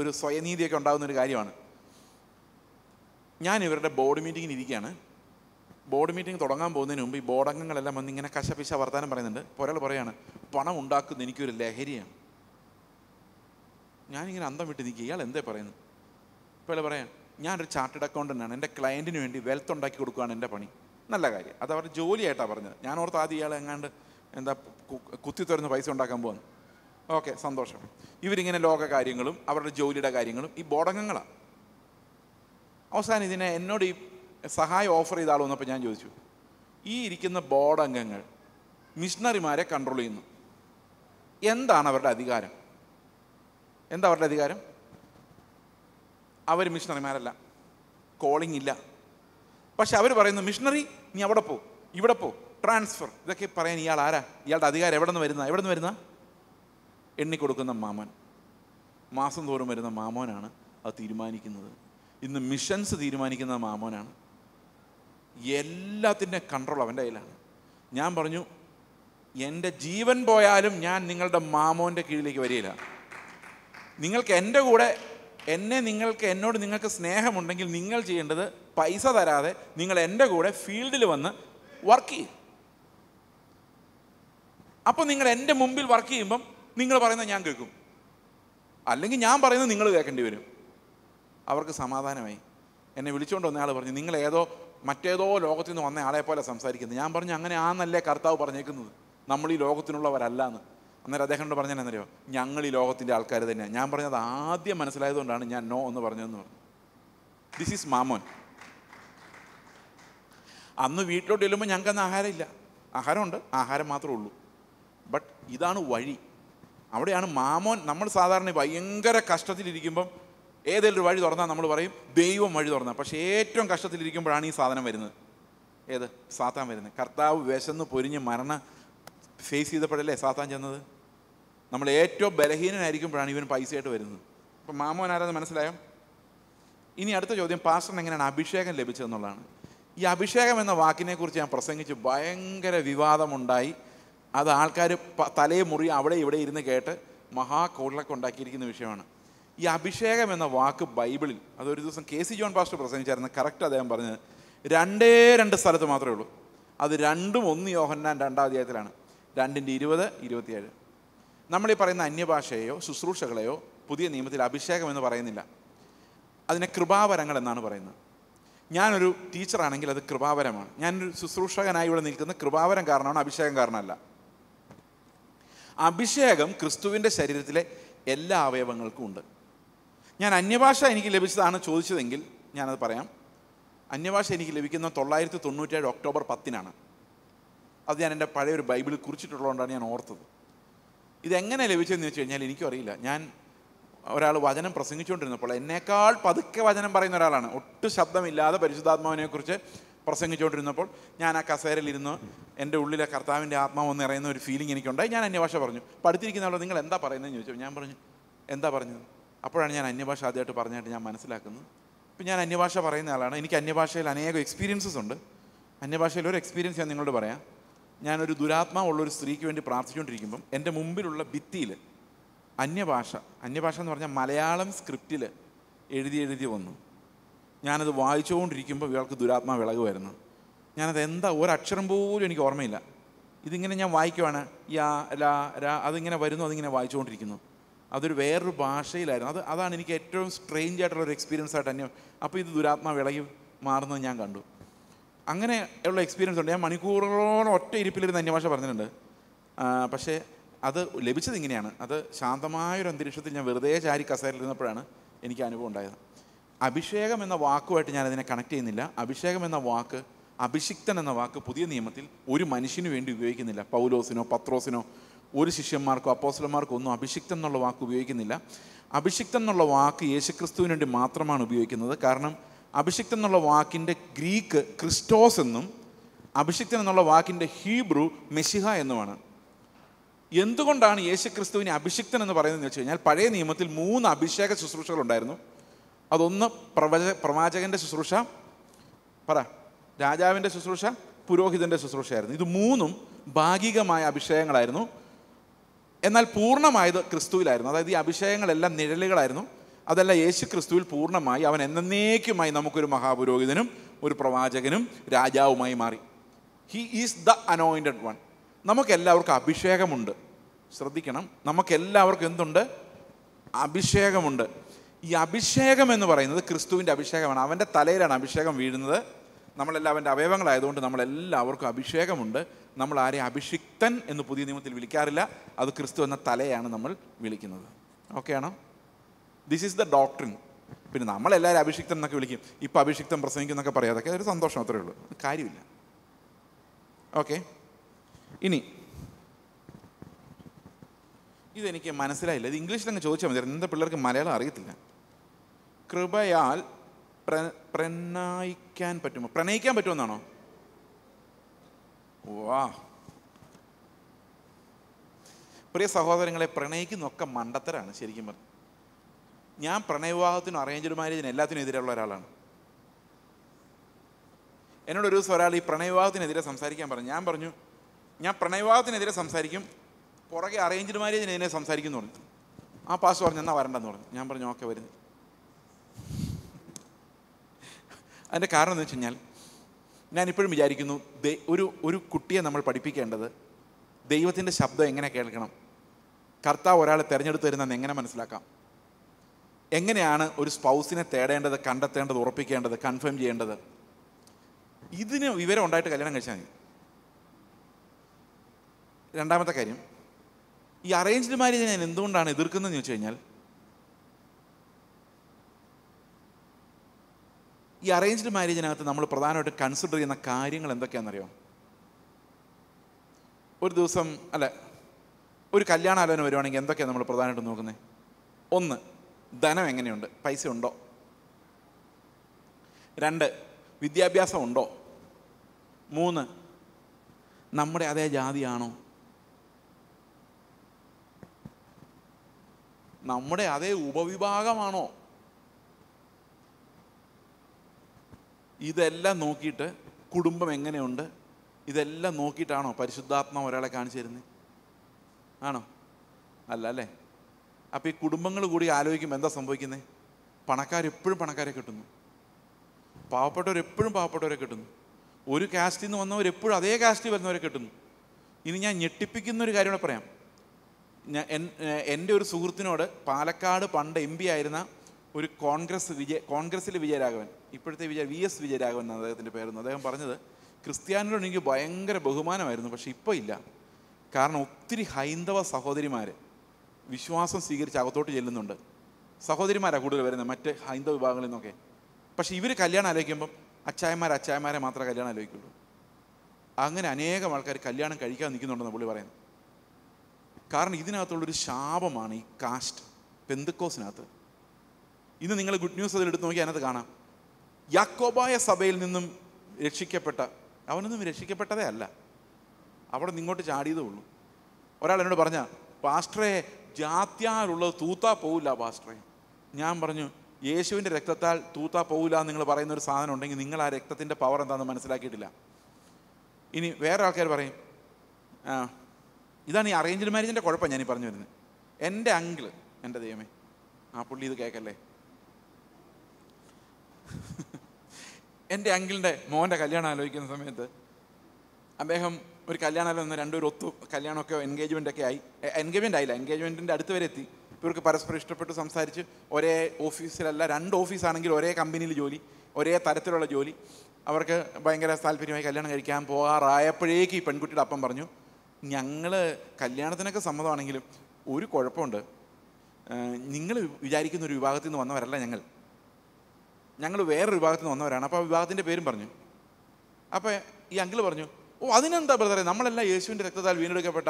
ഒരു സ്വയനീതിയൊക്കെ ഉണ്ടാകുന്ന ഒരു കാര്യമാണ് ഞാൻ ഇവരുടെ ബോർഡ് മീറ്റിങ്ങിന് ഇരിക്കുകയാണ് ബോർഡ് മീറ്റിംഗ് തുടങ്ങാൻ പോകുന്നതിന് മുമ്പ് ഈ അംഗങ്ങളെല്ലാം വന്ന് ഇങ്ങനെ കശപിശ വർത്താനം പറയുന്നുണ്ട് ഇപ്പോൾ ഒരാൾ പറയാണ് പണം ഉണ്ടാക്കുന്ന എനിക്കൊരു ലഹരിയാണ് ഞാനിങ്ങനെ അന്തം വിട്ട് നിൽക്കുക ഇയാൾ എന്തേ പറയുന്നു ഇപ്പോൾ പറയാം ഞാനൊരു ചാർട്ടേഡ് അക്കൗണ്ടന്റാണ് എൻ്റെ ക്ലയൻറ്റിന് വേണ്ടി വെൽത്ത് ഉണ്ടാക്കി കൊടുക്കുകയാണ് എൻ്റെ പണി നല്ല കാര്യം അത് അവരുടെ ജോലിയായിട്ടാണ് പറഞ്ഞത് ഞാൻ ഓർത്ത് ആദ്യം ഇയാൾ എങ്ങാണ്ട് എന്താ കുത്തി തുറന്ന് പൈസ ഉണ്ടാക്കാൻ പോകുന്നു ഓക്കെ സന്തോഷം ഇവരിങ്ങനെ ലോക കാര്യങ്ങളും അവരുടെ ജോലിയുടെ കാര്യങ്ങളും ഈ ബോടകങ്ങളാണ് അവസാനം ഇതിനെ എന്നോട് ഈ സഹായം ഓഫർ ചെയ്ത ആൾ വന്നപ്പോൾ ഞാൻ ചോദിച്ചു ഈ ഇരിക്കുന്ന ബോർഡ് അംഗങ്ങൾ മിഷണറിമാരെ കൺട്രോൾ ചെയ്യുന്നു എന്താണ് അവരുടെ അധികാരം എന്താ അവരുടെ അധികാരം അവർ മിഷണറിമാരല്ല കോളിംഗ് ഇല്ല പക്ഷെ അവർ പറയുന്നു മിഷണറി നീ അവിടെ പോ ഇവിടെ പോ ട്രാൻസ്ഫർ ഇതൊക്കെ പറയാൻ ഇയാൾ ആരാ ഇയാളുടെ അധികാരം എവിടെ നിന്ന് വരുന്ന എവിടെ നിന്ന് വരുന്ന എണ്ണിക്കൊടുക്കുന്ന മാമൻ മാസം തോറും വരുന്ന മാമോനാണ് അത് തീരുമാനിക്കുന്നത് ഇന്ന് മിഷൻസ് തീരുമാനിക്കുന്ന മാമോനാണ് എല്ലാത്തിൻ്റെ കൺട്രോൾ അവൻ്റെ കയ്യിലാണ് ഞാൻ പറഞ്ഞു എൻ്റെ ജീവൻ പോയാലും ഞാൻ നിങ്ങളുടെ മാമോൻ്റെ കീഴിലേക്ക് വരികയില്ല നിങ്ങൾക്ക് എൻ്റെ കൂടെ എന്നെ നിങ്ങൾക്ക് എന്നോട് നിങ്ങൾക്ക് സ്നേഹമുണ്ടെങ്കിൽ നിങ്ങൾ ചെയ്യേണ്ടത് പൈസ തരാതെ നിങ്ങൾ എൻ്റെ കൂടെ ഫീൽഡിൽ വന്ന് വർക്ക് ചെയ്യും അപ്പോൾ നിങ്ങൾ എൻ്റെ മുമ്പിൽ വർക്ക് ചെയ്യുമ്പം നിങ്ങൾ പറയുന്നത് ഞാൻ കേൾക്കും അല്ലെങ്കിൽ ഞാൻ പറയുന്നത് നിങ്ങൾ കേൾക്കേണ്ടി വരും അവർക്ക് സമാധാനമായി എന്നെ വിളിച്ചുകൊണ്ട് വന്ന ആൾ പറഞ്ഞു നിങ്ങൾ ഏതോ മറ്റേതോ ലോകത്തിൽ നിന്ന് വന്ന ആളെ പോലെ സംസാരിക്കുന്നത് ഞാൻ പറഞ്ഞു അങ്ങനെ ആന്നല്ലേ കർത്താവ് പറഞ്ഞേക്കുന്നത് നമ്മൾ ഈ ലോകത്തിനുള്ളവരല്ല എന്ന് അന്നേരം അദ്ദേഹം പറഞ്ഞാൽ എന്നറിയോ ഞങ്ങൾ ഈ ലോകത്തിൻ്റെ ആൾക്കാർ തന്നെയാണ് ഞാൻ പറഞ്ഞത് ആദ്യം മനസ്സിലായതുകൊണ്ടാണ് ഞാൻ നോ എന്ന് പറഞ്ഞതെന്ന് പറഞ്ഞു ദിസ് ഈസ് മാമോൻ അന്ന് വീട്ടിലോട്ട് ചെല്ലുമ്പോൾ ഞങ്ങൾക്കന്ന് ആഹാരമില്ല ആഹാരമുണ്ട് ആഹാരം മാത്രമേ ഉള്ളൂ ബട്ട് ഇതാണ് വഴി അവിടെയാണ് മാമോൻ നമ്മൾ സാധാരണ ഭയങ്കര കഷ്ടത്തിലിരിക്കുമ്പം ഏതെങ്കിലും ഒരു വഴി തുറന്നാൽ നമ്മൾ പറയും ദൈവം വഴി തുറന്നാൽ പക്ഷേ ഏറ്റവും കഷ്ടത്തിലിരിക്കുമ്പോഴാണ് ഈ സാധനം വരുന്നത് ഏത് സാത്താൻ വരുന്നത് കർത്താവ് വിശന്ന് പൊരിഞ്ഞ് മരണം ഫേസ് ചെയ്തപ്പോഴല്ലേ സാത്താൻ ചെന്നത് നമ്മൾ ഏറ്റവും ബലഹീനനായിരിക്കുമ്പോഴാണ് ഇവൻ പൈസയായിട്ട് വരുന്നത് അപ്പം മാമോൻ ആരാന്ന് മനസ്സിലായോ ഇനി അടുത്ത ചോദ്യം പാസ്റ്ററിന് എങ്ങനെയാണ് അഭിഷേകം ലഭിച്ചതെന്നുള്ളതാണ് ഈ അഭിഷേകം എന്ന വാക്കിനെക്കുറിച്ച് ഞാൻ പ്രസംഗിച്ച് ഭയങ്കര വിവാദമുണ്ടായി അത് ആൾക്കാർ തലയെ മുറി അവിടെ ഇവിടെ ഇരുന്ന് കേട്ട് മഹാകോളിലൊക്കെ ഉണ്ടാക്കിയിരിക്കുന്ന വിഷയമാണ് ഈ അഭിഷേകം എന്ന വാക്ക് ബൈബിളിൽ അതൊരു ദിവസം കെ സി ജോൺ പാസ്റ്റർ പ്രസംഗിച്ചായിരുന്നു കറക്റ്റ് അദ്ദേഹം പറഞ്ഞത് രണ്ടേ രണ്ട് സ്ഥലത്ത് മാത്രമേ ഉള്ളൂ അത് രണ്ടും ഒന്ന് യോഹന്നാൻ രണ്ടാം അധ്യായത്തിലാണ് രണ്ടിൻ്റെ ഇരുപത് ഇരുപത്തിയേഴ് നമ്മളീ പറയുന്ന അന്യഭാഷയെയോ ശുശ്രൂഷകളെയോ പുതിയ നിയമത്തിൽ അഭിഷേകം എന്ന് പറയുന്നില്ല അതിനെ കൃപാവരങ്ങൾ എന്നാണ് പറയുന്നത് ഞാനൊരു ടീച്ചറാണെങ്കിൽ അത് കൃപാവരമാണ് ഞാനൊരു ശുശ്രൂഷകനായി ഇവിടെ നിൽക്കുന്ന കൃപാവരം കാരണമാണ് അഭിഷേകം കാരണമല്ല അഭിഷേകം ക്രിസ്തുവിൻ്റെ ശരീരത്തിലെ എല്ലാ അവയവങ്ങൾക്കും ഉണ്ട് ഞാൻ അന്യഭാഷ എനിക്ക് ലഭിച്ചതാണ് ചോദിച്ചതെങ്കിൽ ഞാനത് പറയാം അന്യഭാഷ എനിക്ക് ലഭിക്കുന്ന തൊള്ളായിരത്തി തൊണ്ണൂറ്റേഴ് ഒക്ടോബർ പത്തിനാണ് അത് ഞാൻ എൻ്റെ പഴയ ഒരു ബൈബിളിൽ കുറിച്ചിട്ടുള്ളതുകൊണ്ടാണ് ഞാൻ ഓർത്തത് ഇതെങ്ങനെ ലഭിച്ചതെന്ന് ചോദിച്ചു കഴിഞ്ഞാൽ എനിക്കറിയില്ല ഞാൻ ഒരാൾ വചനം പ്രസംഗിച്ചുകൊണ്ടിരുന്നപ്പോൾ എന്നേക്കാൾ പതുക്കെ വചനം പറയുന്ന ഒരാളാണ് ഒട്ടും ശബ്ദമില്ലാതെ പരിശുദ്ധാത്മാവിനെക്കുറിച്ച് പ്രസംഗിച്ചുകൊണ്ടിരുന്നപ്പോൾ ഞാൻ ആ കസേരയിലിരുന്ന് എൻ്റെ ഉള്ളിലെ കർത്താവിൻ്റെ ആത്മാവ് ഒന്ന് ഒരു ഫീലിംഗ് എനിക്കുണ്ടായി ഞാൻ അന്യഭാഷ പറഞ്ഞു പഠിത്തിരിക്കുന്ന ആളോ നിങ്ങൾ എന്താ പറയുന്നതെന്ന് ചോദിച്ചു ഞാൻ പറഞ്ഞു എന്താ പറഞ്ഞത് അപ്പോഴാണ് ഞാൻ അന്യഭാഷ ആദ്യമായിട്ട് പറഞ്ഞായിട്ട് ഞാൻ മനസ്സിലാക്കുന്നത് ഇപ്പം ഞാൻ അന്യഭാഷ പറയുന്ന ആളാണ് എനിക്ക് അന്യഭാഷയിൽ അനേകം എക്സ്പീരിയൻസസ് ഉണ്ട് അന്യഭാഷയിൽ ഒരു എക്സ്പീരിയൻസ് ഞാൻ നിങ്ങളോട് പറയാം ഞാനൊരു ദുരാത്മാവുള്ളൊരു സ്ത്രീക്ക് വേണ്ടി പ്രാർത്ഥിച്ചുകൊണ്ടിരിക്കുമ്പം എൻ്റെ മുമ്പിലുള്ള ഭിത്തിയിൽ അന്യഭാഷ അന്യഭാഷ എന്ന് പറഞ്ഞാൽ മലയാളം സ്ക്രിപ്റ്റിൽ എഴുതി എഴുതി വന്നു ഞാനത് വായിച്ചുകൊണ്ടിരിക്കുമ്പോൾ ഇയാൾക്ക് ദുരാത്മാ വിളക് വരുന്നു ഞാനത് എന്താ ഒരക്ഷരം പോലും എനിക്ക് ഓർമ്മയില്ല ഇതിങ്ങനെ ഞാൻ വായിക്കുവാണ് യാ ലാ രാ അതിങ്ങനെ വരുന്നു അതിങ്ങനെ വായിച്ചുകൊണ്ടിരിക്കുന്നു അതൊരു വേറൊരു ഭാഷയിലായിരുന്നു അത് അതാണ് എനിക്ക് ഏറ്റവും സ്ട്രെയിഞ്ച് ആയിട്ടുള്ള ഒരു എക്സ്പീരിയൻസ് ആയിട്ട് തന്നെ അപ്പോൾ ഇത് ദുരാത്മാ വിളകി മാറുന്നത് ഞാൻ കണ്ടു അങ്ങനെ ഉള്ള എക്സ്പീരിയൻസ് ഉണ്ട് ഞാൻ മണിക്കൂറുകളോളം ഒറ്റ ഇരിപ്പിലിരുന്ന് അന്യഭാഷ പറഞ്ഞിട്ടുണ്ട് പക്ഷേ അത് ലഭിച്ചത് ഇങ്ങനെയാണ് അത് ശാന്തമായൊരു അന്തരീക്ഷത്തിൽ ഞാൻ വെറുതെ ചാരി കസേരയിലിരുന്നപ്പോഴാണ് എനിക്ക് അനുഭവം ഉണ്ടായത് അഭിഷേകം എന്ന വാക്കുമായിട്ട് ഞാൻ അതിനെ കണക്ട് ചെയ്യുന്നില്ല അഭിഷേകം എന്ന വാക്ക് അഭിഷിക്തൻ എന്ന വാക്ക് പുതിയ നിയമത്തിൽ ഒരു മനുഷ്യന് വേണ്ടി ഉപയോഗിക്കുന്നില്ല പൗലോസിനോ പത്രോസിനോ ഒരു ശിഷ്യന്മാർക്കോ അപ്പോസ്ലന്മാർക്കോ ഒന്നും അഭിഷിക്തം എന്നുള്ള വാക്ക് ഉപയോഗിക്കുന്നില്ല അഭിഷിക്തം എന്നുള്ള വാക്ക് യേശുക്രിസ്തുവിന് വേണ്ടി മാത്രമാണ് ഉപയോഗിക്കുന്നത് കാരണം അഭിഷിക്തം എന്നുള്ള വാക്കിൻ്റെ ഗ്രീക്ക് ക്രിസ്റ്റോസ് എന്നും അഭിഷിക്തൻ എന്നുള്ള വാക്കിൻ്റെ ഹീബ്രു മെഷിഹ എന്നുമാണ് എന്തുകൊണ്ടാണ് യേശു ക്രിസ്തുവിനെ അഭിഷിക്തൻ എന്ന് പറയുന്നത് വെച്ച് കഴിഞ്ഞാൽ പഴയ നിയമത്തിൽ മൂന്ന് അഭിഷേക ശുശ്രൂഷകളുണ്ടായിരുന്നു അതൊന്ന് പ്രവച പ്രവാചകൻ്റെ ശുശ്രൂഷ പറ രാജാവിൻ്റെ ശുശ്രൂഷ പുരോഹിതൻ്റെ ശുശ്രൂഷയായിരുന്നു ഇത് മൂന്നും ഭാഗികമായ അഭിഷേകങ്ങളായിരുന്നു എന്നാൽ പൂർണ്ണമായത് ക്രിസ്തുവിലായിരുന്നു അതായത് ഈ അഭിഷേകങ്ങളെല്ലാം നിഴലുകളായിരുന്നു അതല്ല യേശു ക്രിസ്തുവിൽ പൂർണ്ണമായി അവൻ എന്നേക്കുമായി നമുക്കൊരു മഹാപുരോഹിതനും ഒരു പ്രവാചകനും രാജാവുമായി മാറി he is the anointed one നമുക്കെല്ലാവർക്കും അഭിഷേകമുണ്ട് ശ്രദ്ധിക്കണം നമുക്കെല്ലാവർക്കും എന്തുണ്ട് അഭിഷേകമുണ്ട് ഈ അഭിഷേകം എന്ന് പറയുന്നത് ക്രിസ്തുവിൻ്റെ അഭിഷേകമാണ് അവൻ്റെ തലയിലാണ് അഭിഷേകം വീഴുന്നത് നമ്മളെല്ലാം അവൻ്റെ അവയവങ്ങളായതുകൊണ്ട് നമ്മളെല്ലാവർക്കും അഭിഷേകമുണ്ട് നമ്മൾ ആരെ അഭിഷിക്തൻ എന്ന് പുതിയ നിയമത്തിൽ വിളിക്കാറില്ല അത് ക്രിസ്തു എന്ന തലയാണ് നമ്മൾ വിളിക്കുന്നത് ഓക്കെയാണോ ദിസ് ഈസ് ദ ഡോക്ടറിൻ പിന്നെ നമ്മളെല്ലാവരും അഭിഷിക്തം എന്നൊക്കെ വിളിക്കും ഇപ്പം അഭിഷിക്തം പ്രസംഗിക്കും എന്നൊക്കെ പറയാം അതൊക്കെ ഒരു സന്തോഷം അത്രയേ ഉള്ളൂ കാര്യമില്ല ഓക്കെ ഇനി ഇതെനിക്ക് മനസ്സിലായില്ല ഇത് ഇംഗ്ലീഷിലങ്ങ് ചോദിച്ചാൽ മതി എന്താ പിള്ളേർക്ക് മലയാളം അറിയത്തില്ല കൃപയാൽ പ്ര പ്രണയിക്കാൻ പറ്റുമോ പ്രണയിക്കാൻ പറ്റുമെന്നാണോ വാ പ്രിയ സഹോദരങ്ങളെ പ്രണയിക്കുന്നൊക്കെ മണ്ടത്തരാണ് ശരിക്കും പറഞ്ഞു ഞാൻ പ്രണയവിവാഹത്തിനും അറേഞ്ച്ഡ് മാരേജിനും എല്ലാത്തിനും എതിരെയുള്ള ഒരാളാണ് എന്നോട് ഒരു ദിവസം ഒരാൾ ഈ പ്രണയവിവാഹത്തിനെതിരെ സംസാരിക്കാൻ പറഞ്ഞു ഞാൻ പറഞ്ഞു ഞാൻ പ്രണയവിവാഹത്തിനെതിരെ സംസാരിക്കും പുറകെ അറേഞ്ച്ഡ് മാരേജിനെതിരെ സംസാരിക്കും എന്ന് പറഞ്ഞു ആ പാസ് പറഞ്ഞു എന്നാൽ വരണ്ടെന്ന് പറഞ്ഞു ഞാൻ പറഞ്ഞു ഓക്കെ വരുന്നു അതിൻ്റെ കാരണം എന്ന് വെച്ച് കഴിഞ്ഞാൽ ഇപ്പോഴും വിചാരിക്കുന്നു ഒരു ഒരു കുട്ടിയെ നമ്മൾ പഠിപ്പിക്കേണ്ടത് ദൈവത്തിൻ്റെ ശബ്ദം എങ്ങനെ കേൾക്കണം കർത്താവ് ഒരാളെ തിരഞ്ഞെടുത്ത് തരുന്നതെന്ന് എങ്ങനെ മനസ്സിലാക്കാം എങ്ങനെയാണ് ഒരു സ്പൗസിനെ തേടേണ്ടത് കണ്ടെത്തേണ്ടത് ഉറപ്പിക്കേണ്ടത് കൺഫേം ചെയ്യേണ്ടത് ഇതിന് വിവരം ഉണ്ടായിട്ട് കല്യാണം കഴിച്ചാൽ മതി രണ്ടാമത്തെ കാര്യം ഈ അറേഞ്ച്ഡ് മാരേജ് ഞാൻ എന്തുകൊണ്ടാണ് എതിർക്കുന്നതെന്ന് ചോദിച്ചു കഴിഞ്ഞാൽ ഈ അറേഞ്ച്ഡ് മാരേജിനകത്ത് നമ്മൾ പ്രധാനമായിട്ട് കൺസിഡർ ചെയ്യുന്ന കാര്യങ്ങൾ എന്തൊക്കെയാണെന്നറിയോ ഒരു ദിവസം അല്ല ഒരു കല്യാണാലോചന വരുവാണെങ്കിൽ എന്തൊക്കെയാണ് നമ്മൾ പ്രധാനമായിട്ടും നോക്കുന്നത് ഒന്ന് ധനം എങ്ങനെയുണ്ട് പൈസ ഉണ്ടോ രണ്ട് വിദ്യാഭ്യാസം ഉണ്ടോ മൂന്ന് നമ്മുടെ അതേ ജാതിയാണോ നമ്മുടെ അതേ ഉപവിഭാഗമാണോ ഇതെല്ലാം നോക്കിയിട്ട് കുടുംബം എങ്ങനെയുണ്ട് ഇതെല്ലാം നോക്കിയിട്ടാണോ പരിശുദ്ധാത്മ ഒരാളെ കാണിച്ചു തരുന്നത് ആണോ അല്ല അല്ലേ അപ്പം ഈ കുടുംബങ്ങൾ കൂടി ആലോചിക്കും എന്താ സംഭവിക്കുന്നത് പണക്കാരെപ്പോഴും പണക്കാരെ കിട്ടുന്നു പാവപ്പെട്ടവരെപ്പോഴും പാവപ്പെട്ടവരെ കിട്ടുന്നു ഒരു കാസ്റ്റിൽ നിന്ന് എപ്പോഴും അതേ കാസ്റ്റിൽ വരുന്നവരെ കിട്ടുന്നു ഇനി ഞാൻ ഞെട്ടിപ്പിക്കുന്ന ഒരു കാര്യം കൂടെ പറയാം ഞാൻ എൻ്റെ ഒരു സുഹൃത്തിനോട് പാലക്കാട് പണ്ട് എം പി ആയിരുന്ന ഒരു കോൺഗ്രസ് വിജയ കോൺഗ്രസ്സിലെ വിജയരാഘവൻ ഇപ്പോഴത്തെ വിജയ വി എസ് വിജയരാഘവൻ എന്ന അദ്ദേഹത്തിൻ്റെ പേരെന്ന് അദ്ദേഹം പറഞ്ഞത് ക്രിസ്ത്യാനികളോട് എനിക്ക് ഭയങ്കര ബഹുമാനമായിരുന്നു പക്ഷേ ഇപ്പോൾ ഇല്ല കാരണം ഒത്തിരി ഹൈന്ദവ സഹോദരിമാർ വിശ്വാസം സ്വീകരിച്ച് അകത്തോട്ട് ചെല്ലുന്നുണ്ട് സഹോദരിമാരാണ് കൂടുതൽ വരുന്നത് മറ്റ് ഹൈന്ദവ വിഭാഗങ്ങളിൽ നിന്നൊക്കെ പക്ഷേ ഇവർ കല്യാണം ആലോചിക്കുമ്പം അച്ചായന്മാർ അച്ചായന്മാരെ മാത്രമേ കല്യാണം ആലോചിക്കുള്ളൂ അങ്ങനെ അനേകം ആൾക്കാർ കല്യാണം കഴിക്കാൻ നിൽക്കുന്നുണ്ടെന്ന് പുള്ളി പറയുന്നത് കാരണം ഇതിനകത്തുള്ളൊരു ശാപമാണ് ഈ കാസ്റ്റ് പെന്തക്കോസിനകത്ത് ഇന്ന് നിങ്ങൾ ഗുഡ് ന്യൂസ് എടുത്ത് നോക്കി അതിനകത്ത് കാണാം യാക്കോബായ സഭയിൽ നിന്നും രക്ഷിക്കപ്പെട്ട അവനൊന്നും രക്ഷിക്കപ്പെട്ടതേ അല്ല അവിടെ നിങ്ങോട്ട് ചാടിയതേ ഉള്ളൂ ഒരാൾ എന്നോട് പറഞ്ഞ പാസ്റ്ററെ ജാത്യാലുള്ളത് തൂത്താ പോവില്ല പാസ്റ്ററെ ഞാൻ പറഞ്ഞു യേശുവിൻ്റെ രക്തത്താൽ തൂത്താ പോവില്ല എന്ന് നിങ്ങൾ പറയുന്ന ഒരു സാധനം ഉണ്ടെങ്കിൽ നിങ്ങൾ ആ രക്തത്തിൻ്റെ പവർ എന്താണെന്ന് മനസ്സിലാക്കിയിട്ടില്ല ഇനി വേറെ ആൾക്കാർ പറയും ഇതാണ് ഈ അറേഞ്ച്ഡ് മാരേജിൻ്റെ കുഴപ്പം ഞാൻ ഈ പറഞ്ഞു വരുന്നത് എൻ്റെ അങ്കിള് എൻ്റെ ദൈവമേ ആ പുള്ളി ഇത് കേൾക്കല്ലേ [laughs] എൻ്റെ അങ്കിളിൻ്റെ മോൻ്റെ കല്യാണം ആലോചിക്കുന്ന സമയത്ത് അദ്ദേഹം ഒരു കല്യാണമല്ല ഒന്ന് രണ്ടൊരു ഒത്തു കല്യാണമൊക്കെ ഒക്കെ ആയി എൻഗേജ്മെൻ്റ് ആയില്ല എൻഗേജ്മെൻറ്റിൻ്റെ അടുത്ത് വരെ എത്തി ഇവർക്ക് പരസ്പരം ഇഷ്ടപ്പെട്ട് സംസാരിച്ച് ഒരേ ഓഫീസിലല്ല രണ്ട് ഓഫീസാണെങ്കിൽ ഒരേ കമ്പനിയിൽ ജോലി ഒരേ തരത്തിലുള്ള ജോലി അവർക്ക് ഭയങ്കര താല്പര്യമായി കല്യാണം കഴിക്കാൻ പോകാറായപ്പോഴേക്ക് ഈ പെൺകുട്ടിയുടെ അപ്പം പറഞ്ഞു ഞങ്ങൾ കല്യാണത്തിനൊക്കെ സമ്മതമാണെങ്കിലും ഒരു കുഴപ്പമുണ്ട് നിങ്ങൾ വിചാരിക്കുന്ന ഒരു വിഭാഗത്തിൽ നിന്ന് വന്നവരല്ല ഞങ്ങൾ ഞങ്ങൾ വേറൊരു വിഭാഗത്തിൽ നിന്ന് വന്നവരാണ് അപ്പോൾ ആ വിഭാഗത്തിൻ്റെ പേരും പറഞ്ഞു അപ്പോൾ ഈ അങ്കിൾ പറഞ്ഞു ഓ അതിനെന്താ ബ്രദറെ നമ്മളെല്ലാം യേശുവിൻ്റെ രക്തത്താൽ വീണ്ടെടുക്കപ്പെട്ട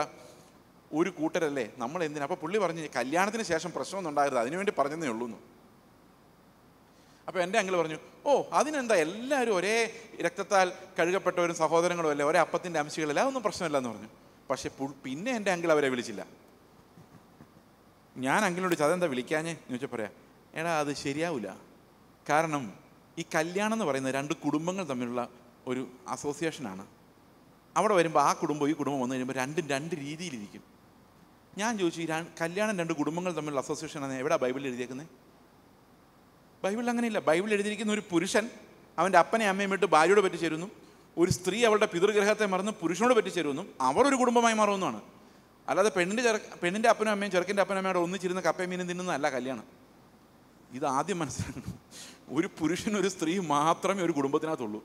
ഒരു കൂട്ടരല്ലേ നമ്മൾ എന്തിനാ അപ്പോൾ പുള്ളി പറഞ്ഞു കല്യാണത്തിന് ശേഷം പ്രശ്നമൊന്നും ഉണ്ടാകരുത് അതിനുവേണ്ടി പറഞ്ഞതേ ഉള്ളൂ അപ്പോൾ എൻ്റെ അങ്കിൾ പറഞ്ഞു ഓ അതിനെന്താ എല്ലാവരും ഒരേ രക്തത്താൽ കഴുകപ്പെട്ടവരും സഹോദരങ്ങളും അല്ലേ ഒരേ അപ്പത്തിൻ്റെ അംശികളല്ല അതൊന്നും പ്രശ്നമില്ല എന്ന് പറഞ്ഞു പക്ഷേ പിന്നെ എൻ്റെ അങ്കിൾ അവരെ വിളിച്ചില്ല ഞാൻ അങ്കിളിനോട് വിളിച്ചു അതെന്താ വിളിക്കാഞ്ഞേ എന്ന് ചോദിച്ചാൽ പറയാം എടാ അത് ശരിയാവില്ല കാരണം ഈ കല്യാണം എന്ന് പറയുന്നത് രണ്ട് കുടുംബങ്ങൾ തമ്മിലുള്ള ഒരു അസോസിയേഷനാണ് അവിടെ വരുമ്പോൾ ആ കുടുംബം ഈ കുടുംബം വന്നു കഴിയുമ്പോൾ രണ്ടും രണ്ട് രീതിയിലിരിക്കും ഞാൻ ചോദിച്ചു ഈ കല്യാണം രണ്ട് കുടുംബങ്ങൾ തമ്മിലുള്ള അസോസിയേഷൻ ആണ് എവിടെ ബൈബിളിൽ എഴുതിയേക്കുന്നത് ബൈബിളിൽ അങ്ങനെയില്ല ബൈബിൾ എഴുതിയിരിക്കുന്ന ഒരു പുരുഷൻ അവൻ്റെ അപ്പനെ അമ്മയും വിട്ട് ഭാര്യയോട് പറ്റി ചേരുന്നു ഒരു സ്ത്രീ അവളുടെ പിതൃഗ്രഹത്തെ മറന്ന് പുരുഷനോട് പറ്റി ചേരുന്നു അവർ ഒരു കുടുംബമായി മാറുന്നതാണ് അല്ലാതെ പെണ്ണിൻ്റെ ചെറു പെണ്ണിൻ്റെ അപ്പനും അമ്മയും ചെറുക്കൻ്റെ അപ്പനും അമ്മയോട് ഒന്നിച്ചിരുന്ന കപ്പയും മീനും തിന്നുന്നതല്ല കല്യാണം ഇത് ആദ്യം മനസ്സിലാക്കണം ഒരു പുരുഷനും ഒരു സ്ത്രീ മാത്രമേ ഒരു കുടുംബത്തിനകത്തുള്ളൂ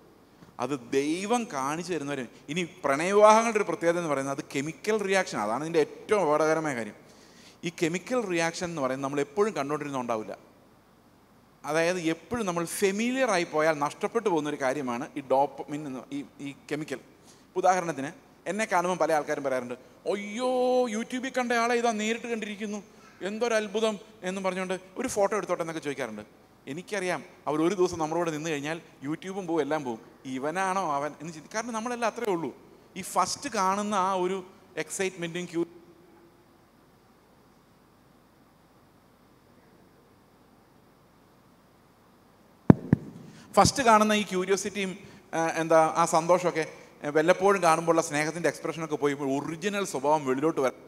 അത് ദൈവം കാണിച്ചു തരുന്നവരെ ഇനി പ്രണയവിവാഹങ്ങളുടെ ഒരു പ്രത്യേകത എന്ന് പറയുന്നത് അത് കെമിക്കൽ റിയാക്ഷൻ അതാണ് ഇതിൻ്റെ ഏറ്റവും അപകടകരമായ കാര്യം ഈ കെമിക്കൽ റിയാക്ഷൻ എന്ന് പറയുന്നത് നമ്മൾ എപ്പോഴും കണ്ടുകൊണ്ടിരുന്നുണ്ടാവില്ല അതായത് എപ്പോഴും നമ്മൾ ഫെമിലിയർ ആയി പോയാൽ നഷ്ടപ്പെട്ടു പോകുന്ന ഒരു കാര്യമാണ് ഈ ഡോപ്പമിൻ എന്ന് ഈ ഈ കെമിക്കൽ ഉദാഹരണത്തിന് എന്നെ കാണുമ്പോൾ പല ആൾക്കാരും പറയാറുണ്ട് അയ്യോ യൂട്യൂബിൽ കണ്ട ആളെ ഇതാ നേരിട്ട് കണ്ടിരിക്കുന്നു എന്തൊരു അത്ഭുതം എന്ന് പറഞ്ഞുകൊണ്ട് ഒരു ഫോട്ടോ എടുത്തോട്ടെ എന്നൊക്കെ ചോദിക്കാറുണ്ട് എനിക്കറിയാം അവർ ഒരു ദിവസം നമ്മുടെ കൂടെ നിന്ന് കഴിഞ്ഞാൽ യൂട്യൂബും പോവും എല്ലാം പോവും ഇവനാണോ അവൻ എന്ന് ചിന്തി കാരണം നമ്മളെല്ലാം അത്രേ ഉള്ളൂ ഈ ഫസ്റ്റ് കാണുന്ന ആ ഒരു എക്സൈറ്റ്മെൻറ്റും ക്യൂ ഫസ്റ്റ് കാണുന്ന ഈ ക്യൂരിയോസിറ്റിയും എന്താ ആ സന്തോഷമൊക്കെ വല്ലപ്പോഴും കാണുമ്പോഴുള്ള സ്നേഹത്തിൻ്റെ എക്സ്പ്രഷനൊക്കെ പോയി ഒറിജിനൽ സ്വഭാവം വെളിയിലോട്ട് വരാം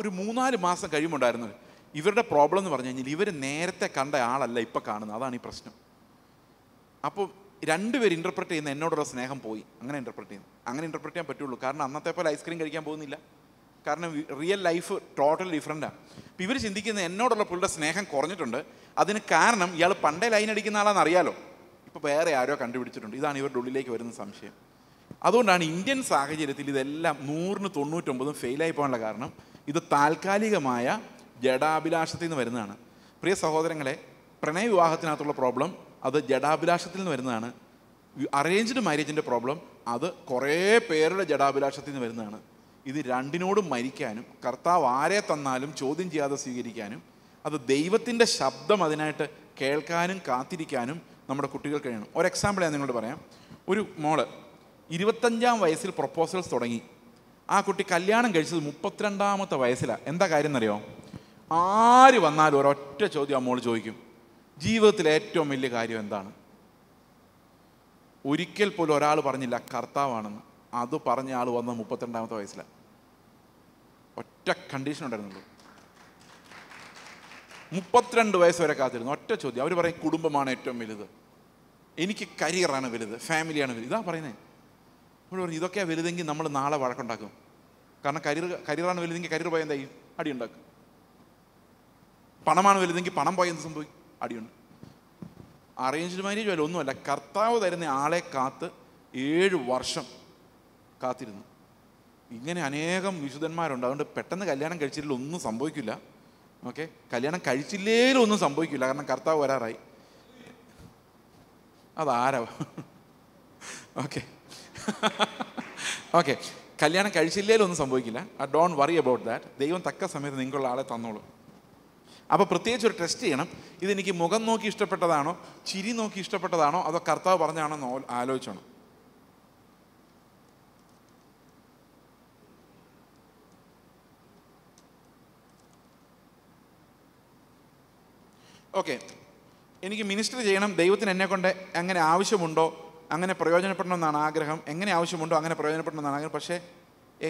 ഒരു മൂന്നാല് മാസം കഴിയുമുണ്ടായിരുന്നു ഇവരുടെ പ്രോബ്ലം എന്ന് പറഞ്ഞു കഴിഞ്ഞാൽ ഇവർ നേരത്തെ കണ്ട ആളല്ല ഇപ്പം കാണുന്നത് അതാണ് ഈ പ്രശ്നം അപ്പോൾ രണ്ടുപേർ ഇൻ്റർപ്രറ്റ് ചെയ്യുന്ന എന്നോടുള്ള സ്നേഹം പോയി അങ്ങനെ ഇൻ്റർപ്രറ്റ് ചെയ്യുന്നു അങ്ങനെ ഇൻ്റർപ്രറ്റ് ചെയ്യാൻ പറ്റുള്ളൂ കാരണം അന്നത്തെ പോലെ ഐസ്ക്രീം കഴിക്കാൻ പോകുന്നില്ല കാരണം റിയൽ ലൈഫ് ടോട്ടൽ ഡിഫറെൻറ്റാണ് അപ്പോൾ ഇവർ ചിന്തിക്കുന്ന എന്നോടുള്ള പുള്ളിയുടെ സ്നേഹം കുറഞ്ഞിട്ടുണ്ട് അതിന് കാരണം ഇയാൾ പണ്ടേ ലൈൻ അടിക്കുന്ന ആളാണെന്ന് അറിയാലോ ഇപ്പോൾ വേറെ ആരോ കണ്ടുപിടിച്ചിട്ടുണ്ട് ഇതാണ് ഇവരുടെ ഉള്ളിലേക്ക് വരുന്ന സംശയം അതുകൊണ്ടാണ് ഇന്ത്യൻ സാഹചര്യത്തിൽ ഇതെല്ലാം നൂറിന് തൊണ്ണൂറ്റൊമ്പതും ഫെയിലായി പോകാനുള്ള കാരണം ഇത് താൽക്കാലികമായ ജഡാഭിലാഷത്തിൽ നിന്ന് വരുന്നതാണ് പ്രിയ സഹോദരങ്ങളെ പ്രണയവിവാഹത്തിനകത്തുള്ള പ്രോബ്ലം അത് ജഡാഭിലാഷത്തിൽ നിന്ന് വരുന്നതാണ് അറേഞ്ച്ഡ് മാരേജിൻ്റെ പ്രോബ്ലം അത് കുറേ പേരുടെ ജഡാഭിലാഷത്തിൽ നിന്ന് വരുന്നതാണ് ഇത് രണ്ടിനോടും മരിക്കാനും കർത്താവ് ആരെ തന്നാലും ചോദ്യം ചെയ്യാതെ സ്വീകരിക്കാനും അത് ദൈവത്തിൻ്റെ ശബ്ദം അതിനായിട്ട് കേൾക്കാനും കാത്തിരിക്കാനും നമ്മുടെ കുട്ടികൾ കഴിയണം ഒരു എക്സാമ്പിൾ ഞാൻ നിങ്ങളോട് പറയാം ഒരു മോള് ഇരുപത്തഞ്ചാം വയസ്സിൽ പ്രൊപ്പോസൽസ് തുടങ്ങി ആ കുട്ടി കല്യാണം കഴിച്ചത് മുപ്പത്തിരണ്ടാമത്തെ വയസ്സിലാണ് എന്താ കാര്യം എന്നറിയോ ആര് വന്നാലും ഒരൊറ്റ ചോദ്യം അമ്മോൾ ചോദിക്കും ജീവിതത്തിൽ ഏറ്റവും വലിയ കാര്യം എന്താണ് ഒരിക്കൽ പോലും ഒരാൾ പറഞ്ഞില്ല കർത്താവാണെന്ന് അത് പറഞ്ഞ ആൾ വന്ന മുപ്പത്തിരണ്ടാമത്തെ വയസ്സിലാണ് ഒറ്റ കണ്ടീഷൻ ഉണ്ടായിരുന്നുള്ളൂ മുപ്പത്തിരണ്ട് വയസ്സ് വരെ കാത്തിരുന്നു ഒറ്റ ചോദ്യം അവർ പറയും കുടുംബമാണ് ഏറ്റവും വലുത് എനിക്ക് കരിയറാണ് വലുത് ഫാമിലിയാണ് വലുത് ഇതാ പറയുന്നത് അപ്പോൾ പറഞ്ഞു ഇതൊക്കെ വലുതെങ്കിൽ നമ്മൾ നാളെ വഴക്കുണ്ടാക്കും കാരണം കരിയർ കരിയറാണ് വലുതെങ്കിൽ കരിയർ പോയ എന്തായി അടിയുണ്ടാക്കും പണമാണ് വലുതെങ്കിൽ പണം പോയ എന്ത് സംഭവിക്കും അടിയുണ്ട് അറേഞ്ച്ഡ് മാരേജ് പോലെ ഒന്നുമല്ല കർത്താവ് തരുന്ന ആളെ കാത്ത് ഏഴ് വർഷം കാത്തിരുന്നു ഇങ്ങനെ അനേകം വിശുദ്ധന്മാരുണ്ട് അതുകൊണ്ട് പെട്ടെന്ന് കല്യാണം കഴിച്ചില്ല ഒന്നും സംഭവിക്കില്ല ഓക്കെ കല്യാണം കഴിച്ചില്ലേലും ഒന്നും സംഭവിക്കില്ല കാരണം കർത്താവ് വരാറായി അതാരോ ഓക്കെ [laughs] ഓക്കെ [laughs] കല്യാണം കഴിച്ചില്ലേലൊന്നും സംഭവിക്കില്ല ഡോണ്ട് വറി അബൌട്ട് ദാറ്റ് ദൈവം തക്ക സമയത്ത് നിങ്ങളുള്ള ആളെ തന്നോളൂ അപ്പോൾ പ്രത്യേകിച്ച് ഒരു ടെസ്റ്റ് ചെയ്യണം ഇതെനിക്ക് മുഖം നോക്കി ഇഷ്ടപ്പെട്ടതാണോ ചിരി നോക്കി ഇഷ്ടപ്പെട്ടതാണോ അതോ കർത്താവ് പറഞ്ഞാണോ എന്ന് ആലോചിച്ചോണം ഓക്കെ എനിക്ക് മിനിസ്റ്റർ ചെയ്യണം ദൈവത്തിന് എന്നെ കൊണ്ട് അങ്ങനെ ആവശ്യമുണ്ടോ അങ്ങനെ പ്രയോജനപ്പെടണമെന്നാണ് ആഗ്രഹം എങ്ങനെ ആവശ്യമുണ്ടോ അങ്ങനെ പ്രയോജനപ്പെടണമെന്നാണ് ആഗ്രഹം പക്ഷേ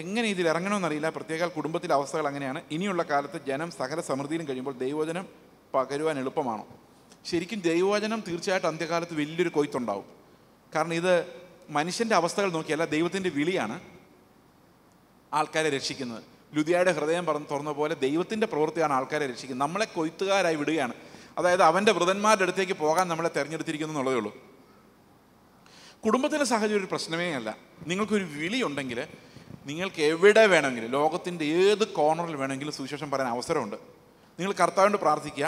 എങ്ങനെ ഇതിൽ ഇറങ്ങണമെന്നറിയില്ല പ്രത്യേക കുടുംബത്തിലെ അവസ്ഥകൾ അങ്ങനെയാണ് ഇനിയുള്ള കാലത്ത് ജനം സകല സമൃദ്ധിയിലും കഴിയുമ്പോൾ ദൈവവചനം പകരുവാൻ എളുപ്പമാണോ ശരിക്കും ദൈവവചനം തീർച്ചയായിട്ടും അന്ത്യകാലത്ത് വലിയൊരു കൊയ്ത്തുണ്ടാവും കാരണം ഇത് മനുഷ്യൻ്റെ അവസ്ഥകൾ നോക്കിയല്ല ദൈവത്തിൻ്റെ വിളിയാണ് ആൾക്കാരെ രക്ഷിക്കുന്നത് ലുതിയായുടെ ഹൃദയം പറഞ്ഞ് തുറന്ന പോലെ ദൈവത്തിൻ്റെ പ്രവൃത്തിയാണ് ആൾക്കാരെ രക്ഷിക്കുന്നത് നമ്മളെ കൊയ്ത്തുകാരായി വിടുകയാണ് അതായത് അവൻ്റെ വൃതന്മാരുടെ അടുത്തേക്ക് പോകാൻ നമ്മളെ തിരഞ്ഞെടുത്തിരിക്കുന്നു എന്നുള്ളതേ ഉള്ളൂ കുടുംബത്തിൻ്റെ സാഹചര്യം ഒരു പ്രശ്നമേ അല്ല നിങ്ങൾക്കൊരു വിളിയുണ്ടെങ്കിൽ നിങ്ങൾക്ക് എവിടെ വേണമെങ്കിലും ലോകത്തിൻ്റെ ഏത് കോർണറിൽ വേണമെങ്കിലും സുവിശേഷം പറയാൻ അവസരമുണ്ട് നിങ്ങൾ കർത്താവിനോട് പ്രാർത്ഥിക്കുക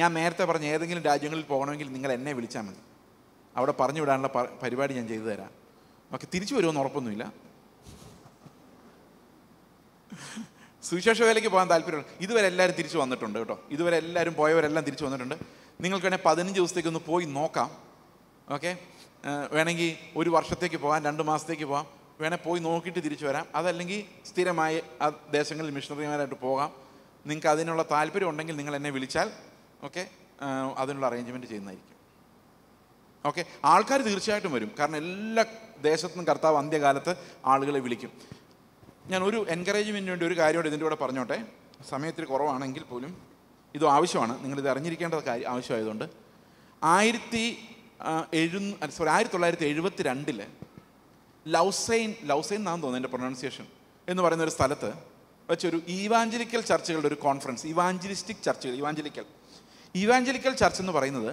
ഞാൻ നേരത്തെ പറഞ്ഞ ഏതെങ്കിലും രാജ്യങ്ങളിൽ പോകണമെങ്കിൽ നിങ്ങൾ എന്നെ വിളിച്ചാൽ മതി അവിടെ പറഞ്ഞു വിടാനുള്ള പരിപാടി ഞാൻ ചെയ്തു തരാം ഓക്കെ തിരിച്ചു വരുമെന്ന് ഉറപ്പൊന്നുമില്ല സുവിശേഷ വേലയ്ക്ക് പോകാൻ താല്പര്യമുണ്ട് ഇതുവരെ എല്ലാവരും തിരിച്ചു വന്നിട്ടുണ്ട് കേട്ടോ ഇതുവരെ എല്ലാവരും പോയവരെല്ലാം തിരിച്ചു വന്നിട്ടുണ്ട് നിങ്ങൾക്ക് വേണേൽ പതിനഞ്ച് ദിവസത്തേക്കൊന്ന് പോയി നോക്കാം ഓക്കെ വേണമെങ്കിൽ ഒരു വർഷത്തേക്ക് പോകാം രണ്ട് മാസത്തേക്ക് പോകാം വേണമെങ്കിൽ പോയി നോക്കിയിട്ട് തിരിച്ചു വരാം അതല്ലെങ്കിൽ സ്ഥിരമായി ആ ദേശങ്ങളിൽ മിഷണറിമാരായിട്ട് പോകാം നിങ്ങൾക്ക് അതിനുള്ള താല്പര്യം ഉണ്ടെങ്കിൽ നിങ്ങൾ എന്നെ വിളിച്ചാൽ ഓക്കെ അതിനുള്ള അറേഞ്ച്മെൻറ്റ് ചെയ്യുന്നതായിരിക്കും ഓക്കെ ആൾക്കാർ തീർച്ചയായിട്ടും വരും കാരണം എല്ലാ ദേശത്തും കർത്താവ് അന്ത്യകാലത്ത് ആളുകളെ വിളിക്കും ഞാൻ ഒരു എൻകറേജ്മെൻറ്റിന് വേണ്ടി ഒരു കാര്യമായിട്ട് ഇതിൻ്റെ കൂടെ പറഞ്ഞോട്ടെ സമയത്തിൽ കുറവാണെങ്കിൽ പോലും ഇത് ആവശ്യമാണ് നിങ്ങളിത് അറിഞ്ഞിരിക്കേണ്ട കാര്യം ആവശ്യമായതുകൊണ്ട് ആയിരത്തി എഴു സോറി ആയിരത്തി തൊള്ളായിരത്തി എഴുപത്തി രണ്ടില് ലൗസൈൻ ലൗസൈൻ എന്നാന്ന് തോന്നുന്നു എൻ്റെ പ്രൊണൗൺസിയേഷൻ എന്ന് പറയുന്ന ഒരു സ്ഥലത്ത് വെച്ചൊരു ഈവാഞ്ചലിക്കൽ ചർച്ചുകളുടെ ഒരു കോൺഫറൻസ് ഇവാഞ്ചലിസ്റ്റിക് ചർച്ചുകൾ ഇവാഞ്ചലിക്കൽ ഇവാഞ്ചലിക്കൽ ചർച്ച് എന്ന് പറയുന്നത്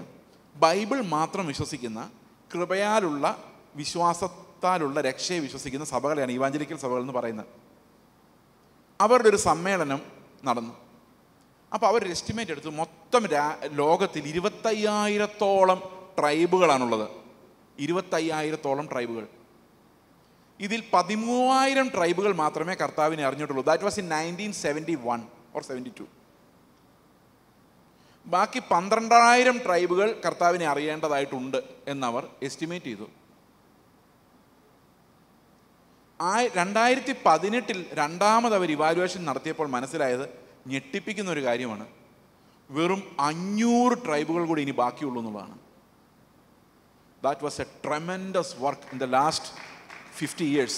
ബൈബിൾ മാത്രം വിശ്വസിക്കുന്ന കൃപയാലുള്ള വിശ്വാസത്താലുള്ള രക്ഷയെ വിശ്വസിക്കുന്ന സഭകളെയാണ് ഇവാഞ്ചലിക്കൽ സഭകൾ എന്ന് പറയുന്നത് അവരുടെ ഒരു സമ്മേളനം നടന്നു അപ്പോൾ അവർ എസ്റ്റിമേറ്റ് എടുത്തു മൊത്തം ലോകത്തിൽ ഇരുപത്തയ്യായിരത്തോളം ട്രൈബുകളാണുള്ളത് ഇരുപത്തയ്യായിരത്തോളം ട്രൈബുകൾ ഇതിൽ പതിമൂവായിരം ട്രൈബുകൾ മാത്രമേ കർത്താവിനെ അറിഞ്ഞിട്ടുള്ളൂ that was in nineteen seventy one or seventy two ബാക്കി പന്ത്രണ്ടായിരം ട്രൈബുകൾ കർത്താവിനെ അറിയേണ്ടതായിട്ടുണ്ട് എന്നവർ എസ്റ്റിമേറ്റ് ചെയ്തു ആ രണ്ടായിരത്തി പതിനെട്ടിൽ രണ്ടാമത് അവർ ഇവാലുവേഷൻ നടത്തിയപ്പോൾ മനസ്സിലായത് ഞെട്ടിപ്പിക്കുന്ന ഒരു കാര്യമാണ് വെറും അഞ്ഞൂറ് ട്രൈബുകൾ കൂടി ഇനി ബാക്കിയുള്ളൂ എന്നുള്ളതാണ് That was a tremendous work in the last 50 years.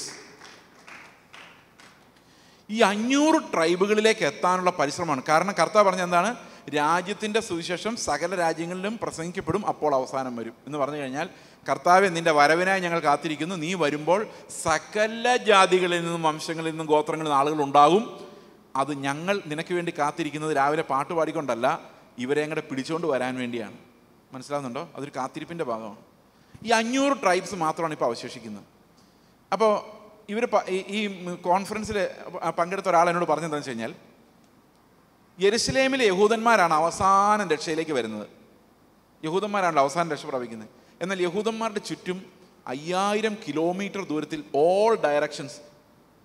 ഈ അഞ്ഞൂറ് ട്രൈബുകളിലേക്ക് എത്താനുള്ള പരിശ്രമമാണ് കാരണം കർത്താവ് പറഞ്ഞ എന്താണ് രാജ്യത്തിൻ്റെ സുവിശേഷം സകല രാജ്യങ്ങളിലും പ്രസംഗിക്കപ്പെടും അപ്പോൾ അവസാനം വരും എന്ന് പറഞ്ഞു കഴിഞ്ഞാൽ കർത്താവെ നിന്റെ വരവിനായി ഞങ്ങൾ കാത്തിരിക്കുന്നു നീ വരുമ്പോൾ സകല ജാതികളിൽ നിന്നും വംശങ്ങളിൽ നിന്നും ഗോത്രങ്ങളിൽ നിന്നും ആളുകൾ ഉണ്ടാകും അത് ഞങ്ങൾ നിനക്ക് വേണ്ടി കാത്തിരിക്കുന്നത് രാവിലെ പാട്ട് പാടിക്കൊണ്ടല്ല ഇവരെ അങ്ങോട്ട് പിടിച്ചുകൊണ്ട് വരാൻ വേണ്ടിയാണ് മനസ്സിലാകുന്നുണ്ടോ അതൊരു കാത്തിരിപ്പിൻ്റെ ഭാഗമാണ് ഈ അഞ്ഞൂറ് ട്രൈബ്സ് മാത്രമാണ് ഇപ്പോൾ അവശേഷിക്കുന്നത് അപ്പോൾ ഇവർ ഈ കോൺഫറൻസിൽ പങ്കെടുത്ത ഒരാൾ എന്നോട് പറഞ്ഞെന്താണെന്ന് വെച്ച് കഴിഞ്ഞാൽ യരുസലേമിലെ യഹൂദന്മാരാണ് അവസാനം രക്ഷയിലേക്ക് വരുന്നത് യഹൂദന്മാരാണല്ലോ അവസാനം രക്ഷ പ്രാപിക്കുന്നത് എന്നാൽ യഹൂദന്മാരുടെ ചുറ്റും അയ്യായിരം കിലോമീറ്റർ ദൂരത്തിൽ ഓൾ ഡയറക്ഷൻസ്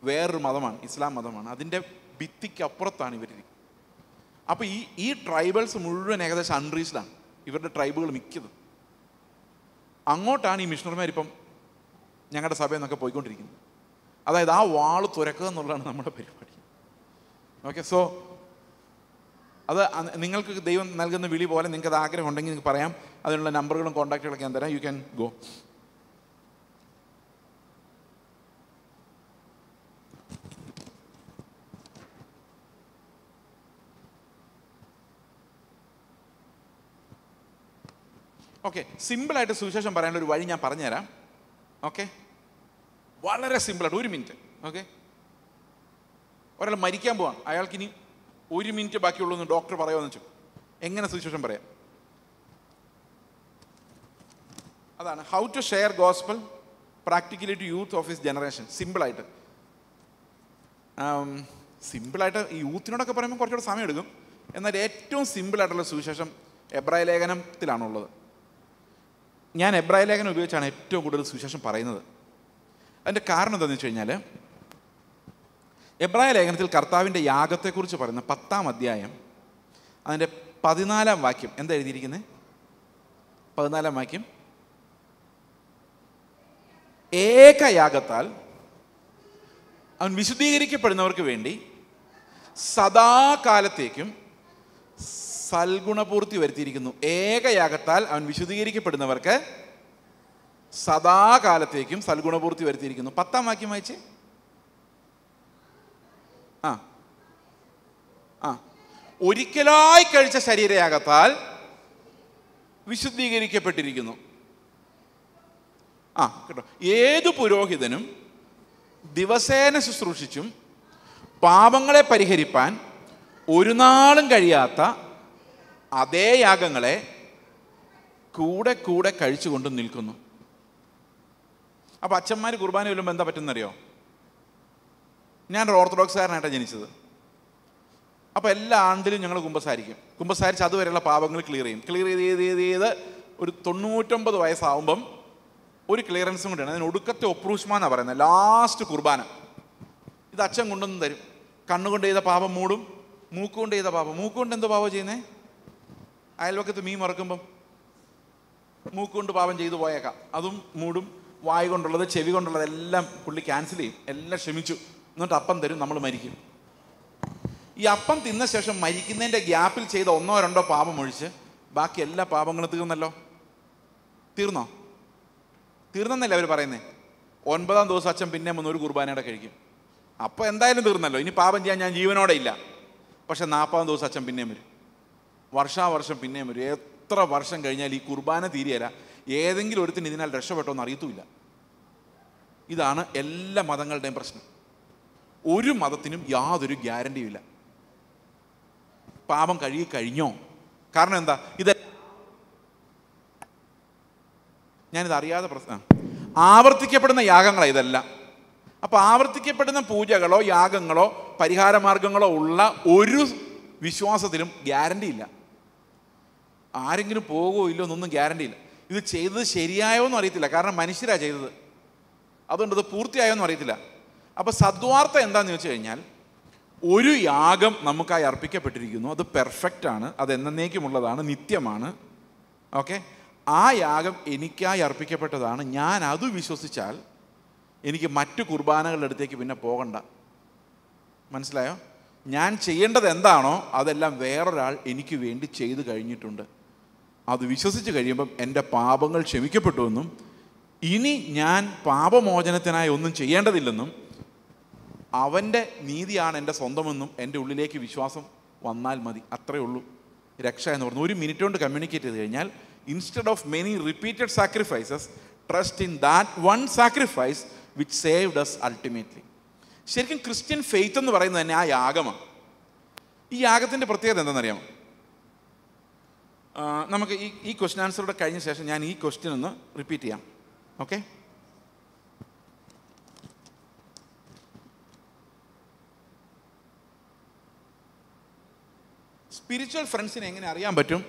വേറൊരു മതമാണ് ഇസ്ലാം മതമാണ് അതിൻ്റെ ഭിത്തിക്കപ്പുറത്താണ് ഇവർ അപ്പോൾ ഈ ഈ ട്രൈബൽസ് മുഴുവൻ ഏകദേശം അൺറീച്ച്ഡാണ് ഇവരുടെ ട്രൈബുകൾ മിക്കതും അങ്ങോട്ടാണ് ഈ മിഷണർമാരിപ്പം ഞങ്ങളുടെ സഭയിൽ നിന്നൊക്കെ പോയിക്കൊണ്ടിരിക്കുന്നത് അതായത് ആ വാൾ തുരക്കുക എന്നുള്ളതാണ് നമ്മുടെ പരിപാടി ഓക്കെ സോ അത് നിങ്ങൾക്ക് ദൈവം നൽകുന്ന വിളി പോലെ നിങ്ങൾക്ക് അത് ആഗ്രഹം ഉണ്ടെങ്കിൽ നിങ്ങൾക്ക് പറയാം അതിനുള്ള നമ്പറുകളും കോൺടാക്റ്റുകളൊക്കെ ഞാൻ തരാം യു ക്യാൻ ഗോ ഓക്കെ സിമ്പിളായിട്ട് സുവിശേഷം പറയാനുള്ള ഒരു വഴി ഞാൻ പറഞ്ഞുതരാം ഓക്കെ വളരെ സിമ്പിളായിട്ട് ഒരു മിനിറ്റ് ഓക്കെ ഒരാൾ മരിക്കാൻ പോവാണ് അയാൾക്ക് ഇനി ഒരു മിനിറ്റ് ബാക്കിയുള്ളൂ എന്ന് ഡോക്ടർ പറയുമെന്ന് വെച്ചു എങ്ങനെ സുവിശേഷം പറയാം അതാണ് how to share gospel practically to youth of his generation സിമ്പിളായിട്ട് സിമ്പിളായിട്ട് ഈ യൂത്തിനോടൊക്കെ പറയുമ്പോൾ കുറച്ചുകൂടെ എടുക്കും എന്നാൽ ഏറ്റവും സിമ്പിളായിട്ടുള്ള സുവിശേഷം എബ്രായ ലേഖനത്തിലാണുള്ളത് ഞാൻ എബ്രായ ലേഖനം ഉപയോഗിച്ചാണ് ഏറ്റവും കൂടുതൽ സുവിശേഷം പറയുന്നത് അതിൻ്റെ കാരണം എന്താണെന്ന് വെച്ച് കഴിഞ്ഞാൽ എബ്രായ ലേഖനത്തിൽ കർത്താവിൻ്റെ യാഗത്തെക്കുറിച്ച് പറയുന്ന പത്താം അധ്യായം അതിൻ്റെ പതിനാലാം വാക്യം എന്താ എഴുതിയിരിക്കുന്നത് പതിനാലാം വാക്യം ഏകയാഗത്താൽ അവൻ വിശുദ്ധീകരിക്കപ്പെടുന്നവർക്ക് വേണ്ടി സദാകാലത്തേക്കും സൽഗുണപൂർത്തി വരുത്തിയിരിക്കുന്നു ഏകയാകത്താൽ അവൻ വിശുദ്ധീകരിക്കപ്പെടുന്നവർക്ക് സദാകാലത്തേക്കും സൽഗുണപൂർത്തി വരുത്തിയിരിക്കുന്നു പത്താം വാക്യം വായിച്ച് ആ ആ ഒരിക്കലായി കഴിച്ച ശരീരയാകത്താൽ വിശുദ്ധീകരിക്കപ്പെട്ടിരിക്കുന്നു ആ കേട്ടോ ഏതു പുരോഹിതനും ദിവസേന ശുശ്രൂഷിച്ചും പാപങ്ങളെ പരിഹരിപ്പാൻ ഒരു നാളും കഴിയാത്ത അതേ യാഗങ്ങളെ കൂടെ കൂടെ കഴിച്ചുകൊണ്ട് നിൽക്കുന്നു അപ്പോൾ അച്ഛന്മാർ കുർബാന വരുമ്പോൾ എന്താ പറ്റുന്നറിയോ ഞാനൊരു ഓർത്തഡോക്സുകാരനായിട്ടാണ് ജനിച്ചത് അപ്പോൾ എല്ലാ ആണ്ടിലും ഞങ്ങൾ കുമ്പസാരിക്കും കുമ്പസാരിച്ച് അതുവരെയുള്ള പാപങ്ങൾ ക്ലിയർ ചെയ്യും ക്ലിയർ ചെയ്ത് ചെയ്ത് ചെയ്ത് ചെയ്ത് ഒരു തൊണ്ണൂറ്റൊമ്പത് വയസ്സാവുമ്പം ഒരു ക്ലിയറൻസും കൂടിയാണ് അതിന് ഒടുക്കത്തെ ഒപ്രൂഷ്മ പറയുന്നത് ലാസ്റ്റ് കുർബാന ഇത് അച്ഛൻ കൊണ്ടൊന്നും തരും കണ്ണുകൊണ്ട് ചെയ്ത പാപം മൂടും മൂക്കുകൊണ്ട് ചെയ്ത പാപം മൂക്കുകൊണ്ട് എന്തോ പാപം ചെയ്യുന്നേ അയൽവക്കത്ത് മീൻ മറക്കുമ്പം മൂക്കൊണ്ട് പാപം ചെയ്തു പോയേക്കാം അതും മൂടും വായ കൊണ്ടുള്ളത് ചെവി കൊണ്ടുള്ളത് എല്ലാം പുള്ളി ക്യാൻസൽ ചെയ്യും എല്ലാം ക്ഷമിച്ചു എന്നിട്ട് അപ്പം തരും നമ്മൾ മരിക്കും ഈ അപ്പം തിന്ന ശേഷം മരിക്കുന്നതിൻ്റെ ഗ്യാപ്പിൽ ചെയ്ത ഒന്നോ രണ്ടോ പാപം ഒഴിച്ച് ബാക്കി എല്ലാ പാപങ്ങളും തീർന്നല്ലോ തീർന്നോ തീർന്നെന്നല്ലേ അവർ പറയുന്നത് ഒൻപതാം ദിവസം അച്ഛൻ പിന്നെ മുന്നൂറ് കുർബാനയുടെ കഴിക്കും അപ്പോൾ എന്തായാലും തീർന്നല്ലോ ഇനി പാപം ചെയ്യാൻ ഞാൻ ജീവനോടെ ഇല്ല പക്ഷെ നാൽപ്പതാം ദിവസം അച്ഛൻ പിന്നെയും വരും വർഷാവർഷം പിന്നെയും വരും എത്ര വർഷം കഴിഞ്ഞാൽ ഈ കുർബാന തീരെയല്ല ഏതെങ്കിലും ഒരുത്തിന് ഇതിനാൽ രക്ഷപ്പെട്ടോ എന്ന് അറിയത്തുമില്ല ഇതാണ് എല്ലാ മതങ്ങളുടെയും പ്രശ്നം ഒരു മതത്തിനും യാതൊരു ഗ്യാരണ്ടിയും ഇല്ല പാപം കഴുകി കഴിഞ്ഞോ കാരണം എന്താ ഇത് ഞാനിത് അറിയാതെ പ്രശ്ന ആവർത്തിക്കപ്പെടുന്ന യാഗങ്ങളാണ് ഇതല്ല അപ്പോൾ ആവർത്തിക്കപ്പെടുന്ന പൂജകളോ യാഗങ്ങളോ പരിഹാര മാർഗങ്ങളോ ഉള്ള ഒരു വിശ്വാസത്തിലും ഗ്യാരണ്ടി ഇല്ല ആരെങ്കിലും പോകുമോ ഇല്ലോ എന്നൊന്നും ഗ്യാരണ്ടി ഇല്ല ഇത് ചെയ്തത് ശരിയായോ എന്ന് അറിയത്തില്ല കാരണം മനുഷ്യരാണ് ചെയ്തത് അതുകൊണ്ട് അത് പൂർത്തിയായോ എന്ന് അറിയത്തില്ല അപ്പോൾ സദ്വാർത്ത എന്താണെന്ന് വെച്ച് കഴിഞ്ഞാൽ ഒരു യാഗം നമുക്കായി അർപ്പിക്കപ്പെട്ടിരിക്കുന്നു അത് പെർഫെക്റ്റ് ആണ് അത് എന്നേക്കുമുള്ളതാണ് നിത്യമാണ് ഓക്കെ ആ യാഗം എനിക്കായി അർപ്പിക്കപ്പെട്ടതാണ് ഞാൻ അത് വിശ്വസിച്ചാൽ എനിക്ക് മറ്റു കുർബാനകളുടെ അടുത്തേക്ക് പിന്നെ പോകണ്ട മനസ്സിലായോ ഞാൻ ചെയ്യേണ്ടത് എന്താണോ അതെല്ലാം വേറൊരാൾ എനിക്ക് വേണ്ടി ചെയ്തു കഴിഞ്ഞിട്ടുണ്ട് അത് വിശ്വസിച്ച് കഴിയുമ്പം എൻ്റെ പാപങ്ങൾ ക്ഷമിക്കപ്പെട്ടുവെന്നും ഇനി ഞാൻ പാപമോചനത്തിനായി ഒന്നും ചെയ്യേണ്ടതില്ലെന്നും അവൻ്റെ നീതിയാണ് എൻ്റെ സ്വന്തമെന്നും എൻ്റെ ഉള്ളിലേക്ക് വിശ്വാസം വന്നാൽ മതി അത്രയേ ഉള്ളൂ രക്ഷ എന്ന് പറഞ്ഞു ഒരു മിനിറ്റ് കൊണ്ട് കമ്മ്യൂണിക്കേറ്റ് ചെയ്ത് കഴിഞ്ഞാൽ instead of many repeated sacrifices trust in that one sacrifice which saved us ultimately ശരിക്കും ക്രിസ്ത്യൻ ഫെയ്ത്ത് എന്ന് പറയുന്നത് തന്നെ ആ യാഗമാണ് ഈ യാഗത്തിൻ്റെ പ്രത്യേകത എന്താണെന്നറിയാമോ നമുക്ക് ഈ ഈ ക്വസ്റ്റ്യൻ ആൻസറുടെ കഴിഞ്ഞ ശേഷം ഞാൻ ഈ ക്വസ്റ്റ്യൻ ഒന്ന് റിപ്പീറ്റ് ചെയ്യാം ഓക്കെ സ്പിരിച്വൽ ഫ്രണ്ട്സിനെ എങ്ങനെ അറിയാൻ പറ്റും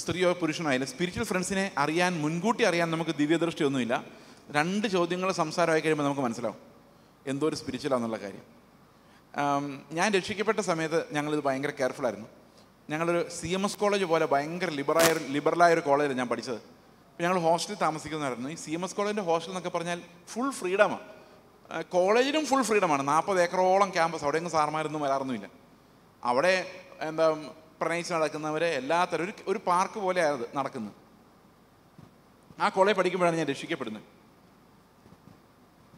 സ്ത്രീയോ പുരുഷനോ ആയാലും സ്പിരിച്വൽ ഫ്രണ്ട്സിനെ അറിയാൻ മുൻകൂട്ടി അറിയാൻ നമുക്ക് ദിവ്യദൃഷ്ടിയൊന്നുമില്ല രണ്ട് ചോദ്യങ്ങൾ സംസാരമായി കഴിയുമ്പോൾ നമുക്ക് മനസ്സിലാവും എന്തോ ഒരു സ്പിരിച്വലാണെന്നുള്ള കാര്യം ഞാൻ രക്ഷിക്കപ്പെട്ട സമയത്ത് ഞങ്ങളിത് ഭയങ്കര കെയർഫുള്ളായിരുന്നു ഞങ്ങളൊരു സി എം എസ് കോളേജ് പോലെ ഭയങ്കര ലിബറായ ലിബറലായ ഒരു കോളേജിൽ ഞാൻ പഠിച്ചത് അപ്പോൾ ഞങ്ങൾ ഹോസ്റ്റലിൽ താമസിക്കുന്നതായിരുന്നു ഈ സി എം എസ് കോളേജിൻ്റെ ഹോസ്റ്റൽ എന്നൊക്കെ പറഞ്ഞാൽ ഫുൾ ഫ്രീഡമാണ് കോളേജിനും ഫുൾ ഫ്രീഡമാണ് നാൽപ്പത് ഏക്കറോളം ക്യാമ്പസ് അവിടെയെങ്കിലും സാർമാരൊന്നും വരാറൊന്നുമില്ല അവിടെ എന്താ പ്രണയിച്ച് നടക്കുന്നവരെ എല്ലാത്തരം ഒരു ഒരു പാർക്ക് പോലെ ആയത് നടക്കുന്നത് ആ കോളേജ് പഠിക്കുമ്പോഴാണ് ഞാൻ രക്ഷിക്കപ്പെടുന്നത്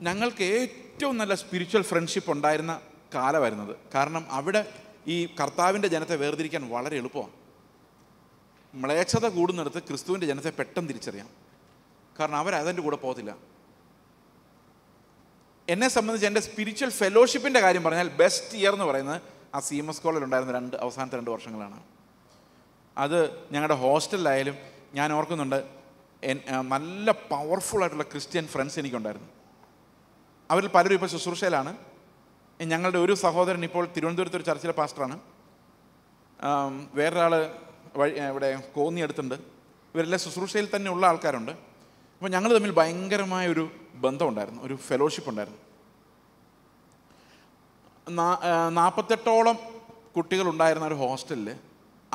ഞങ്ങൾക്ക് ഏറ്റവും നല്ല സ്പിരിച്വൽ ഫ്രണ്ട്ഷിപ്പ് ഉണ്ടായിരുന്ന കാലമായിരുന്നത് കാരണം അവിടെ ഈ കർത്താവിൻ്റെ ജനത്തെ വേർതിരിക്കാൻ വളരെ എളുപ്പമാണ് മ്ലേച്ഛത കൂടുന്നിടത്ത് ക്രിസ്തുവിൻ്റെ ജനത്തെ പെട്ടെന്ന് തിരിച്ചറിയാം കാരണം അവരതിൻ്റെ കൂടെ പോകത്തില്ല എന്നെ സംബന്ധിച്ച് എൻ്റെ സ്പിരിച്വൽ ഫെലോഷിപ്പിൻ്റെ കാര്യം പറഞ്ഞാൽ ബെസ്റ്റ് ഇയർ എന്ന് പറയുന്നത് ആ സി എം എസ് കോളേജിൽ ഉണ്ടായിരുന്ന രണ്ട് അവസാനത്തെ രണ്ട് വർഷങ്ങളാണ് അത് ഞങ്ങളുടെ ഹോസ്റ്റലിലായാലും ഞാൻ ഓർക്കുന്നുണ്ട് നല്ല പവർഫുൾ ആയിട്ടുള്ള ക്രിസ്ത്യൻ ഫ്രണ്ട്സ് എനിക്കുണ്ടായിരുന്നു അവരിൽ പലരും ഇപ്പോൾ ശുശ്രൂഷയിലാണ് ഞങ്ങളുടെ ഒരു സഹോദരൻ ഇപ്പോൾ തിരുവനന്തപുരത്ത് ഒരു ചർച്ചിലെ പാസ്റ്ററാണ് വേറൊരാൾ വഴി ഇവിടെ കോന്നി എടുത്തുണ്ട് ഇവരെല്ലാം ശുശ്രൂഷയിൽ തന്നെ ഉള്ള ആൾക്കാരുണ്ട് അപ്പോൾ ഞങ്ങൾ തമ്മിൽ ഭയങ്കരമായ ഒരു ബന്ധമുണ്ടായിരുന്നു ഒരു ഫെലോഷിപ്പ് ഉണ്ടായിരുന്നു നാൽപ്പത്തെട്ടോളം കുട്ടികളുണ്ടായിരുന്ന ഒരു ഹോസ്റ്റലിൽ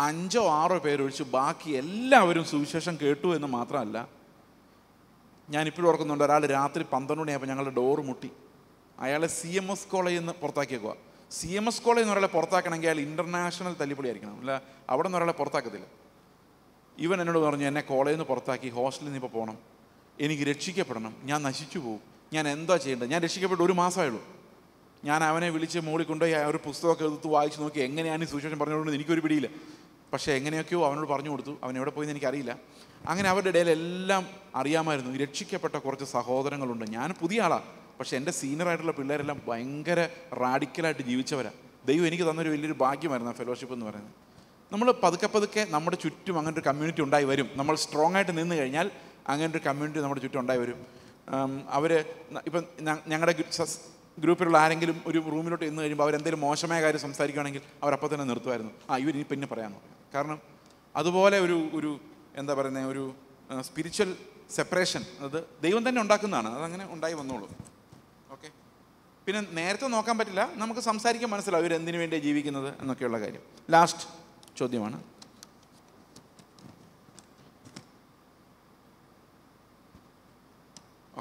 അഞ്ചോ ആറോ പേരൊഴിച്ച് ബാക്കി എല്ലാവരും സുവിശേഷം കേട്ടു എന്ന് മാത്രമല്ല ഞാനിപ്പോഴും ഓർക്കുന്നുണ്ട് ഒരാൾ രാത്രി പന്ത്രണ്ട് മണിയായപ്പോൾ ഞങ്ങളുടെ ഡോറ് മുട്ടി അയാളെ സി എം എസ് കോളേജിൽ നിന്ന് പുറത്താക്കിയേക്കുക സി എം എസ് കോളേജിൽ എന്ന് ഒരാളെ പുറത്താക്കണമെങ്കിൽ അയാൾ ഇൻ്റർനാഷണൽ തല്ലിപ്പൊളി ആയിരിക്കണം അല്ല അവിടെ നിന്ന് ഒരാളെ പുറത്താക്കത്തില്ല ഇവൻ എന്നോട് പറഞ്ഞു എന്നെ കോളേജിൽ നിന്ന് പുറത്താക്കി ഹോസ്റ്റലിൽ നിന്ന് ഇപ്പോൾ പോകണം എനിക്ക് രക്ഷിക്കപ്പെടണം ഞാൻ നശിച്ചു പോകും ഞാൻ എന്താ ചെയ്യേണ്ടത് ഞാൻ രക്ഷിക്കപ്പെട്ട് ഒരു മാസമായുള്ളൂ ഞാൻ അവനെ വിളിച്ച് മുകളിൽ കൊണ്ടുപോയി ഒരു പുസ്തകമൊക്കെ എടുത്ത് വായിച്ച് നോക്കി എങ്ങനെയാണ് ഈ സുശേഷൻ പറഞ്ഞു എനിക്കൊരു പിടിയില്ല പക്ഷേ എങ്ങനെയൊക്കെയോ അവനോട് പറഞ്ഞു കൊടുത്തു അവൻ എവിടെ പോയെന്ന് എനിക്കറിയില്ല അങ്ങനെ അവരുടെ ഇടയിൽ എല്ലാം അറിയാമായിരുന്നു രക്ഷിക്കപ്പെട്ട കുറച്ച് സഹോദരങ്ങളുണ്ട് ഞാൻ പുതിയ ആളാണ് പക്ഷേ എൻ്റെ സീനിയർ ആയിട്ടുള്ള പിള്ളേരെല്ലാം ഭയങ്കര റാഡിക്കലായിട്ട് ജീവിച്ചവരാണ് ദൈവം എനിക്ക് തന്നൊരു വലിയൊരു ഭാഗ്യമായിരുന്നു ആ ഫെലോഷിപ്പ് എന്ന് പറയുന്നത് നമ്മൾ പതുക്കെ പതുക്കെ നമ്മുടെ ചുറ്റും അങ്ങനെ ഒരു കമ്മ്യൂണിറ്റി ഉണ്ടായി വരും നമ്മൾ സ്ട്രോങ് ആയിട്ട് നിന്ന് കഴിഞ്ഞാൽ അങ്ങനെ ഒരു കമ്മ്യൂണിറ്റി നമ്മുടെ ചുറ്റും ഉണ്ടായി വരും അവർ ഇപ്പം ഞങ്ങളുടെ ഗ്രൂപ്പിലുള്ള ആരെങ്കിലും ഒരു റൂമിലോട്ട് ഇന്ന് കഴിയുമ്പോൾ അവരെന്തെങ്കിലും മോശമായ കാര്യം സംസാരിക്കുകയാണെങ്കിൽ അവരപ്പോൾ തന്നെ നിർത്തുമായിരുന്നു ആ ഇവർ ഇനി പിന്നെ പറയാമെന്ന് പറയാം കാരണം അതുപോലെ ഒരു ഒരു എന്താ പറയുന്നത് ഒരു സ്പിരിച്വൽ സെപ്പറേഷൻ അത് ദൈവം തന്നെ ഉണ്ടാക്കുന്നതാണ് അതങ്ങനെ ഉണ്ടായി വന്നോളൂ പിന്നെ നേരത്തെ നോക്കാൻ പറ്റില്ല നമുക്ക് സംസാരിക്കാൻ മനസ്സിലാവും ഇവരെന്തിനു വേണ്ടി ജീവിക്കുന്നത് എന്നൊക്കെയുള്ള കാര്യം ലാസ്റ്റ് ചോദ്യമാണ്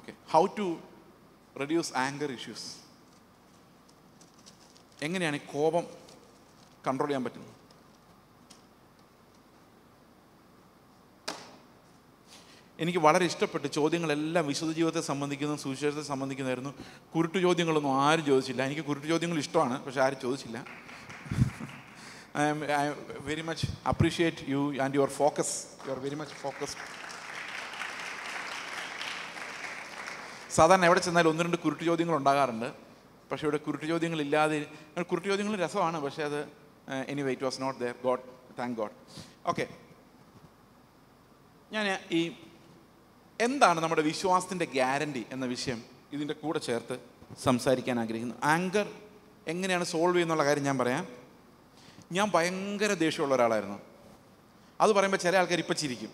okay how to reduce anger issues എങ്ങനെയാണ് കോപം കൺട്രോൾ ചെയ്യാൻ പറ്റുന്നത് എനിക്ക് വളരെ ഇഷ്ടപ്പെട്ട ചോദ്യങ്ങളെല്ലാം വിശുദ്ധ ജീവിതത്തെ സംബന്ധിക്കുന്നതും സുവിശേഷത്തെ സംബന്ധിക്കുന്നതായിരുന്നു കുരുട്ടു ചോദ്യങ്ങളൊന്നും ആരും ചോദിച്ചില്ല എനിക്ക് കുരുട്ടു ചോദ്യങ്ങൾ ഇഷ്ടമാണ് പക്ഷെ ആരും ചോദിച്ചില്ല I'm I very much appreciate you and your focus you are very much focused സാധാരണ എവിടെ ചെന്നാലും ഒന്ന് രണ്ട് കുരുട്ടു ചോദ്യങ്ങൾ ഉണ്ടാകാറുണ്ട് പക്ഷേ ഇവിടെ കുരുട്ടു ചോദ്യങ്ങളില്ലാതെ കുരുട്ടു ചോദ്യങ്ങൾ രസമാണ് പക്ഷേ അത് any wait was not there God thank God okay ഞാൻ ഈ എന്താണ് നമ്മുടെ വിശ്വാസത്തിൻ്റെ ഗ്യാരണ്ടി എന്ന വിഷയം ഇതിൻ്റെ കൂടെ ചേർത്ത് സംസാരിക്കാൻ ആഗ്രഹിക്കുന്നു ആങ്കർ എങ്ങനെയാണ് സോൾവ് ചെയ്യുന്നുള്ള കാര്യം ഞാൻ പറയാം ഞാൻ ഭയങ്കര ദേഷ്യമുള്ള ഒരാളായിരുന്നു അത് പറയുമ്പോൾ ചില ആൾക്കാർ ഇപ്പം ചിരിക്കും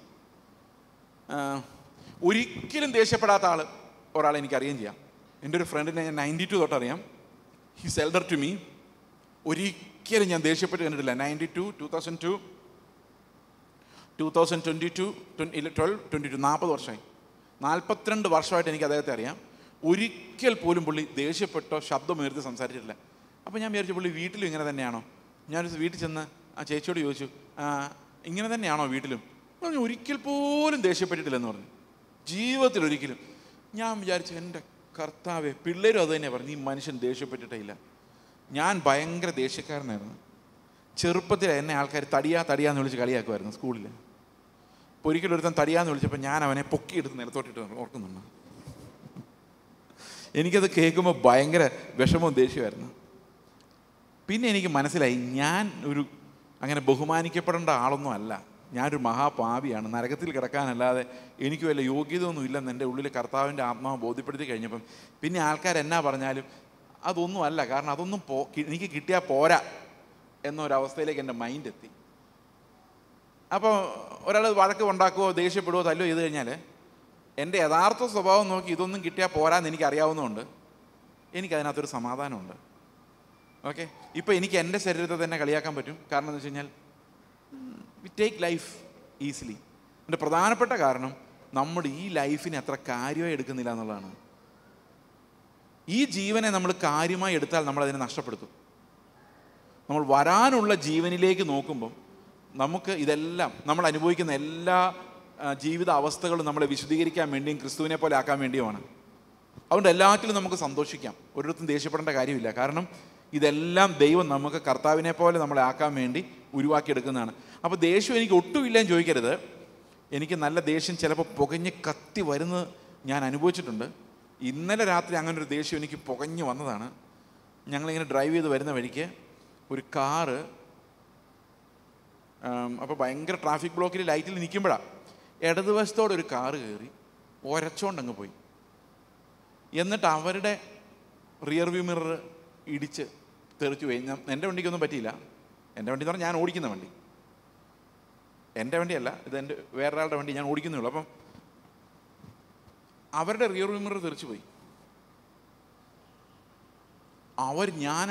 ഒരിക്കലും ദേഷ്യപ്പെടാത്ത ആൾ ഒരാളെ എനിക്കറിയാം ചെയ്യാം എൻ്റെ ഒരു ഫ്രണ്ടിനെ ഞാൻ നയൻറ്റി ടു തൊട്ടറിയാം ഹി സെൽഡർ ടു മീ ഒരിക്കലും ഞാൻ ദേഷ്യപ്പെട്ട് കണ്ടിട്ടില്ല ninety two two thousand two two thousand twenty two twelve twenty two നാൽപ്പത് വർഷമായി നാൽപ്പത്തിരണ്ട് വർഷമായിട്ട് എനിക്ക് അദ്ദേഹത്തെ അറിയാം ഒരിക്കൽ പോലും പുള്ളി ദേഷ്യപ്പെട്ടോ ശബ്ദമുയർത്തി സംസാരിച്ചിട്ടില്ല അപ്പോൾ ഞാൻ വിചാരിച്ചു പുള്ളി വീട്ടിലും ഇങ്ങനെ തന്നെയാണോ ഞാൻ വീട്ടിൽ ചെന്ന് ആ ചേച്ചിയോട് ചോദിച്ചു ഇങ്ങനെ തന്നെയാണോ വീട്ടിലും പറഞ്ഞു ഒരിക്കൽ പോലും ദേഷ്യപ്പെട്ടിട്ടില്ല എന്ന് പറഞ്ഞു ജീവിതത്തിൽ ഒരിക്കലും ഞാൻ വിചാരിച്ചു എൻ്റെ കർത്താവെ പിള്ളേരും അത് തന്നെയാണ് പറഞ്ഞു ഈ മനുഷ്യൻ ദേഷ്യപ്പെട്ടിട്ടില്ല ഞാൻ ഭയങ്കര ദേഷ്യക്കാരനായിരുന്നു ചെറുപ്പത്തിൽ എന്നെ ആൾക്കാർ തടിയാ തടിയാന്ന് വിളിച്ച് കളിയാക്കുമായിരുന്നു സ്കൂളിൽ അപ്പോൾ ഒരിക്കലും ഒരുത്തൻ തടിയാന്ന് വിളിച്ചപ്പോൾ ഞാൻ അവനെ പൊക്കിയെടുത്ത് നിലത്തോട്ടിട്ട് ഓർക്കുന്നുണ്ട് എനിക്കത് കേൾക്കുമ്പോൾ ഭയങ്കര വിഷമവും ദേഷ്യമായിരുന്നു പിന്നെ എനിക്ക് മനസ്സിലായി ഞാൻ ഒരു അങ്ങനെ ബഹുമാനിക്കപ്പെടേണ്ട ആളൊന്നും അല്ല ഞാനൊരു മഹാപാപിയാണ് നരകത്തിൽ കിടക്കാനല്ലാതെ എനിക്ക് വല്ല യോഗ്യതയൊന്നും ഇല്ലെന്ന് എൻ്റെ ഉള്ളിൽ കർത്താവിൻ്റെ ആത്മാവ് ബോധ്യപ്പെടുത്തി കഴിഞ്ഞപ്പം പിന്നെ ആൾക്കാർ എന്നാ പറഞ്ഞാലും അതൊന്നും അല്ല കാരണം അതൊന്നും പോ എനിക്ക് കിട്ടിയാൽ പോരാ എന്നൊരവസ്ഥയിലേക്ക് എൻ്റെ മൈൻഡ് എത്തി അപ്പോൾ ഒരാൾ വഴക്ക് ഉണ്ടാക്കുമോ ദേഷ്യപ്പെടുവോ തല്ലോ ചെയ്ത് കഴിഞ്ഞാൽ എൻ്റെ യഥാർത്ഥ സ്വഭാവം നോക്കി ഇതൊന്നും കിട്ടിയാൽ പോരാന്ന് എനിക്ക് അറിയാവുന്നതുകൊണ്ട് എനിക്കതിനകത്തൊരു സമാധാനമുണ്ട് ഓക്കെ ഇപ്പോൾ എനിക്ക് എൻ്റെ ശരീരത്തെ തന്നെ കളിയാക്കാൻ പറ്റും കാരണം എന്താ വെച്ച് കഴിഞ്ഞാൽ വി ടേക്ക് ലൈഫ് ഈസിലി എൻ്റെ പ്രധാനപ്പെട്ട കാരണം നമ്മൾ ഈ ലൈഫിനെ അത്ര കാര്യമായി എടുക്കുന്നില്ല എന്നുള്ളതാണ് ഈ ജീവനെ നമ്മൾ കാര്യമായി എടുത്താൽ നമ്മൾ അതിനെ നഷ്ടപ്പെടുത്തും നമ്മൾ വരാനുള്ള ജീവനിലേക്ക് നോക്കുമ്പം നമുക്ക് ഇതെല്ലാം നമ്മൾ അനുഭവിക്കുന്ന എല്ലാ ജീവിത അവസ്ഥകളും നമ്മളെ വിശദീകരിക്കാൻ വേണ്ടിയും ക്രിസ്തുവിനെ പോലെ ആക്കാൻ വേണ്ടിയുമാണ് അതുകൊണ്ട് എല്ലാറ്റിലും നമുക്ക് സന്തോഷിക്കാം ഒരിടത്തും ദേഷ്യപ്പെടേണ്ട കാര്യമില്ല കാരണം ഇതെല്ലാം ദൈവം നമുക്ക് കർത്താവിനെ പോലെ നമ്മളെ ആക്കാൻ വേണ്ടി ഉരുവാക്കിയെടുക്കുന്നതാണ് അപ്പോൾ ദേഷ്യം എനിക്ക് ഒട്ടുമില്ല എന്ന് ചോദിക്കരുത് എനിക്ക് നല്ല ദേഷ്യം ചിലപ്പോൾ പുകഞ്ഞ് കത്തി വരുന്നത് ഞാൻ അനുഭവിച്ചിട്ടുണ്ട് ഇന്നലെ രാത്രി അങ്ങനെ ഒരു ദേഷ്യം എനിക്ക് പുകഞ്ഞു വന്നതാണ് ഞങ്ങളിങ്ങനെ ഡ്രൈവ് ചെയ്ത് വരുന്ന വഴിക്ക് ഒരു കാറ് അപ്പോൾ ഭയങ്കര ട്രാഫിക് ബ്ലോക്കിൽ ലൈറ്റിൽ നിൽക്കുമ്പോഴാണ് ഇടതുവശത്തോടെ ഒരു കാറ് കയറി ഒരച്ചോണ്ടങ്ങ് പോയി എന്നിട്ട് അവരുടെ റിയർ വ്യൂ മിറർ ഇടിച്ച് തെറിച്ചു പോയി എൻ്റെ വണ്ടിക്കൊന്നും പറ്റിയില്ല എൻ്റെ വണ്ടി എന്ന് പറഞ്ഞാൽ ഞാൻ ഓടിക്കുന്ന വണ്ടി എൻ്റെ വണ്ടിയല്ല ഇത് എൻ്റെ വേറൊരാളുടെ വണ്ടി ഞാൻ ഓടിക്കുന്നേ ഉള്ളൂ അപ്പം അവരുടെ റിയർ വ്യൂ മിറർ തെറിച്ചു പോയി അവർ ഞാൻ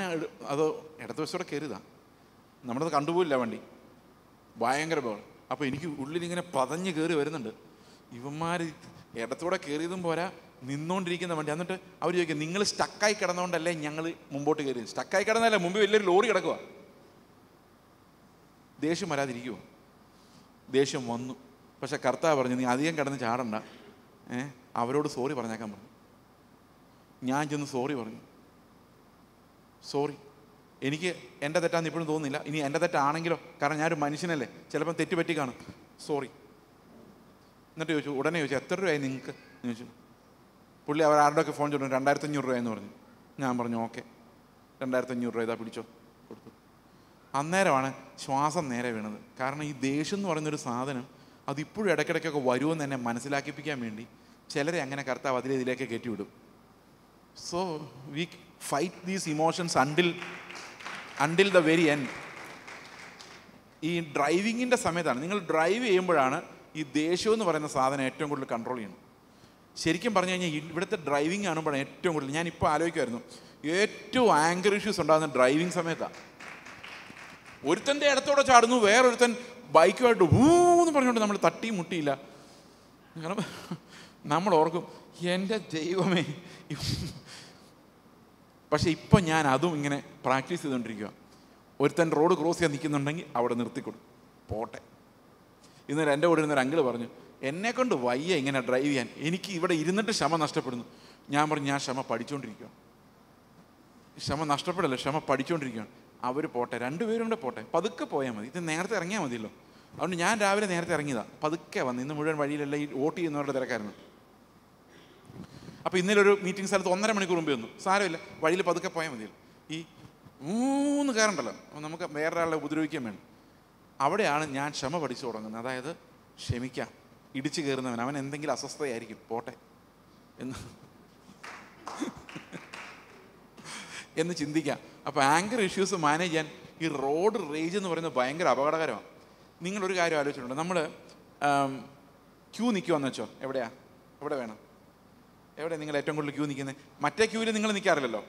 അത് ഇടത്തുവശത്തോടെ കയറിയതാണ് നമ്മളത് കണ്ടുപോയില്ല വണ്ടി ഭയങ്കര ബഹളം അപ്പോൾ എനിക്ക് ഉള്ളിലിങ്ങനെ പതഞ്ഞ് കയറി വരുന്നുണ്ട് ഇവന്മാർ ഇടത്തൂടെ കയറിയതും പോരാ നിന്നുകൊണ്ടിരിക്കുന്ന വണ്ടി എന്നിട്ട് അവർ ചോദിക്കും നിങ്ങൾ സ്റ്റക്കായി കിടന്നുകൊണ്ടല്ലേ ഞങ്ങൾ മുമ്പോട്ട് കയറി സ്റ്റക്കായി കിടന്നല്ലേ മുമ്പ് വലിയൊരു ലോറി കിടക്കുക ദേഷ്യം വരാതിരിക്കുമോ ദേഷ്യം വന്നു പക്ഷെ കർത്താവ് പറഞ്ഞു നീ അധികം കിടന്ന് ചാടണ്ട ഏ അവരോട് സോറി പറഞ്ഞേക്കാൻ പറഞ്ഞു ഞാൻ ചെന്ന് സോറി പറഞ്ഞു സോറി എനിക്ക് എൻ്റെ തെറ്റാന്ന് ഇപ്പോഴും തോന്നുന്നില്ല ഇനി എൻ്റെ തെറ്റാണെങ്കിലോ കാരണം ഞാനൊരു മനുഷ്യനല്ലേ ചിലപ്പം തെറ്റുപറ്റി കാണും സോറി എന്നിട്ട് ചോദിച്ചു ഉടനെ ചോദിച്ചു എത്ര രൂപയായി നിങ്ങൾക്ക് ചോദിച്ചു പുള്ളി അവർ ഒക്കെ ഫോൺ ചോദിച്ചു രണ്ടായിരത്തഞ്ഞൂറ് രൂപയെന്ന് പറഞ്ഞു ഞാൻ പറഞ്ഞു ഓക്കെ അഞ്ഞൂറ് രൂപ ഇതാ പിടിച്ചോ കൊടുത്തു അന്നേരമാണ് ശ്വാസം നേരെ വീണത് കാരണം ഈ ദേഷ്യം എന്ന് പറയുന്നൊരു സാധനം അതിപ്പോഴും ഇടയ്ക്കിടയ്ക്കൊക്കെ വരുമെന്ന് എന്നെ മനസ്സിലാക്കിപ്പിക്കാൻ വേണ്ടി ചിലരെ അങ്ങനെ കർത്താവ് അതിലേതിലേക്ക് കയറ്റിവിടും so we fight these emotions until until the very end ഈ ഡ്രൈവിങ്ങിൻ്റെ സമയത്താണ് നിങ്ങൾ ഡ്രൈവ് ചെയ്യുമ്പോഴാണ് ഈ ദേഷ്യം എന്ന് പറയുന്ന സാധനം ഏറ്റവും കൂടുതൽ കൺട്രോൾ ചെയ്യുന്നത് ശരിക്കും പറഞ്ഞു കഴിഞ്ഞാൽ ഇവിടുത്തെ ഡ്രൈവിംഗ് ആണുമ്പോഴാണ് ഏറ്റവും കൂടുതൽ ഞാനിപ്പോൾ ആലോചിക്കുമായിരുന്നു ഏറ്റവും ആങ്കർ ഇഷ്യൂസ് ഉണ്ടാകുന്ന ഡ്രൈവിങ് സമയത്താണ് ഒരുത്തൻ്റെ ഇടത്തോടെ ചാടുന്നു വേറൊരുത്തൻ ബൈക്കുമായിട്ട് ഊന്ന് പറഞ്ഞുകൊണ്ട് നമ്മൾ തട്ടിയും മുട്ടിയില്ല കാരണം നമ്മൾ ഓർക്കും എൻ്റെ ദൈവമേ പക്ഷേ ഇപ്പം ഞാൻ അതും ഇങ്ങനെ പ്രാക്ടീസ് ചെയ്തുകൊണ്ടിരിക്കുക ഒരുത്തൻ റോഡ് ക്രോസ് ചെയ്യാൻ നിൽക്കുന്നുണ്ടെങ്കിൽ അവിടെ നിർത്തിക്കൊടു പോട്ടെ ഇന്നലെ എൻ്റെ കൂടെ ഇരുന്നൊരു അങ്കിള് പറഞ്ഞു എന്നെക്കൊണ്ട് വയ്യ ഇങ്ങനെ ഡ്രൈവ് ചെയ്യാൻ എനിക്ക് ഇവിടെ ഇരുന്നിട്ട് ക്ഷമ നഷ്ടപ്പെടുന്നു ഞാൻ പറഞ്ഞു ഞാൻ ക്ഷമ പഠിച്ചുകൊണ്ടിരിക്കുക ക്ഷമ നഷ്ടപ്പെടല്ല ക്ഷമ പഠിച്ചുകൊണ്ടിരിക്കുകയാണ് അവർ പോട്ടെ രണ്ടുപേരും കൂടെ പോട്ടെ പതുക്കെ പോയാൽ മതി ഇത് നേരത്തെ ഇറങ്ങിയാൽ മതിയല്ലോ അതുകൊണ്ട് ഞാൻ രാവിലെ നേരത്തെ ഇറങ്ങിയതാണ് പതുക്കെ വന്ന് ഇന്ന് മുഴുവൻ വഴിയിലല്ല ഈ വോട്ട് ചെയ്യുന്നവരുടെ തിരക്കായിരുന്നു അപ്പോൾ ഒരു മീറ്റിംഗ് സ്ഥലത്ത് ഒന്നര മണിക്കൂർ മുമ്പ് വന്നു സാരമില്ല വഴിയിൽ പതുക്കെ പോയാൽ മതിയല്ലോ ഈ മൂന്ന് അപ്പോൾ നമുക്ക് വേറൊരാളെ ഉപദ്രവിക്കാൻ വേണം അവിടെയാണ് ഞാൻ ക്ഷമ പഠിച്ചു തുടങ്ങുന്നത് അതായത് ക്ഷമിക്കാം ഇടിച്ചു കയറുന്നവൻ അവൻ എന്തെങ്കിലും അസ്വസ്ഥയായിരിക്കും പോട്ടെ എന്ന് എന്ന് ചിന്തിക്കാം അപ്പോൾ ആങ്കർ ഇഷ്യൂസ് മാനേജ് ചെയ്യാൻ ഈ റോഡ് റേജ് എന്ന് പറയുന്നത് ഭയങ്കര അപകടകരമാണ് നിങ്ങളൊരു കാര്യം ആലോചിച്ചിട്ടുണ്ട് നമ്മൾ ക്യൂ നിൽക്കുമെന്ന് വെച്ചോ എവിടെയാ എവിടെ വേണം എവിടെ നിങ്ങൾ ഏറ്റവും കൂടുതൽ ക്യൂ നിൽക്കുന്നത് മറ്റേ ക്യൂവിൽ നിങ്ങൾ നിൽക്കാറില്ലല്ലോ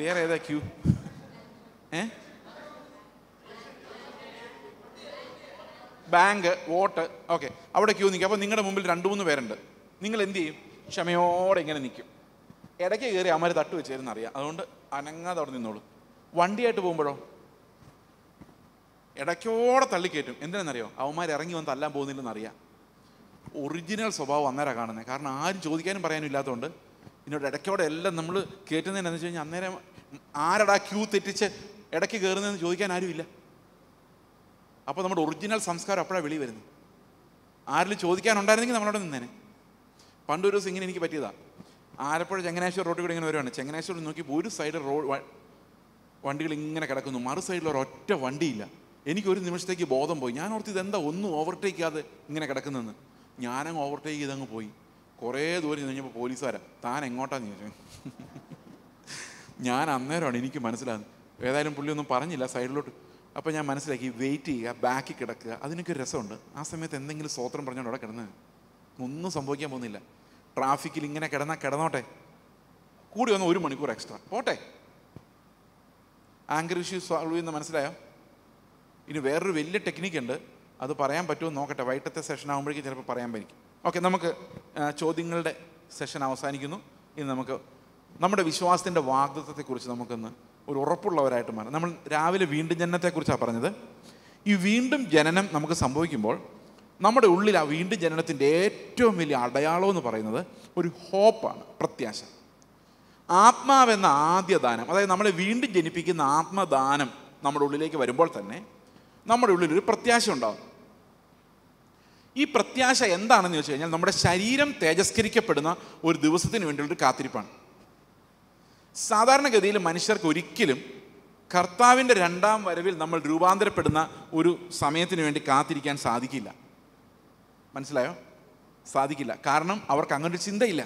വേറെ ഏതാ queue a bank vote okay അവിടെ ക്യൂ നിൽക്കും അപ്പോൾ നിങ്ങളുടെ മുമ്പിൽ രണ്ട് മൂന്ന് പേരുണ്ട് നിങ്ങൾ എന്ത് ചെയ്യും ക്ഷമയോടെ ഇങ്ങനെ നിൽക്കും ഇടയ്ക്ക് കയറി അമ്മര് തട്ട് വെച്ചേരുന്ന അറിയാം അതുകൊണ്ട് അനങ്ങാതെ അവിടെ നിന്നോളൂ വണ്ടിയായിട്ട് പോകുമ്പോഴോ ഇടയ്ക്കോടെ തള്ളിക്കയറ്റും എന്തിനാണെന്നറിയോ അവന്മാർ ഇറങ്ങി വന്ന് തല്ലാൻ പോകുന്നില്ലെന്നറിയാം ഒറിജിനൽ സ്വഭാവം അന്നേരം കാണുന്നത് കാരണം ആരും ചോദിക്കാനും പറയാനും ഇല്ലാത്തതുകൊണ്ട് ഇതിനോട് ഇടയ്ക്കോടെ എല്ലാം നമ്മൾ എന്ന് വെച്ച് കഴിഞ്ഞാൽ അന്നേരം ആരടാ ക്യൂ തെറ്റിച്ച് ഇടയ്ക്ക് കയറുന്നതെന്ന് ചോദിക്കാൻ ആരുമില്ല അപ്പോൾ നമ്മുടെ ഒറിജിനൽ സംസ്കാരം അപ്പോഴാണ് വെളി വരുന്നത് ആരിൽ ചോദിക്കാനുണ്ടായിരുന്നെങ്കിൽ നമ്മളവിടെ നിന്നേനെ പണ്ടൊരു ദിവസം ഇങ്ങനെ എനിക്ക് പറ്റിയതാണ് ആലപ്പുഴ ചങ്ങനാശ്വർ റോഡ് കൂടെ ഇങ്ങനെ വരുവാണ് ചങ്ങനാശ്വർ നോക്കി ഒരു സൈഡ് റോഡ് വണ്ടികൾ ഇങ്ങനെ കിടക്കുന്നു മറു സൈഡിൽ ഒരു ഒറ്റ വണ്ടിയില്ല എനിക്ക് ഒരു നിമിഷത്തേക്ക് ബോധം പോയി ഞാൻ ഓർത്ത് ഇതെന്താ ഒന്നും ഓവർടേക്ക് ചെയ്യാതെ ഇങ്ങനെ കിടക്കുന്നതെന്ന് ഞാനങ്ങ് ഓവർടേക്ക് ചെയ്തങ്ങ് പോയി കുറേ ദൂരം കഴിഞ്ഞപ്പോൾ പോലീസുകാരാ താൻ എങ്ങോട്ടാന്ന് ചോദിച്ചു [laughs] ഞാൻ അന്നേരമാണ് എനിക്ക് മനസ്സിലാകുന്നത് ഏതായാലും പുള്ളിയൊന്നും പറഞ്ഞില്ല സൈഡിലോട്ട് അപ്പോൾ ഞാൻ മനസ്സിലാക്കി വെയിറ്റ് ചെയ്യുക ബാക്കിൽ കിടക്കുക അതിനൊക്കെ രസമുണ്ട് ആ സമയത്ത് എന്തെങ്കിലും സ്വോത്രം പറഞ്ഞോ അവിടെ കിടന്ന് ഒന്നും സംഭവിക്കാൻ പോകുന്നില്ല ട്രാഫിക്കിൽ ഇങ്ങനെ കിടന്നാൽ കിടന്നോട്ടെ കൂടി വന്ന ഒരു മണിക്കൂർ എക്സ്ട്രാ പോട്ടെ ആങ്കർ ഇഷ്യൂ സോൾവ് ചെയ്യുന്ന മനസ്സിലായോ ഇനി വേറൊരു വലിയ ടെക്നിക്കുണ്ട് അത് പറയാൻ പറ്റുമോ നോക്കട്ടെ വൈകിട്ടത്തെ സെഷൻ ആകുമ്പോഴേക്കും ചിലപ്പോൾ പറയാൻ പറ്റും ഓക്കെ നമുക്ക് ചോദ്യങ്ങളുടെ സെഷൻ അവസാനിക്കുന്നു ഇനി നമുക്ക് നമ്മുടെ വിശ്വാസത്തിൻ്റെ വാഗ്ദത്വത്തെക്കുറിച്ച് നമുക്കൊന്ന് ഒരു ഉറപ്പുള്ളവരായിട്ട് മാറാം നമ്മൾ രാവിലെ വീണ്ടും ജനനത്തെക്കുറിച്ചാണ് പറഞ്ഞത് ഈ വീണ്ടും ജനനം നമുക്ക് സംഭവിക്കുമ്പോൾ നമ്മുടെ ഉള്ളിൽ ആ വീണ്ടും ജനനത്തിൻ്റെ ഏറ്റവും വലിയ അടയാളം എന്ന് പറയുന്നത് ഒരു ഹോപ്പാണ് പ്രത്യാശ ആത്മാവെന്ന ആദ്യ ദാനം അതായത് നമ്മളെ വീണ്ടും ജനിപ്പിക്കുന്ന ആത്മദാനം നമ്മുടെ ഉള്ളിലേക്ക് വരുമ്പോൾ തന്നെ നമ്മുടെ ഉള്ളിൽ ഒരു പ്രത്യാശ ഉണ്ടാകും ഈ പ്രത്യാശ എന്താണെന്ന് ചോദിച്ചു കഴിഞ്ഞാൽ നമ്മുടെ ശരീരം തേജസ്കരിക്കപ്പെടുന്ന ഒരു ദിവസത്തിന് വേണ്ടിയുള്ള കാത്തിരിപ്പാണ് സാധാരണഗതിയിൽ മനുഷ്യർക്ക് ഒരിക്കലും കർത്താവിൻ്റെ രണ്ടാം വരവിൽ നമ്മൾ രൂപാന്തരപ്പെടുന്ന ഒരു സമയത്തിന് വേണ്ടി കാത്തിരിക്കാൻ സാധിക്കില്ല മനസ്സിലായോ സാധിക്കില്ല കാരണം അവർക്ക് അങ്ങനൊരു ചിന്തയില്ല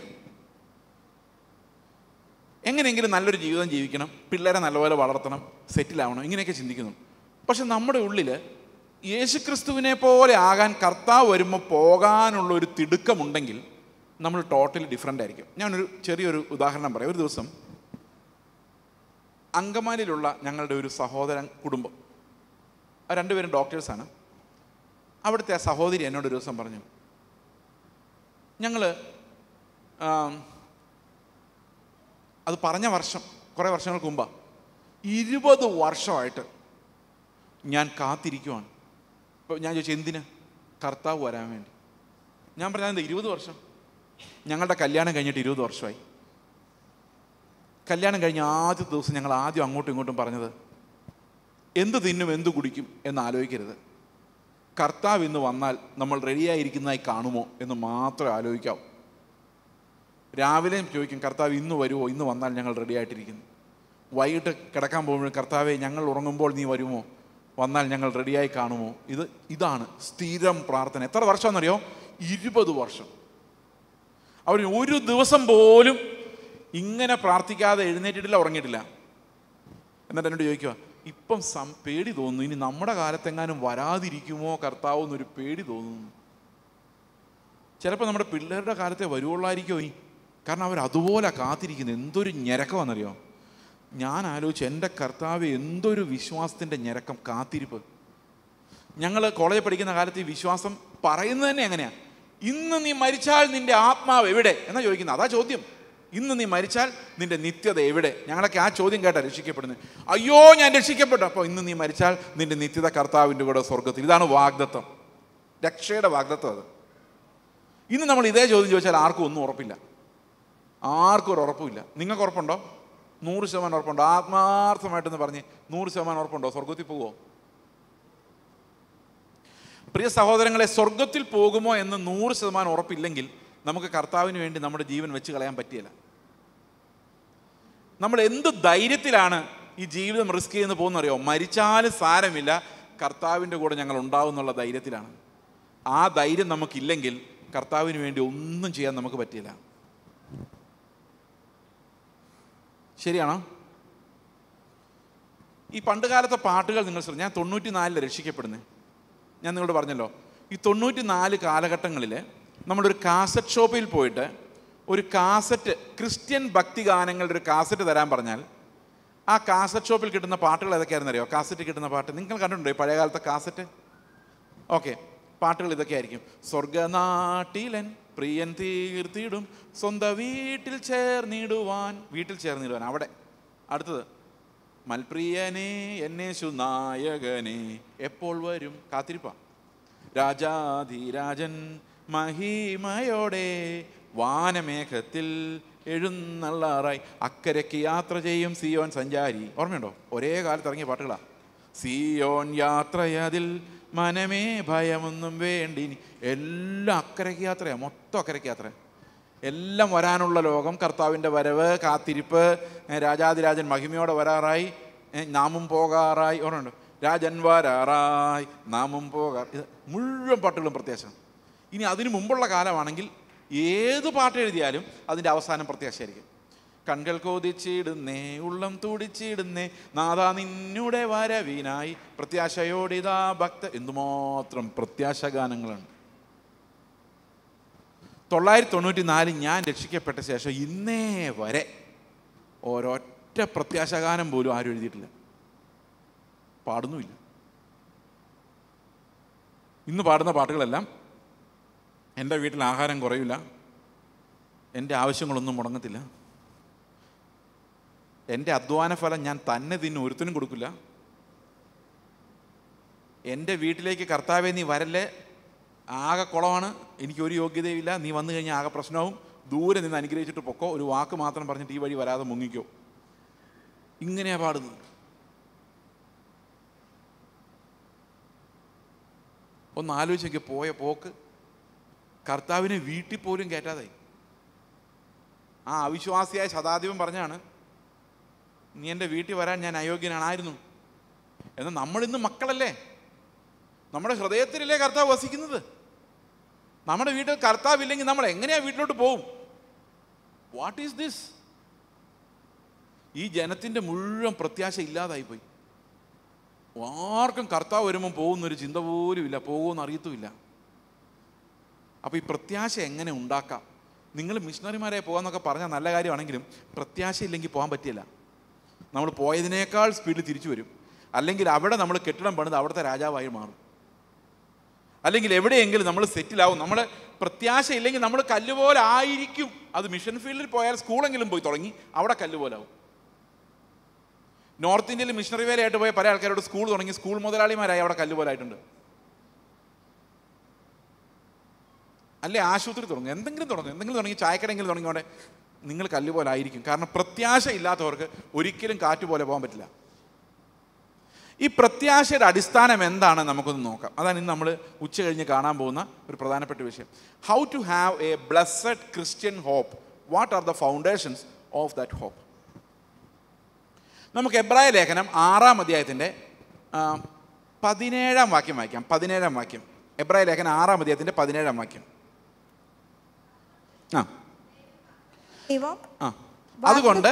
എങ്ങനെയെങ്കിലും നല്ലൊരു ജീവിതം ജീവിക്കണം പിള്ളേരെ നല്ലപോലെ വളർത്തണം സെറ്റിലാവണം ഇങ്ങനെയൊക്കെ ചിന്തിക്കുന്നു പക്ഷെ നമ്മുടെ ഉള്ളിൽ യേശുക്രിസ്തുവിനെ പോലെ ആകാൻ കർത്താവ് വരുമ്പോൾ പോകാനുള്ള ഒരു തിടുക്കമുണ്ടെങ്കിൽ നമ്മൾ ടോട്ടലി ഡിഫറെൻ്റ് ആയിരിക്കും ഞാനൊരു ചെറിയൊരു ഉദാഹരണം പറയാം ഒരു ദിവസം അങ്കമാലിയിലുള്ള ഞങ്ങളുടെ ഒരു സഹോദരൻ കുടുംബം രണ്ടുപേരും ഡോക്ടേഴ്സാണ് അവിടുത്തെ ആ സഹോദരി എന്നോട് ഒരു ദിവസം പറഞ്ഞു ഞങ്ങൾ അത് പറഞ്ഞ വർഷം കുറേ വർഷങ്ങൾക്ക് മുമ്പാണ് ഇരുപത് വർഷമായിട്ട് ഞാൻ കാത്തിരിക്കുവാണ് അപ്പോൾ ഞാൻ ചോദിച്ചു എന്തിന് കർത്താവ് വരാൻ വേണ്ടി ഞാൻ പറഞ്ഞത് എന്താ ഇരുപത് വർഷം ഞങ്ങളുടെ കല്യാണം കഴിഞ്ഞിട്ട് ഇരുപത് വർഷമായി കല്യാണം കഴിഞ്ഞ ആദ്യ ദിവസം ഞങ്ങൾ ആദ്യം അങ്ങോട്ടും ഇങ്ങോട്ടും പറഞ്ഞത് എന്ത് തിന്നും എന്ത് കുടിക്കും എന്ന് ആലോചിക്കരുത് കർത്താവ് ഇന്ന് വന്നാൽ നമ്മൾ റെഡിയായിരിക്കുന്നതായി കാണുമോ എന്ന് മാത്രം ആലോചിക്കാവും രാവിലെ ചോദിക്കും കർത്താവ് ഇന്ന് വരുമോ ഇന്ന് വന്നാൽ ഞങ്ങൾ ആയിട്ടിരിക്കുന്നു വൈകിട്ട് കിടക്കാൻ പോകുമ്പോഴും കർത്താവെ ഞങ്ങൾ ഉറങ്ങുമ്പോൾ നീ വരുമോ വന്നാൽ ഞങ്ങൾ റെഡിയായി കാണുമോ ഇത് ഇതാണ് സ്ഥിരം പ്രാർത്ഥന എത്ര വർഷമെന്നറിയോ ഇരുപത് വർഷം അവർ ഒരു ദിവസം പോലും ഇങ്ങനെ പ്രാർത്ഥിക്കാതെ എഴുന്നേറ്റിട്ടില്ല ഉറങ്ങിയിട്ടില്ല എന്നിട്ട് എന്നോട് ചോദിക്കുക ഇപ്പം സം പേടി തോന്നുന്നു ഇനി നമ്മുടെ കാലത്തെങ്ങാനും വരാതിരിക്കുമോ കർത്താവ് എന്നൊരു പേടി തോന്നുന്നു ചിലപ്പോൾ നമ്മുടെ പിള്ളേരുടെ കാലത്തെ വരുവുള്ളായിരിക്കുമോ ഈ കാരണം അവർ അതുപോലെ കാത്തിരിക്കുന്നു എന്തൊരു ഞരക്കമാണെന്നറിയോ ഞാൻ ആലോചിച്ചു എൻ്റെ കർത്താവ് എന്തൊരു വിശ്വാസത്തിൻ്റെ ഞരക്കം കാത്തിരിപ്പ് ഞങ്ങൾ കോളേജ് പഠിക്കുന്ന കാലത്ത് ഈ വിശ്വാസം പറയുന്നത് തന്നെ എങ്ങനെയാണ് ഇന്ന് നീ മരിച്ചാൽ നിൻ്റെ ആത്മാവ് എവിടെ എന്നാ ചോദിക്കുന്നത് അതാ ചോദ്യം ഇന്ന് നീ മരിച്ചാൽ നിന്റെ നിത്യത എവിടെ ഞങ്ങളൊക്കെ ആ ചോദ്യം കേട്ടാ രക്ഷിക്കപ്പെടുന്നത് അയ്യോ ഞാൻ രക്ഷിക്കപ്പെട്ടു അപ്പോൾ ഇന്ന് നീ മരിച്ചാൽ നിന്റെ നിത്യത കർത്താവിൻ്റെ കൂടെ സ്വർഗത്തിൽ ഇതാണ് വാഗ്ദത്വം രക്ഷയുടെ വാഗ്ദത്വം അത് ഇന്ന് നമ്മൾ ഇതേ ചോദ്യം ചോദിച്ചാൽ ആർക്കും ഒന്നും ഉറപ്പില്ല ആർക്കും ഒരു ഉറപ്പില്ല നിങ്ങൾക്ക് ഉറപ്പുണ്ടോ നൂറ് ശതമാനം ഉറപ്പുണ്ടോ ആത്മാർത്ഥമായിട്ടെന്ന് പറഞ്ഞ് നൂറ് ശതമാനം ഉറപ്പുണ്ടോ സ്വർഗത്തിൽ പോകുമോ പ്രിയ സഹോദരങ്ങളെ സ്വർഗത്തിൽ പോകുമോ എന്ന് നൂറ് ശതമാനം ഉറപ്പില്ലെങ്കിൽ നമുക്ക് കർത്താവിന് വേണ്ടി നമ്മുടെ ജീവൻ വെച്ച് കളയാൻ പറ്റിയല്ല നമ്മൾ എന്ത് ധൈര്യത്തിലാണ് ഈ ജീവിതം റിസ്ക് ചെയ്യുന്ന പോകുന്നറിയോ മരിച്ചാലും സാരമില്ല കർത്താവിൻ്റെ കൂടെ ഞങ്ങൾ ഉണ്ടാവും എന്നുള്ള ധൈര്യത്തിലാണ് ആ ധൈര്യം നമുക്കില്ലെങ്കിൽ കർത്താവിന് വേണ്ടി ഒന്നും ചെയ്യാൻ നമുക്ക് പറ്റില്ല ശരിയാണോ ഈ പണ്ട് കാലത്തെ പാട്ടുകൾ നിങ്ങൾ ശ്രദ്ധിച്ചു ഞാൻ തൊണ്ണൂറ്റി നാലിൽ രക്ഷിക്കപ്പെടുന്നത് ഞാൻ നിങ്ങളോട് പറഞ്ഞല്ലോ ഈ തൊണ്ണൂറ്റി നാല് കാലഘട്ടങ്ങളിൽ നമ്മളൊരു കാസറ്റ് ഷോപ്പിൽ പോയിട്ട് ഒരു കാസറ്റ് ക്രിസ്ത്യൻ ഭക്തി ഗാനങ്ങളുടെ ഒരു കാസറ്റ് തരാൻ പറഞ്ഞാൽ ആ കാസറ്റ് ഷോപ്പിൽ കിട്ടുന്ന പാട്ടുകൾ ഏതൊക്കെയായിരുന്നു അറിയോ കാസറ്റ് കിട്ടുന്ന പാട്ട് നിങ്ങൾ കണ്ടിട്ടുണ്ടോ ഈ പഴയകാലത്തെ കാസറ്റ് ഓക്കെ പാട്ടുകൾ ഇതൊക്കെ ആയിരിക്കും സ്വർഗനാട്ടിലൻ പ്രിയൻ തീർത്തിയിടും സ്വന്തം വീട്ടിൽ ചേർന്നിടുവാൻ വീട്ടിൽ ചേർന്നിടുവാൻ അവിടെ അടുത്തത് മൽപ്രിയനെ എന്നെ നായകനെ എപ്പോൾ വരും കാത്തിരിപ്പ രാജാധിരാജൻ മഹിമയോടെ വാനമേഘത്തിൽ എഴുന്നള്ളാറായി അക്കരയ്ക്ക് യാത്ര ചെയ്യും സിയോൻ സഞ്ചാരി ഓർമ്മയുണ്ടോ ഒരേ കാലത്ത് ഇറങ്ങിയ പാട്ടുകളാ സിയോൻ യാത്രയതിൽ മനമേ ഭയമൊന്നും വേണ്ടിനി എല്ലാം അക്കരയ്ക്ക് യാത്രയാണ് മൊത്തം അക്കരയ്ക്ക് യാത്ര എല്ലാം വരാനുള്ള ലോകം കർത്താവിൻ്റെ വരവ് കാത്തിരിപ്പ് രാജാതിരാജൻ മഹിമയോടെ വരാറായി നാമും പോകാറായി ഓർമ്മയുണ്ട് രാജൻ വരാറായി നാമും പോകാറ് ഇത് മുഴുവൻ പാട്ടുകളും പ്രത്യാശം ഇനി അതിനു മുമ്പുള്ള കാലമാണെങ്കിൽ ഏത് പാട്ട് എഴുതിയാലും അതിൻ്റെ അവസാനം പ്രത്യാശയായിരിക്കും കൺകൾ കൊതിച്ചിടുന്നേ ഉള്ളം തുടിച്ചിടുന്നേ നാദാ നിന്നുടെ വരവീനായി പ്രത്യാശയോടിതാ ഭക്ത എന്തുമാത്രം പ്രത്യാശ ഗാനങ്ങളാണ് തൊള്ളായിരത്തി തൊണ്ണൂറ്റി നാല് ഞാൻ രക്ഷിക്കപ്പെട്ട ശേഷം ഇന്നേ വരെ ഒരൊറ്റ പ്രത്യാശാഗാനം പോലും ആരും എഴുതിയിട്ടില്ല പാടുന്നുമില്ല ഇന്ന് പാടുന്ന പാട്ടുകളെല്ലാം എൻ്റെ വീട്ടിൽ ആഹാരം കുറയില്ല എൻ്റെ ആവശ്യങ്ങളൊന്നും മുടങ്ങത്തില്ല എൻ്റെ അധ്വാന ഫലം ഞാൻ തന്നെ തിന്നു ഒരുത്തിനും കൊടുക്കില്ല എൻ്റെ വീട്ടിലേക്ക് കർത്താവെ നീ വരല്ലേ ആകെ കുളമാണ് എനിക്കൊരു യോഗ്യതയില്ല നീ വന്നു കഴിഞ്ഞാൽ ആകെ പ്രശ്നവും ദൂരെ നിന്ന് അനുഗ്രഹിച്ചിട്ട് പൊക്കോ ഒരു വാക്ക് മാത്രം പറഞ്ഞിട്ട് ഈ വഴി വരാതെ മുങ്ങിക്കോ ഇങ്ങനെയാണ് പാടുന്നത് ഒന്ന് ആലോചിച്ചെങ്കിൽ പോയ പോക്ക് കർത്താവിനെ വീട്ടിൽ പോലും കയറ്റാതായി ആ അവിശ്വാസിയായ ശതാധിപം പറഞ്ഞാണ് നീ എൻ്റെ വീട്ടിൽ വരാൻ ഞാൻ അയോഗ്യനാണായിരുന്നു എന്നാൽ നമ്മളിന്ന് മക്കളല്ലേ നമ്മുടെ ഹൃദയത്തിലല്ലേ കർത്താവ് വസിക്കുന്നത് നമ്മുടെ വീട്ടിൽ കർത്താവില്ലെങ്കിൽ നമ്മൾ എങ്ങനെയാണ് വീട്ടിലോട്ട് പോകും വാട്ട് ഈസ് ദിസ് ഈ ജനത്തിൻ്റെ മുഴുവൻ പ്രത്യാശ ഇല്ലാതായിപ്പോയി ആർക്കും കർത്താവ് വരുമ്പോൾ പോകുന്നൊരു ചിന്ത പോലും ഇല്ല പോകുമെന്ന് അറിയത്തുമില്ല അപ്പോൾ ഈ പ്രത്യാശ എങ്ങനെ ഉണ്ടാക്കാം നിങ്ങൾ മിഷണറിമാരെ പോകാമെന്നൊക്കെ പറഞ്ഞാൽ നല്ല കാര്യമാണെങ്കിലും പ്രത്യാശ ഇല്ലെങ്കിൽ പോകാൻ പറ്റില്ല നമ്മൾ പോയതിനേക്കാൾ സ്പീഡിൽ തിരിച്ചു വരും അല്ലെങ്കിൽ അവിടെ നമ്മൾ കെട്ടിടം പണിത് അവിടുത്തെ രാജാവായി മാറും അല്ലെങ്കിൽ എവിടെയെങ്കിലും നമ്മൾ സെറ്റിലാവും നമ്മൾ പ്രത്യാശ ഇല്ലെങ്കിൽ നമ്മൾ കല്ലുപോലെ ആയിരിക്കും അത് മിഷൻ ഫീൽഡിൽ പോയാൽ സ്കൂളെങ്കിലും പോയി തുടങ്ങി അവിടെ കല്ലുപോലാവും നോർത്ത് ഇന്ത്യയിൽ മിഷണറി വേലയായിട്ട് പോയ പല ആൾക്കാരോട് സ്കൂൾ തുടങ്ങി സ്കൂൾ മുതലാളിമാരായി അവിടെ കല്ലുപോലായിട്ടുണ്ട് അല്ലെ ആശുപത്രി തുടങ്ങും എന്തെങ്കിലും തുടങ്ങും എന്തെങ്കിലും തുടങ്ങി ചായക്കടെങ്കിലും തുടങ്ങിയോടെ നിങ്ങൾ കല്ലുപോലായിരിക്കും കാരണം പ്രത്യാശ ഇല്ലാത്തവർക്ക് ഒരിക്കലും കാറ്റുപോലെ പോകാൻ പറ്റില്ല ഈ പ്രത്യാശയുടെ അടിസ്ഥാനം എന്താണ് നമുക്കൊന്ന് നോക്കാം അതാണ് ഇന്ന് നമ്മൾ ഉച്ച കഴിഞ്ഞ് കാണാൻ പോകുന്ന ഒരു പ്രധാനപ്പെട്ട വിഷയം how to have a blessed Christian hope what are the foundations of that hope നമുക്ക് എബ്രായ ലേഖനം ആറാം അധ്യായത്തിൻ്റെ പതിനേഴാം വാക്യം വായിക്കാം പതിനേഴാം വാക്യം എബ്രായ ലേഖനം ആറാം അധ്യായത്തിൻ്റെ പതിനേഴാം വാക്യം ആ അതുകൊണ്ട്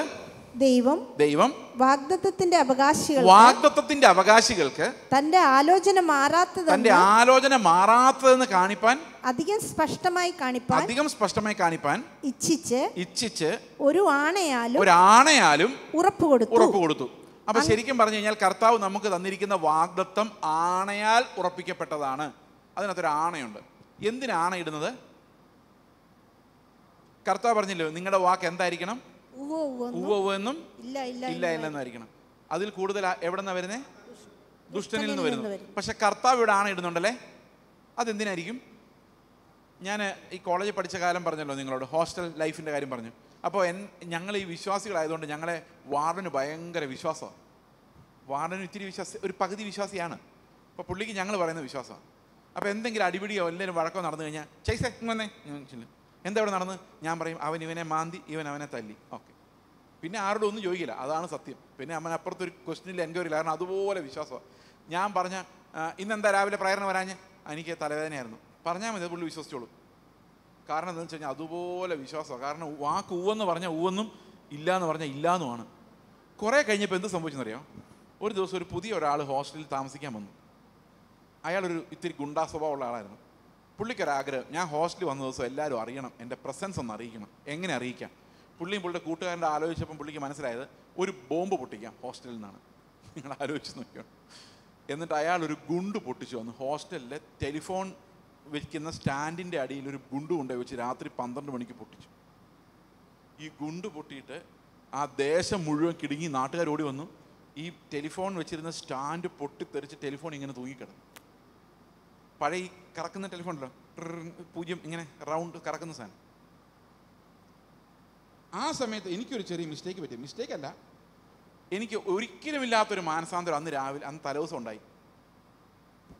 ദൈവം ദൈവം വാഗ്ദത്തത്തിന്റെ അവകാശികൾ വാഗ്ദത്തത്തിന്റെ അവകാശികൾക്ക് തന്റെ ആലോചന മാറാത്തത് തന്റെ ആലോചന മാറാത്തതെന്ന് കാണിപ്പാൻ അധികം സ്പഷ്ടമായി കാണിപ്പാൻ അധികം സ്പഷ്ടമായി കാണിപ്പാൻ ഇച്ഛിച്ച് ഇച്ഛിച്ച് ഒരു ആണയാലും ഒരു ആണയാലും ഉറപ്പ് കൊടുത്തു ഉറപ്പ് കൊടുത്തു അപ്പൊ ശരിക്കും പറഞ്ഞു കഴിഞ്ഞാൽ കർത്താവ് നമുക്ക് തന്നിരിക്കുന്ന വാഗ്ദത്തം ആണയാൽ ഉറപ്പിക്കപ്പെട്ടതാണ് അതിനകത്തൊരു ആണയുണ്ട് എന്തിനാണ് ഇടുന്നത് കർത്താവ് പറഞ്ഞില്ലോ നിങ്ങളുടെ വാക്ക് എന്തായിരിക്കണം ഉവ്വ് ഇല്ല ഇല്ല എന്നായിരിക്കണം അതിൽ കൂടുതൽ എവിടെ നിന്നാണ് വരുന്നത് ദുഷ്ടനിൽ നിന്ന് വരുന്നു പക്ഷെ കർത്താവ് ഇവിടെ ആണ് ഇടുന്നുണ്ടല്ലേ അതെന്തിനായിരിക്കും ഞാൻ ഈ കോളേജിൽ പഠിച്ച കാലം പറഞ്ഞല്ലോ നിങ്ങളോട് ഹോസ്റ്റൽ ലൈഫിൻ്റെ കാര്യം പറഞ്ഞു അപ്പോൾ എൻ ഞങ്ങൾ ഈ വിശ്വാസികളായതുകൊണ്ട് ഞങ്ങളെ വാർഡന് ഭയങ്കര വിശ്വാസമാണ് വാർഡന് ഇത്തിരി വിശ്വാസ ഒരു പകുതി വിശ്വാസിയാണ് അപ്പോൾ പുള്ളിക്ക് ഞങ്ങൾ പറയുന്ന വിശ്വാസമാണ് അപ്പോൾ എന്തെങ്കിലും അടിപിടിയോ എല്ലാവരും വഴക്കോ നടന്നു കഴിഞ്ഞാൽ ചെയ്സേ വന്നേ ഞാൻ ചെല്ലും എന്താ ഇവിടെ നടന്ന് ഞാൻ പറയും അവൻ ഇവനെ മാന്തി ഇവൻ അവനെ തല്ലി ഓക്കെ പിന്നെ ആരോടും ഒന്നും ചോദിക്കില്ല അതാണ് സത്യം പിന്നെ അവൻ അപ്പുറത്തൊരു ക്വസ്റ്റിനിൽ എൻക്വയറി ഇല്ല കാരണം അതുപോലെ വിശ്വാസമാണ് ഞാൻ പറഞ്ഞ ഇന്നെന്താ രാവിലെ പ്രേരണ വരാഞ്ഞ് എനിക്ക് തലവേദനയായിരുന്നു പറഞ്ഞാൽ മതി പുള്ളി വിശ്വസിച്ചോളൂ കാരണം എന്താണെന്ന് വെച്ച് കഴിഞ്ഞാൽ അതുപോലെ വിശ്വാസമാണ് കാരണം വാക്ക് ഊവെന്ന് പറഞ്ഞാൽ ഊവെന്നും ഇല്ല എന്ന് പറഞ്ഞാൽ ഇല്ലാന്നുമാണ് കുറേ കഴിഞ്ഞപ്പോൾ എന്ത് സംഭവിച്ചെന്നറിയാം ഒരു ദിവസം ഒരു പുതിയ ഒരാൾ ഹോസ്റ്റലിൽ താമസിക്കാൻ വന്നു അയാളൊരു ഇത്തിരി ഗുണ്ടാ സ്വഭാവമുള്ള ആളായിരുന്നു ആഗ്രഹം ഞാൻ ഹോസ്റ്റലിൽ വന്ന ദിവസം എല്ലാവരും അറിയണം എൻ്റെ പ്രസൻസ് ഒന്ന് അറിയിക്കണം എങ്ങനെ അറിയിക്കാം പുള്ളിയും പുള്ളിയുടെ കൂട്ടുകാരൻ്റെ ആലോചിച്ചപ്പം പുള്ളിക്ക് മനസ്സിലായത് ഒരു ബോംബ് പൊട്ടിക്കാം ഹോസ്റ്റലിൽ നിന്നാണ് നിങ്ങൾ ആലോചിച്ച് നോക്കിയോ എന്നിട്ട് അയാൾ ഒരു ഗുണ്ട് പൊട്ടിച്ചു വന്നു ഹോസ്റ്റലിലെ ടെലിഫോൺ വയ്ക്കുന്ന സ്റ്റാൻഡിൻ്റെ അടിയിൽ ഒരു ഗുണ്ട് കൊണ്ടുപോയി വെച്ച് രാത്രി പന്ത്രണ്ട് മണിക്ക് പൊട്ടിച്ചു ഈ ഗുണ്ട് പൊട്ടിയിട്ട് ആ ദേശം മുഴുവൻ കിടുങ്ങി നാട്ടുകാരോടി വന്നു ഈ ടെലിഫോൺ വെച്ചിരുന്ന സ്റ്റാൻഡ് പൊട്ടിത്തെറിച്ച് ടെലിഫോൺ ഇങ്ങനെ തൂങ്ങിക്കിടന്നു പഴയ കറക്കുന്ന ടെലിഫോണല്ലോ പൂജ്യം ഇങ്ങനെ റൗണ്ട് കറക്കുന്ന സാധനം ആ സമയത്ത് എനിക്കൊരു ചെറിയ മിസ്റ്റേക്ക് പറ്റി മിസ്റ്റേക്ക് അല്ല എനിക്ക് ഒരിക്കലും ഇല്ലാത്തൊരു മാനസാന്തരം അന്ന് രാവിലെ അന്ന് തലേദിവസം ഉണ്ടായി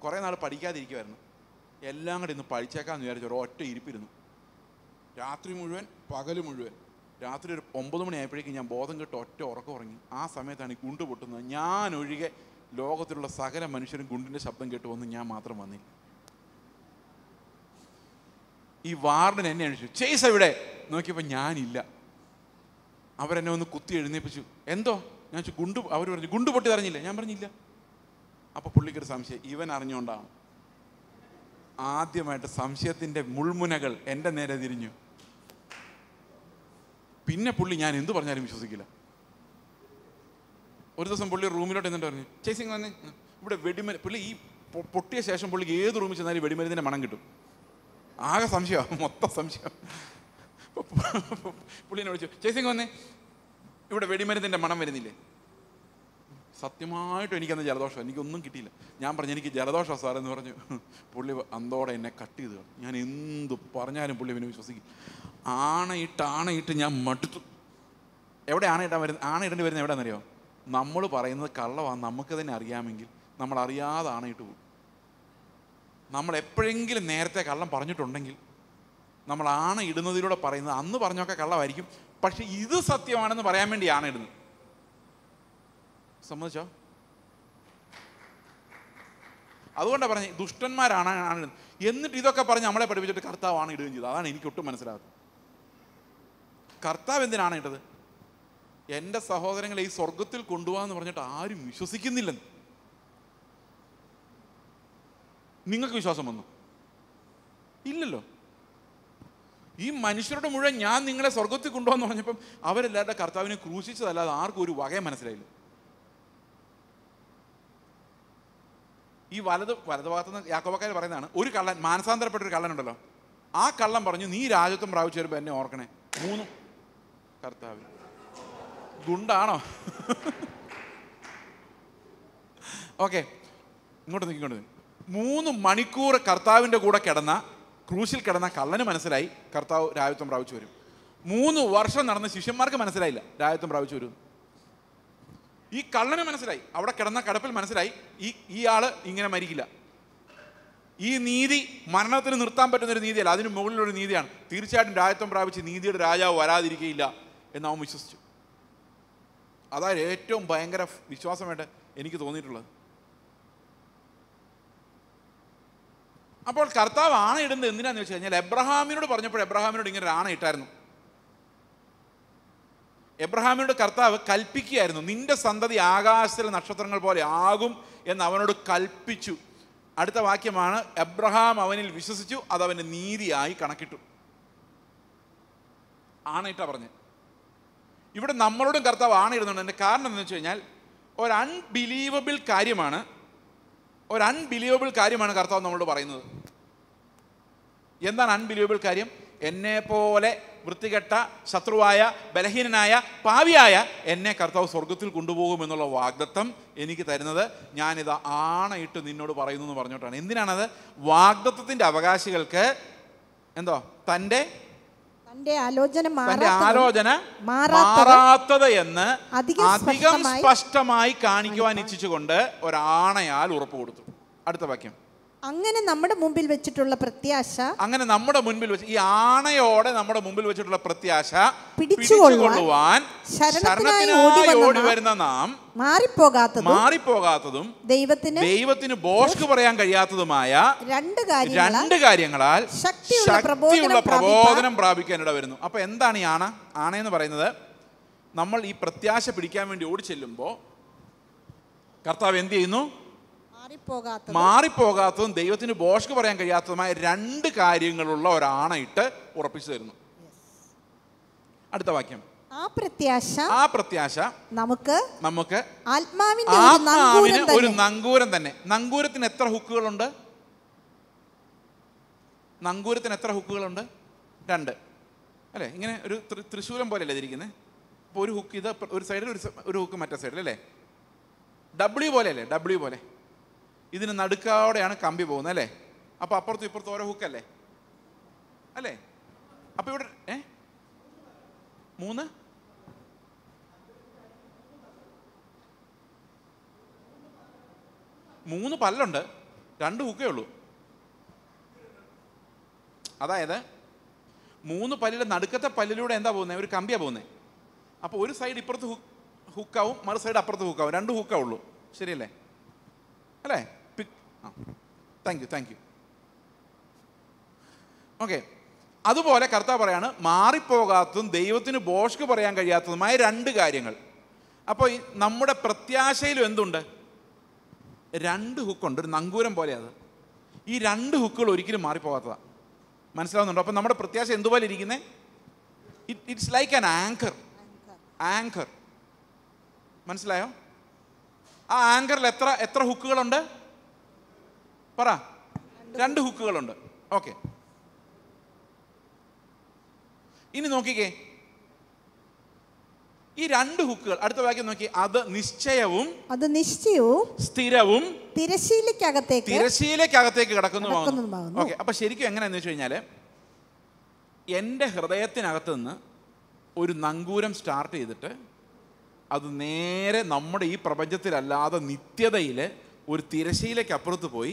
കുറേ നാൾ പഠിക്കാതിരിക്കുമായിരുന്നു എല്ലാം കൂടി ഇന്ന് പഠിച്ചേക്കാമെന്ന് വിചാരിച്ചു ഒറ്റ ഇരിപ്പിരുന്നു രാത്രി മുഴുവൻ പകൽ മുഴുവൻ രാത്രി ഒരു ഒമ്പത് മണിയായപ്പോഴേക്കും ഞാൻ ബോധം കെട്ട് ഒറ്റ ഉറക്കം ഉറങ്ങി ആ സമയത്താണ് ഈ ഗുണ്ട് പൊട്ടുന്നത് ഞാനൊഴികെ ലോകത്തിലുള്ള സകല മനുഷ്യരും ഗുണ്ടിൻ്റെ ശബ്ദം കേട്ട് വന്ന് ഞാൻ മാത്രം വന്നില്ല ഈ വാർഡൻ എന്നെ അഴിച്ചു ചേസ് എവിടെ നോക്കിയപ്പോൾ ഞാനില്ല അവരെന്നെ ഒന്ന് കുത്തി എഴുന്നേപ്പിച്ചു എന്തോ ഞാൻ ഗുണ്ട് അവർ പറഞ്ഞു ഗുണ്ട് പൊട്ടി അറിഞ്ഞില്ലേ ഞാൻ പറഞ്ഞില്ല അപ്പോൾ പുള്ളിക്കൊരു സംശയം ഇവൻ അറിഞ്ഞുകൊണ്ടാണ് ആദ്യമായിട്ട് സംശയത്തിൻ്റെ മുൾമുനകൾ എൻ്റെ നേരെ തിരിഞ്ഞു പിന്നെ പുള്ളി ഞാൻ എന്തു പറഞ്ഞാലും വിശ്വസിക്കില്ല ഒരു ദിവസം പുള്ളി റൂമിലോട്ട് എന്നിട്ട് പറഞ്ഞു ചേച്ചി ഇവിടെ വെടിമരുന്ന് പുള്ളി ഈ പൊട്ടിയ ശേഷം പുള്ളിക്ക് ഏത് റൂമിൽ ചെന്നാലും വെടിമരുന്നിൻ്റെ മണം കിട്ടും ആകെ സംശയമാണ് മൊത്തം സംശയം പുള്ളിനെ വിളിച്ചു ചേച്ചിങ് വന്നേ ഇവിടെ വെടിമരുന്നിൻ്റെ മണം വരുന്നില്ലേ സത്യമായിട്ട് എനിക്കന്ന് ജലദോഷം എനിക്കൊന്നും കിട്ടിയില്ല ഞാൻ പറഞ്ഞു എനിക്ക് ജലദോഷം സാർ എന്ന് പറഞ്ഞു പുള്ളി അന്തോടെ എന്നെ കട്ട് ചെയ്തു ഞാൻ എന്ത് പറഞ്ഞാലും പുള്ളി പിന്നെ വിശ്വസിക്കും ആണയിട്ട് ആണയിട്ട് ഞാൻ മടുത്തു എവിടെ ആണയിട്ടാൻ വരുന്നത് ആണയിടേണ്ടി വരുന്നത് എവിടെയാണെന്നറിയോ നമ്മൾ പറയുന്നത് കള്ളമാണ് നമുക്ക് തന്നെ അറിയാമെങ്കിൽ നമ്മൾ അറിയാതെ ആണയിട്ട് പോകും നമ്മൾ എപ്പോഴെങ്കിലും നേരത്തെ കള്ളം പറഞ്ഞിട്ടുണ്ടെങ്കിൽ നമ്മൾ ഇടുന്നതിലൂടെ പറയുന്നത് അന്ന് പറഞ്ഞൊക്കെ കള്ളമായിരിക്കും പക്ഷെ ഇത് സത്യമാണെന്ന് പറയാൻ വേണ്ടിയാണ് ഇടുന്നത് സമ്മതിച്ചോ അതുകൊണ്ടാണ് പറഞ്ഞത് ദുഷ്ടന്മാരാണ് ആണ് ഇടുന്നത് എന്നിട്ട് ഇതൊക്കെ പറഞ്ഞ് നമ്മളെ പഠിപ്പിച്ചിട്ട് കർത്താവാണ് ഇടുകയും ചെയ്തത് അതാണ് എനിക്ക് ഒട്ടും മനസ്സിലാകുന്നത് കർത്താവ് എന്തിനാണ് ഇട്ടത് എൻ്റെ സഹോദരങ്ങളെ ഈ സ്വർഗത്തിൽ കൊണ്ടുപോകാമെന്ന് പറഞ്ഞിട്ട് ആരും വിശ്വസിക്കുന്നില്ലെന്ന് നിങ്ങൾക്ക് വിശ്വാസം വന്നു ഇല്ലല്ലോ ഈ മനുഷ്യരുടെ മുഴുവൻ ഞാൻ നിങ്ങളെ സ്വർഗത്തിൽ കൊണ്ടുവന്ന് പറഞ്ഞപ്പം അവരെല്ലാവരുടെ കർത്താവിനെ ക്രൂശിച്ചതല്ലാതെ ആർക്കും ഒരു വകയെ മനസ്സിലായില്ല ഈ വലത് വലത് ഭാഗത്തുനിന്ന് യാക്കോബക്കാർ പറയുന്നതാണ് ഒരു കള്ളൻ മാനസാന്തരപ്പെട്ട ഒരു കള്ളനുണ്ടല്ലോ ആ കള്ളം പറഞ്ഞു നീ രാജ്യത്വം പ്രാപിച്ചു വരുമ്പോൾ എന്നെ ഓർക്കണേ മൂന്നും കർത്താവ് ഗുണ്ടാണോ [laughs] ഓക്കെ ഇങ്ങോട്ട് നിൽക്കോട്ട് മൂന്ന് മണിക്കൂർ കർത്താവിൻ്റെ കൂടെ കിടന്ന ക്രൂശിൽ കിടന്ന കള്ളന് മനസ്സിലായി കർത്താവ് രാജ്യത്വം പ്രാപിച്ചു വരും മൂന്ന് വർഷം നടന്ന ശിഷ്യന്മാർക്ക് മനസ്സിലായില്ല രാജ്യത്വം പ്രാപിച്ചു വരും ഈ കള്ളന് മനസ്സിലായി അവിടെ കിടന്ന കടപ്പിൽ മനസ്സിലായി ഈ ഇയാൾ ഇങ്ങനെ മരിക്കില്ല ഈ നീതി മരണത്തിന് നിർത്താൻ പറ്റുന്ന ഒരു നീതിയല്ല അതിന് മുകളിലൊരു നീതിയാണ് തീർച്ചയായിട്ടും രാജ്യത്വം പ്രാപിച്ച് നീതിയുടെ രാജാവ് വരാതിരിക്കുകയില്ല എന്ന് അവൻ വിശ്വസിച്ചു അതായത് ഏറ്റവും ഭയങ്കര വിശ്വാസമായിട്ട് എനിക്ക് തോന്നിയിട്ടുള്ളത് അപ്പോൾ കർത്താവ് ഇടുന്നത് എന്തിനാന്ന് വെച്ച് കഴിഞ്ഞാൽ എബ്രഹാമിനോട് പറഞ്ഞപ്പോൾ എബ്രഹാമിനോട് ഇങ്ങനെ ഒരു ഇട്ടായിരുന്നു എബ്രഹാമിനോട് കർത്താവ് കൽപ്പിക്കുകയായിരുന്നു നിന്റെ സന്തതി ആകാശത്തിലെ നക്ഷത്രങ്ങൾ പോലെ ആകും എന്ന് അവനോട് കൽപ്പിച്ചു അടുത്ത വാക്യമാണ് എബ്രഹാം അവനിൽ വിശ്വസിച്ചു അത് നീതിയായി കണക്കിട്ടു ആണയിട്ടാ പറഞ്ഞ് ഇവിടെ നമ്മളോടും കർത്താവ് ആണയിടുന്നുണ്ട് എൻ്റെ കാരണം എന്താണെന്ന് വെച്ച് കഴിഞ്ഞാൽ ഒരു അൺബിലീവബിൾ കാര്യമാണ് ഒരു അൺബിലീവബിൾ കാര്യമാണ് കർത്താവ് നമ്മളോട് പറയുന്നത് എന്താണ് അൺബിലീവബിൾ കാര്യം പോലെ വൃത്തികെട്ട ശത്രുവായ ബലഹീനനായ പാവിയായ എന്നെ കർത്താവ് സ്വർഗത്തിൽ എന്നുള്ള വാഗ്ദത്തം എനിക്ക് തരുന്നത് ഞാനിത് ആണയിട്ട് നിന്നോട് പറയുന്നു എന്ന് പറഞ്ഞോട്ടാണ് എന്തിനാണത് വാഗ്ദത്തത്തിൻ്റെ അവകാശികൾക്ക് എന്തോ തൻ്റെ തന്റെ ആലോചന മാറാത്തത് എന്ന് അധികം സ്പഷ്ടമായി കാണിക്കുവാൻ ഇച്ഛിച്ചുകൊണ്ട് ഒരാണയാൽ ഉറപ്പ് കൊടുത്തു അടുത്ത വാക്യം അങ്ങനെ നമ്മുടെ മുമ്പിൽ വെച്ചിട്ടുള്ള പ്രത്യാശ അങ്ങനെ നമ്മുടെ മുൻപിൽ വെച്ച് ഈ ആണയോടെ നമ്മുടെ മുമ്പിൽ വെച്ചിട്ടുള്ള പ്രത്യാശ പിടിച്ചുകൊള്ളുവാൻ ശരണത്തിനായി ഓടി വരുന്ന നാം മാറിപ്പോകാത്തതും മാറിപ്പോകാത്തതും ദൈവത്തിന് ദൈവത്തിന് ബോഷ്ക്ക് പറയാൻ കഴിയാത്തതുമായ രണ്ട് രണ്ട് കാര്യങ്ങളാൽ ശക്തിയുള്ള പ്രബോധനം പ്രാപിക്കാനിട വരുന്നു അപ്പൊ എന്താണ് ഈ ആണ ആണയെന്ന് പറയുന്നത് നമ്മൾ ഈ പ്രത്യാശ പിടിക്കാൻ വേണ്ടി ഓടി ചെല്ലുമ്പോൾ കർത്താവ് എന്ത് ചെയ്യുന്നു മാറിപ്പോകാത്തതും ദൈവത്തിന് ബോഷ്ക്ക് പറയാൻ കഴിയാത്തതുമായ രണ്ട് കാര്യങ്ങളുള്ള ഒരാണയിട്ട് ഉറപ്പിച്ചു തരുന്നു അടുത്ത വാക്യം ആ പ്രത്യാശ ആ പ്രത്യാശ നമുക്ക് നമുക്ക് ആത്മാവിന്റെ ആത്മാവിന് ഒരു നങ്കൂരം തന്നെ നങ്കൂരത്തിന് എത്ര ഹുക്കുകളുണ്ട് നങ്കൂരത്തിന് എത്ര ഹുക്കുകളുണ്ട് രണ്ട് അല്ലേ ഇങ്ങനെ ഒരു തൃശ്ശൂലം അല്ലേ ഇരിക്കുന്നത് അപ്പോൾ ഒരു ഹുക്ക് ഇത് ഒരു സൈഡിൽ ഒരു ഒരു ഹുക്ക് മറ്റേ സൈഡിൽ അല്ലേ ഡബ്ല്യു പോലെ അല്ലേ ഡബ്ല്യു പോലെ ഇതിന് നടുക്കാവടെയാണ് കമ്പി പോകുന്നത് അല്ലേ അപ്പോൾ അപ്പുറത്തും ഇപ്പുറത്തും ഓരോ ഹുക്കല്ലേ അല്ലേ അപ്പോൾ ഇവിടെ ഏ മൂന്ന് മൂന്ന് പല്ലുണ്ട് രണ്ട് ഹുക്കേ ഉള്ളൂ അതായത് മൂന്ന് പല്ലിലെ നടുക്കത്തെ പല്ലിലൂടെ എന്താ പോകുന്നത് ഒരു കമ്പിയാണ് പോകുന്നത് അപ്പോൾ ഒരു സൈഡ് ഇപ്പുറത്ത് ഹുക്കാവും മറു സൈഡ് അപ്പുറത്ത് ഹുക്കാവും രണ്ട് ഹുക്കാവുള്ളൂ ശരിയല്ലേ അല്ലേ thank you thank you okay അതുപോലെ കർത്താവ് പറയാണ് മാറിപ്പോകാത്തതും ദൈവത്തിന് ബോഷ്ക്ക് പറയാൻ കഴിയാത്തതുമായ രണ്ട് കാര്യങ്ങൾ അപ്പോൾ നമ്മുടെ പ്രത്യാശയിലും എന്തുണ്ട് രണ്ട് ഹുക്കുണ്ട് ഒരു നങ്കൂരം പോലെ അത് ഈ രണ്ട് ഹുക്കുകൾ ഒരിക്കലും മാറിപ്പോകാത്തതാണ് മനസ്സിലാവുന്നുണ്ടോ അപ്പം നമ്മുടെ പ്രത്യാശ എന്തുപോലെ ഇരിക്കുന്നത് it it's like an anchor anchor മനസ്സിലായോ ആ ആങ്കറിൽ എത്ര എത്ര ഹുക്കുകളുണ്ട് പറ രണ്ട് ഹുക്കുകളുണ്ട് ഓക്കെ ഇനി നോക്കിക്കേ ഈ രണ്ട് ഹുക്കുകൾ അടുത്ത വാക്യം നോക്കി അത് നിശ്ചയവും അത് നിശ്ചയവും സ്ഥിരവും തിരശീലക്കകത്തേക്ക് തിരശീലക്കകത്തേക്ക് കിടക്കുന്നു ഓക്കെ അപ്പൊ ശരിക്കും എങ്ങനെയാന്ന് വെച്ച് കഴിഞ്ഞാല് എൻ്റെ ഹൃദയത്തിനകത്ത് നിന്ന് ഒരു നങ്കൂരം സ്റ്റാർട്ട് ചെയ്തിട്ട് അത് നേരെ നമ്മുടെ ഈ പ്രപഞ്ചത്തിലല്ലാതെ നിത്യതയിൽ ഒരു അപ്പുറത്ത് പോയി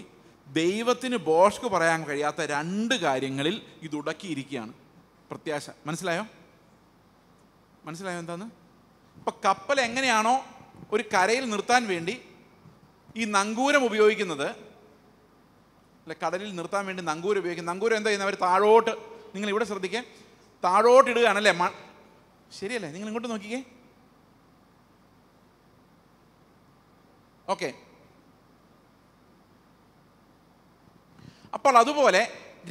ദൈവത്തിന് ബോഷ്ക്ക് പറയാൻ കഴിയാത്ത രണ്ട് കാര്യങ്ങളിൽ ഇത് ഉടക്കിയിരിക്കുകയാണ് പ്രത്യാശ മനസ്സിലായോ മനസ്സിലായോ എന്താന്ന് ഇപ്പം കപ്പൽ എങ്ങനെയാണോ ഒരു കരയിൽ നിർത്താൻ വേണ്ടി ഈ നങ്കൂരം ഉപയോഗിക്കുന്നത് അല്ലെ കടലിൽ നിർത്താൻ വേണ്ടി നങ്കൂരം ഉപയോഗിക്കുന്നത് നങ്കൂരം എന്താ ചെയ്യുന്നത് അവർ താഴോട്ട് നിങ്ങൾ ഇവിടെ ശ്രദ്ധിക്കേ താഴോട്ട് ഇടുകയാണല്ലേ മ ശരിയല്ലേ നിങ്ങൾ ഇങ്ങോട്ട് നോക്കിക്കേ ഓക്കെ അപ്പോൾ അതുപോലെ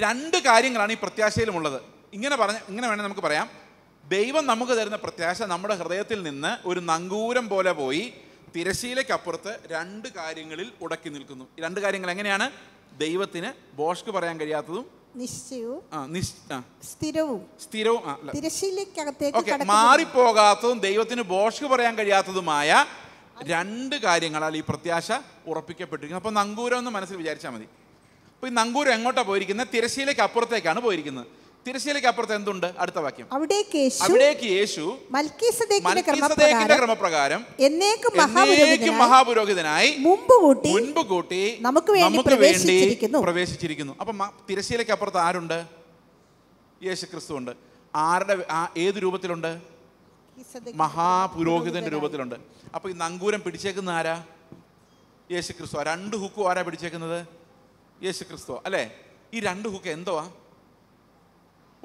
രണ്ട് കാര്യങ്ങളാണ് ഈ പ്രത്യാശയിലുമുള്ളത് ഇങ്ങനെ പറഞ്ഞ ഇങ്ങനെ വേണമെങ്കിൽ നമുക്ക് പറയാം ദൈവം നമുക്ക് തരുന്ന പ്രത്യാശ നമ്മുടെ ഹൃദയത്തിൽ നിന്ന് ഒരു നങ്കൂരം പോലെ പോയി തിരശീലയ്ക്കപ്പുറത്ത് രണ്ട് കാര്യങ്ങളിൽ ഉടക്കി നിൽക്കുന്നു രണ്ട് കാര്യങ്ങൾ എങ്ങനെയാണ് ദൈവത്തിന് ബോഷ്ക്ക് പറയാൻ കഴിയാത്തതും മാറിപ്പോകാത്തതും ദൈവത്തിന് ബോഷ്ക്ക് പറയാൻ കഴിയാത്തതുമായ രണ്ട് കാര്യങ്ങളാൽ ഈ പ്രത്യാശ ഉറപ്പിക്കപ്പെട്ടിരിക്കുന്നു അപ്പൊ നങ്കൂരം എന്ന് മനസ്സിൽ വിചാരിച്ചാൽ മതി അപ്പോൾ ഈ നങ്കൂരം എങ്ങോട്ടാണ് പോയിരിക്കുന്നത് തിരശ്ശീലയ്ക്ക് അപ്പുറത്തേക്കാണ് പോയിരിക്കുന്നത് തിരശ്ശീലയ്ക്ക് അപ്പുറത്ത് എന്തുണ്ട് അടുത്ത വാക്യം അവിടേക്ക് യേശു അവിടേക്ക് യേശു മൽക്കീസദേക്കിന്റെ ക്രമപ്രകാരം എന്നേക്കും മഹാപുരോഹിതനായി മുമ്പ് കൂട്ടി മുൻപ് കൂട്ടി നമുക്ക് വേണ്ടി പ്രവേശിച്ചിരിക്കുന്നു അപ്പൊ തിരശ്ശീലയ്ക്ക് അപ്പുറത്ത് ആരുണ്ട് യേശു ക്രിസ്തു ഉണ്ട് ആരുടെ ഏത് രൂപത്തിലുണ്ട് മഹാപുരോഹിതന്റെ രൂപത്തിലുണ്ട് അപ്പൊ ഈ നങ്കൂരം പിടിച്ചേക്കുന്ന ആരാ യേശു ക്രിസ്തു രണ്ട് ഹുക്കും ആരാ പിടിച്ചേക്കുന്നത് യേശു ക്രിസ്തു അല്ലേ ഈ രണ്ട് ഹുക്ക് എന്തോ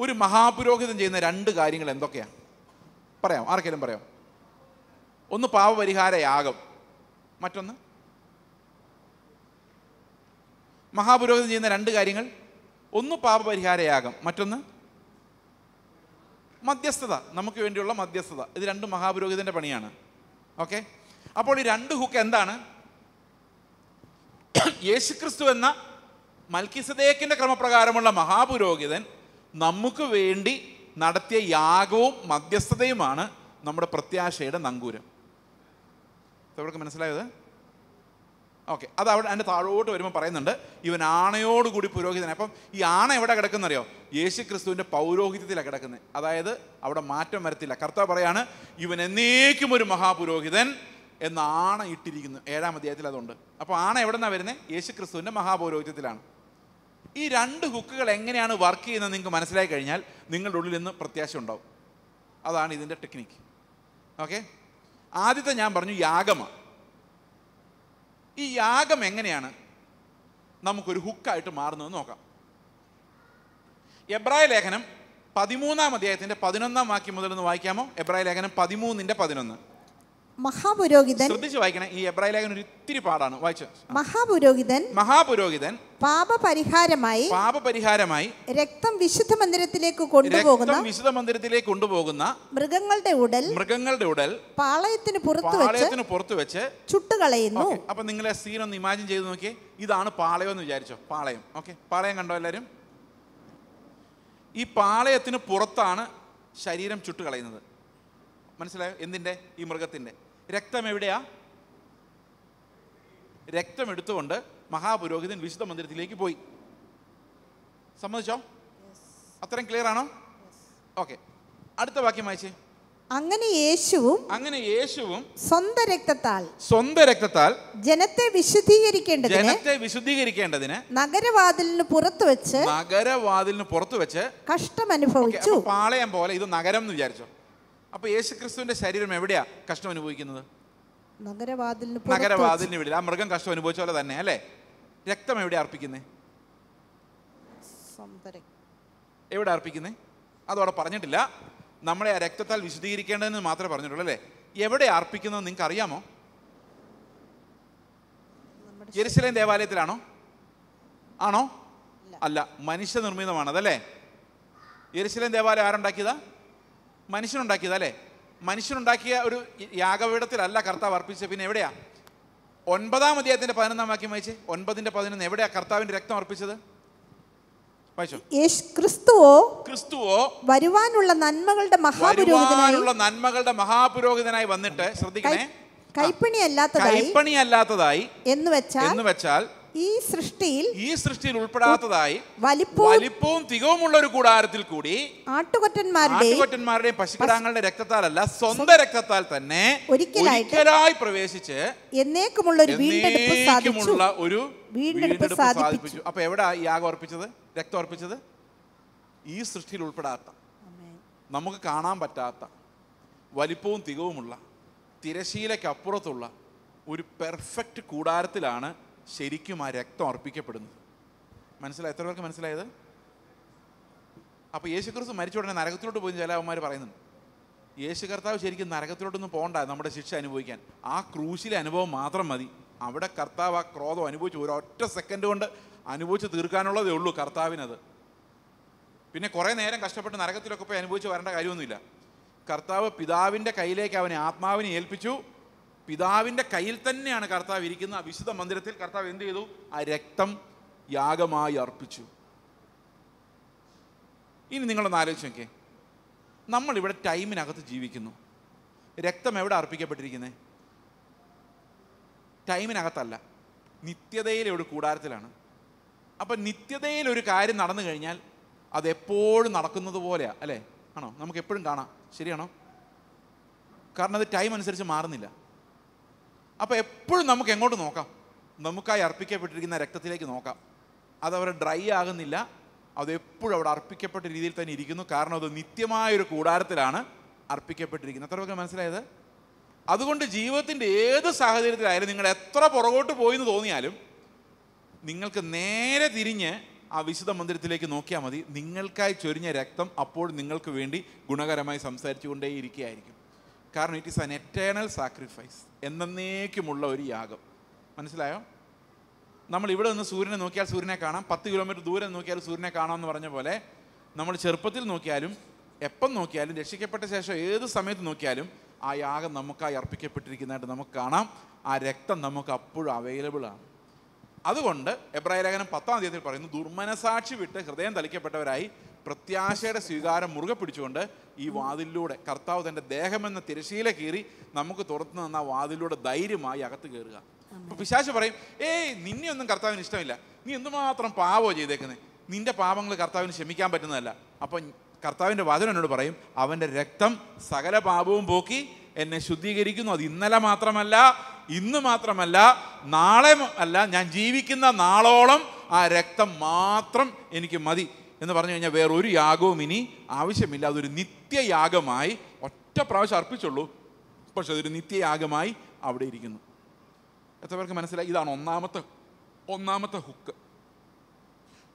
ഒരു മഹാപുരോഹിതൻ ചെയ്യുന്ന രണ്ട് കാര്യങ്ങൾ എന്തൊക്കെയാണ് പറയാം ആർക്കെങ്കിലും പറയാം ഒന്ന് പാപപരിഹാര യാഗം മറ്റൊന്ന് മഹാപുരോഹിതൻ ചെയ്യുന്ന രണ്ട് കാര്യങ്ങൾ ഒന്ന് പാപപരിഹാര യാഗം മറ്റൊന്ന് മധ്യസ്ഥത നമുക്ക് വേണ്ടിയുള്ള മധ്യസ്ഥത ഇത് രണ്ട് മഹാപുരോഹിതൻ്റെ പണിയാണ് ഓക്കെ അപ്പോൾ ഈ രണ്ട് ഹുക്ക് എന്താണ് യേശുക്രിസ്തു എന്ന മൽക്കിസദേക്കിൻ്റെ ക്രമപ്രകാരമുള്ള മഹാപുരോഹിതൻ നമുക്ക് വേണ്ടി നടത്തിയ യാഗവും മധ്യസ്ഥതയുമാണ് നമ്മുടെ പ്രത്യാശയുടെ നങ്കൂരം ഇവർക്ക് മനസ്സിലായത് ഓക്കെ അത് അവിടെ അതിൻ്റെ താഴോട്ട് വരുമ്പോൾ പറയുന്നുണ്ട് ഇവൻ ആണയോടുകൂടി പുരോഹിതനെ അപ്പം ഈ ആണ എവിടെ കിടക്കുന്നറിയോ യേശു ക്രിസ്തുവിൻ്റെ പൗരോഹിത്യത്തിലാണ് കിടക്കുന്നത് അതായത് അവിടെ മാറ്റം വരത്തില്ല കർത്താവ് പറയാണ് ഇവൻ എന്നേക്കും ഒരു മഹാപുരോഹിതൻ എന്ന ആണ ഇട്ടിരിക്കുന്നു ഏഴാം അധ്യായത്തിൽ അതുണ്ട് അപ്പോൾ ആണ എവിടെ നിന്നാണ് വരുന്നത് യേശു ക്രിസ്തുവിൻ്റെ മഹാപൗരോഹിത്യത്തിലാണ് ഈ രണ്ട് ഹുക്കുകൾ എങ്ങനെയാണ് വർക്ക് ചെയ്യുന്നത് നിങ്ങൾക്ക് മനസ്സിലായി കഴിഞ്ഞാൽ നിങ്ങളുടെ ഉള്ളിൽ നിന്ന് പ്രത്യാശ ഉണ്ടാവും അതാണ് ഇതിൻ്റെ ടെക്നിക്ക് ഓക്കെ ആദ്യത്തെ ഞാൻ പറഞ്ഞു യാഗമാണ് ഈ യാഗം എങ്ങനെയാണ് നമുക്കൊരു ഹുക്കായിട്ട് മാറുന്നതെന്ന് നോക്കാം എബ്രായ ലേഖനം പതിമൂന്നാം അധ്യായത്തിൻ്റെ പതിനൊന്നാം വാക്യം മുതൽ ഒന്ന് വായിക്കാമോ എബ്രായ ലേഖനം പതിമൂന്നിൻ്റെ പതിനൊന്ന് മഹാപുരോഹിതൻ ശ്രദ്ധിച്ചു വായിക്കണം ഈ എബ്രായ ലേഖനം ഒത്തിരി പാടാണ് വായിച്ചു മഹാപുരോഹിതൻ മഹാപുരോഹിതൻ പാപപരിഹാരമായി പാപപരിഹാരമായി രക്തം വിശുദ്ധ മന്ദിരത്തിലേക്ക് കൊണ്ടുപോകുന്ന വിശുദ്ധ മന്ദിരത്തിലേക്ക് കൊണ്ടുപോകുന്ന മൃഗങ്ങളുടെ ഉടൽ മൃഗങ്ങളുടെ ഉടൽ പാളയത്തിന് പുറത്ത് പാളയത്തിന് പുറത്ത് വെച്ച് ചുട്ടുകളയുന്നു അപ്പൊ നിങ്ങളെ സീൻ ഒന്ന് ഇമാജിൻ ചെയ്ത് നോക്കിയേ ഇതാണ് പാളയം എന്ന് വിചാരിച്ചോ പാളയം ഓക്കെ പാളയം കണ്ടോ എല്ലാരും ഈ പാളയത്തിന് പുറത്താണ് ശരീരം ചുട്ടുകളയുന്നത് മനസ്സിലായോ എന്തിൻ്റെ ഈ മൃഗത്തിൻ്റെ രക്തം എവിടെയാ രക്തം എടുത്തുകൊണ്ട് മഹാപുരോഹിതൻ വിശുദ്ധ മന്ദിരത്തിലേക്ക് പോയി സമ്മതിച്ചോ അത്രയും ക്ലിയർ ആണോ ഓക്കെ അടുത്ത വാക്യം വായിച്ചേ അങ്ങനെ യേശുവും അങ്ങനെ യേശുവും സ്വന്ത രക്തത്താൽ സ്വന്ത രക്തത്താൽ ജനത്തെ വിശുദ്ധീകരിക്കേണ്ടതിന് ജനത്തെ വിശുദ്ധീകരിക്കേണ്ടതിന് നഗരവാതിലിന് പുറത്തു വെച്ച് നഗരവാതിലിന് പുറത്തു വെച്ച് കഷ്ടം അനുഭവിച്ചു പാളയം പോലെ ഇത് നഗരം എന്ന് വിചാരിച്ചോ അപ്പോൾ യേശുക്രിസ്തുവിന്റെ ശരീരം എവിടെയാ കഷ്ടം അനുഭവിക്കുന്നത് നഗരവാതിലിന് വിടില്ല ആ മൃഗം കഷ്ടം അനുഭവിച്ച പോലെ തന്നെ അല്ലേ രക്തം എവിടെ അർപ്പിക്കുന്നേ എവിടെ അർപ്പിക്കുന്നേ അതവിടെ പറഞ്ഞിട്ടില്ല നമ്മളെ ആ രക്തത്താൽ വിശദീകരിക്കേണ്ടതെന്ന് മാത്രമേ പറഞ്ഞിട്ടുള്ളൂ അല്ലേ എവിടെ അർപ്പിക്കുന്നത് നിങ്ങൾക്ക് അറിയാമോ ജെറുസലേം ദേവാലയത്തിലാണോ ആണോ അല്ല മനുഷ്യനിർമ്മിതമാണ് അതല്ലേ ജെറുസലേം ദേവാലയം ആരുണ്ടാക്കിയതാ മനുഷ്യനുണ്ടാക്കിയത് അല്ലേ മനുഷ്യനുണ്ടാക്കിയ ഒരു യാഗപീഠത്തിലല്ല കർത്താവ് അർപ്പിച്ചത് പിന്നെ എവിടെയാ ഒൻപതാം അധ്യായത്തിന്റെ പതിനൊന്നാം വാക്യം വായിച്ച് ഒൻപതിന്റെ പതിനൊന്ന് എവിടെയാ കർത്താവിന്റെ രക്തം അർപ്പിച്ചത് ക്രിസ്തുവോ ക്രിസ്തുവോ വരുവാനുള്ള നന്മകളുടെ മഹാപുരോഹിതനായുള്ള നന്മകളുടെ മഹാപുരോഹിതനായി വന്നിട്ട് ശ്രദ്ധിക്കണേ കൈപ്പണി അല്ലാത്തതായി എന്ന് വെച്ചാൽ എന്ന് വെച്ചാൽ ഈ സൃഷ്ടിയിൽ ഈ സൃഷ്ടിയിൽ ഉൾപ്പെടാത്തതായി വലിപ്പവും തികവുമുള്ള ഒരു കൂടാരത്തിൽ കൂടി ആട്ടുകൊറ്റന്മാരുടെയും ആട്ടുകൊറ്റന്മാരുടെയും പശുക്കിടാങ്ങളുടെ രക്തത്താലല്ല സ്വന്തം രക്തത്താൽ തന്നെ ഒരിക്കലായി പ്രവേശിച്ച് എന്നേക്കുമുള്ള ഒരു വീണ്ടെടുപ്പ് ഒരു വീണ്ടെടുപ്പ് സാധിപ്പിച്ചു അപ്പൊ എവിടെ യാഗം അർപ്പിച്ചത് രക്തം അർപ്പിച്ചത് ഈ സൃഷ്ടിയിൽ ഉൾപ്പെടാത്ത നമുക്ക് കാണാൻ പറ്റാത്ത വലിപ്പവും തികവുമുള്ള തിരശീലക്കപ്പുറത്തുള്ള ഒരു പെർഫെക്റ്റ് കൂടാരത്തിലാണ് ശരിക്കും ആ രക്തം അർപ്പിക്കപ്പെടുന്നു മനസ്സിലായി എത്ര പേർക്ക് മനസ്സിലായത് അപ്പോൾ യേശു ക്രിസ്തു മരിച്ച ഉടനെ നരകത്തിലോട്ട് പോയി ചിലവന്മാർ പറയുന്നുണ്ട് യേശു കർത്താവ് ശരിക്കും നരകത്തിലോട്ടൊന്നും പോകണ്ട നമ്മുടെ ശിക്ഷ അനുഭവിക്കാൻ ആ ക്രൂശിലെ അനുഭവം മാത്രം മതി അവിടെ കർത്താവ് ആ ക്രോധം അനുഭവിച്ചു ഒരൊറ്റ സെക്കൻഡ് കൊണ്ട് അനുഭവിച്ച് തീർക്കാനുള്ളതേ ഉള്ളൂ കർത്താവിനത് പിന്നെ കുറേ നേരം കഷ്ടപ്പെട്ട് നരകത്തിലൊക്കെ പോയി അനുഭവിച്ച് വരേണ്ട കാര്യമൊന്നുമില്ല കർത്താവ് പിതാവിൻ്റെ കയ്യിലേക്ക് അവനെ ആത്മാവിനെ ഏൽപ്പിച്ചു പിതാവിൻ്റെ കയ്യിൽ തന്നെയാണ് കർത്താവ് ഇരിക്കുന്ന വിശുദ്ധ മന്ദിരത്തിൽ കർത്താവ് എന്ത് ചെയ്തു ആ രക്തം യാഗമായി അർപ്പിച്ചു ഇനി നിങ്ങളൊന്ന് ആലോചിച്ച് നോക്കിയേ നമ്മളിവിടെ ടൈമിനകത്ത് ജീവിക്കുന്നു രക്തം എവിടെ അർപ്പിക്കപ്പെട്ടിരിക്കുന്നത് ടൈമിനകത്തല്ല നിത്യതയിലെ ഒരു കൂടാരത്തിലാണ് അപ്പം നിത്യതയിൽ ഒരു കാര്യം നടന്നു കഴിഞ്ഞാൽ അതെപ്പോഴും നടക്കുന്നത് പോലെയാണ് അല്ലേ ആണോ നമുക്ക് എപ്പോഴും കാണാം ശരിയാണോ കാരണം അത് ടൈം അനുസരിച്ച് മാറുന്നില്ല അപ്പോൾ എപ്പോഴും നമുക്ക് എങ്ങോട്ട് നോക്കാം നമുക്കായി അർപ്പിക്കപ്പെട്ടിരിക്കുന്ന രക്തത്തിലേക്ക് നോക്കാം അതവരെ ഡ്രൈ ആകുന്നില്ല അത് എപ്പോഴും അവിടെ അർപ്പിക്കപ്പെട്ട രീതിയിൽ തന്നെ ഇരിക്കുന്നു കാരണം അത് നിത്യമായൊരു കൂടാരത്തിലാണ് അർപ്പിക്കപ്പെട്ടിരിക്കുന്നത് അത്ര പേർക്ക് മനസ്സിലായത് അതുകൊണ്ട് ജീവിതത്തിൻ്റെ ഏത് സാഹചര്യത്തിലായാലും നിങ്ങൾ എത്ര പുറകോട്ട് പോയി എന്ന് തോന്നിയാലും നിങ്ങൾക്ക് നേരെ തിരിഞ്ഞ് ആ വിശുദ്ധ മന്ദിരത്തിലേക്ക് നോക്കിയാൽ മതി നിങ്ങൾക്കായി ചൊരിഞ്ഞ രക്തം അപ്പോൾ നിങ്ങൾക്ക് വേണ്ടി ഗുണകരമായി സംസാരിച്ചു കൊണ്ടേയിരിക്കുകയായിരിക്കും കാരണം it is an eternal sacrifice എന്നേക്കുമുള്ള ഒരു യാഗം മനസ്സിലായോ നമ്മൾ ഇവിടെ നിന്ന് സൂര്യനെ നോക്കിയാൽ സൂര്യനെ കാണാം പത്ത് കിലോമീറ്റർ ദൂരെ നോക്കിയാൽ സൂര്യനെ കാണാമെന്ന് പറഞ്ഞ പോലെ നമ്മൾ ചെറുപ്പത്തിൽ നോക്കിയാലും എപ്പം നോക്കിയാലും രക്ഷിക്കപ്പെട്ട ശേഷം ഏത് സമയത്ത് നോക്കിയാലും ആ യാഗം നമുക്കായി അർപ്പിക്കപ്പെട്ടിരിക്കുന്നതായിട്ട് നമുക്ക് കാണാം ആ രക്തം നമുക്ക് അപ്പോഴും അവൈലബിൾ ആണ് അതുകൊണ്ട് എബ്രാഹിം ലേഖനം പത്താം തീയതി പറയുന്നു ദുർമനസാക്ഷി വിട്ട് ഹൃദയം തളിക്കപ്പെട്ടവരായി പ്രത്യാശയുടെ സ്വീകാരം മുറുകെ പിടിച്ചുകൊണ്ട് ഈ വാതിലിലൂടെ കർത്താവ് തൻ്റെ ദേഹമെന്ന തിരശീല കീറി നമുക്ക് തുറന്നു തന്ന ആ വാതിലൂടെ ധൈര്യമായി അകത്ത് കയറുക പിശാശ് പറയും ഏയ് നിന്നെ ഒന്നും കർത്താവിന് ഇഷ്ടമില്ല നീ എന്തുമാത്രം പാവോ ചെയ്തേക്കുന്നത് നിന്റെ പാപങ്ങൾ കർത്താവിന് ക്ഷമിക്കാൻ പറ്റുന്നതല്ല അപ്പൊ കർത്താവിന്റെ വാതിൽ എന്നോട് പറയും അവന്റെ രക്തം സകല പാപവും പോക്കി എന്നെ ശുദ്ധീകരിക്കുന്നു അത് ഇന്നലെ മാത്രമല്ല ഇന്ന് മാത്രമല്ല നാളെ അല്ല ഞാൻ ജീവിക്കുന്ന നാളോളം ആ രക്തം മാത്രം എനിക്ക് മതി എന്ന് പറഞ്ഞു കഴിഞ്ഞാൽ വേറെ ഒരു യാഗവും ഇനി ആവശ്യമില്ല അതൊരു നിത്യയാഗമായി ഒറ്റ പ്രാവശ്യം അർപ്പിച്ചുള്ളൂ പക്ഷെ അതൊരു നിത്യയാഗമായി അവിടെ ഇരിക്കുന്നു എത്ര പേർക്ക് മനസ്സിലായി ഇതാണ് ഒന്നാമത്തെ ഒന്നാമത്തെ ഹുക്ക്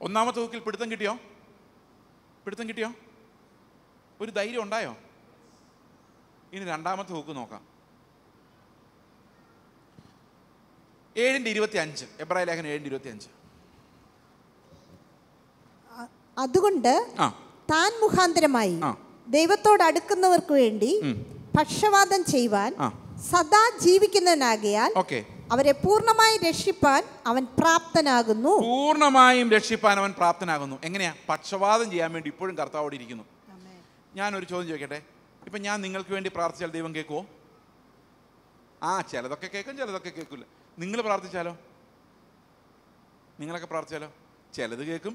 ഒന്നാമത്തെ ഹുക്കിൽ പിടുത്തം കിട്ടിയോ പിടുത്തം കിട്ടിയോ ഒരു ധൈര്യം ഉണ്ടായോ ഇനി രണ്ടാമത്തെ ഹുക്ക് നോക്കാം ഏഴിൻ്റെ ഇരുപത്തി അഞ്ച് എബ്രാഹിം ലേഖനം ഏഴിൻ്റെ ഇരുപത്തി അഞ്ച് അതുകൊണ്ട് താൻ മുഖാന്തരമായി ദൈവത്തോട് അടുക്കുന്നവർക്ക് വേണ്ടി പക്ഷവാദം ചെയ്യുവാൻ സദാ ജീവിക്കുന്നതിനാകിയാൽ അവരെ പൂർണ്ണമായും രക്ഷിപ്പാൻ അവൻ പ്രാപ്തനാകുന്നു പൂർണ്ണമായും രക്ഷിപ്പാൻ അവൻ പ്രാപ്തനാകുന്നു എങ്ങനെയാ പക്ഷവാദം ചെയ്യാൻ വേണ്ടി ഇപ്പോഴും കർത്താവോട് ഇരിക്കുന്നു ഞാനൊരു ചോദ്യം ചോദിക്കട്ടെ ഇപ്പൊ ഞാൻ നിങ്ങൾക്ക് വേണ്ടി പ്രാർത്ഥിച്ചാൽ ദൈവം കേൾക്കുമോ ആ ചിലതൊക്കെ കേൾക്കും ചിലതൊക്കെ കേൾക്കില്ല നിങ്ങൾ പ്രാർത്ഥിച്ചാലോ നിങ്ങളൊക്കെ പ്രാർത്ഥിച്ചാലോ ചിലത് കേൾക്കും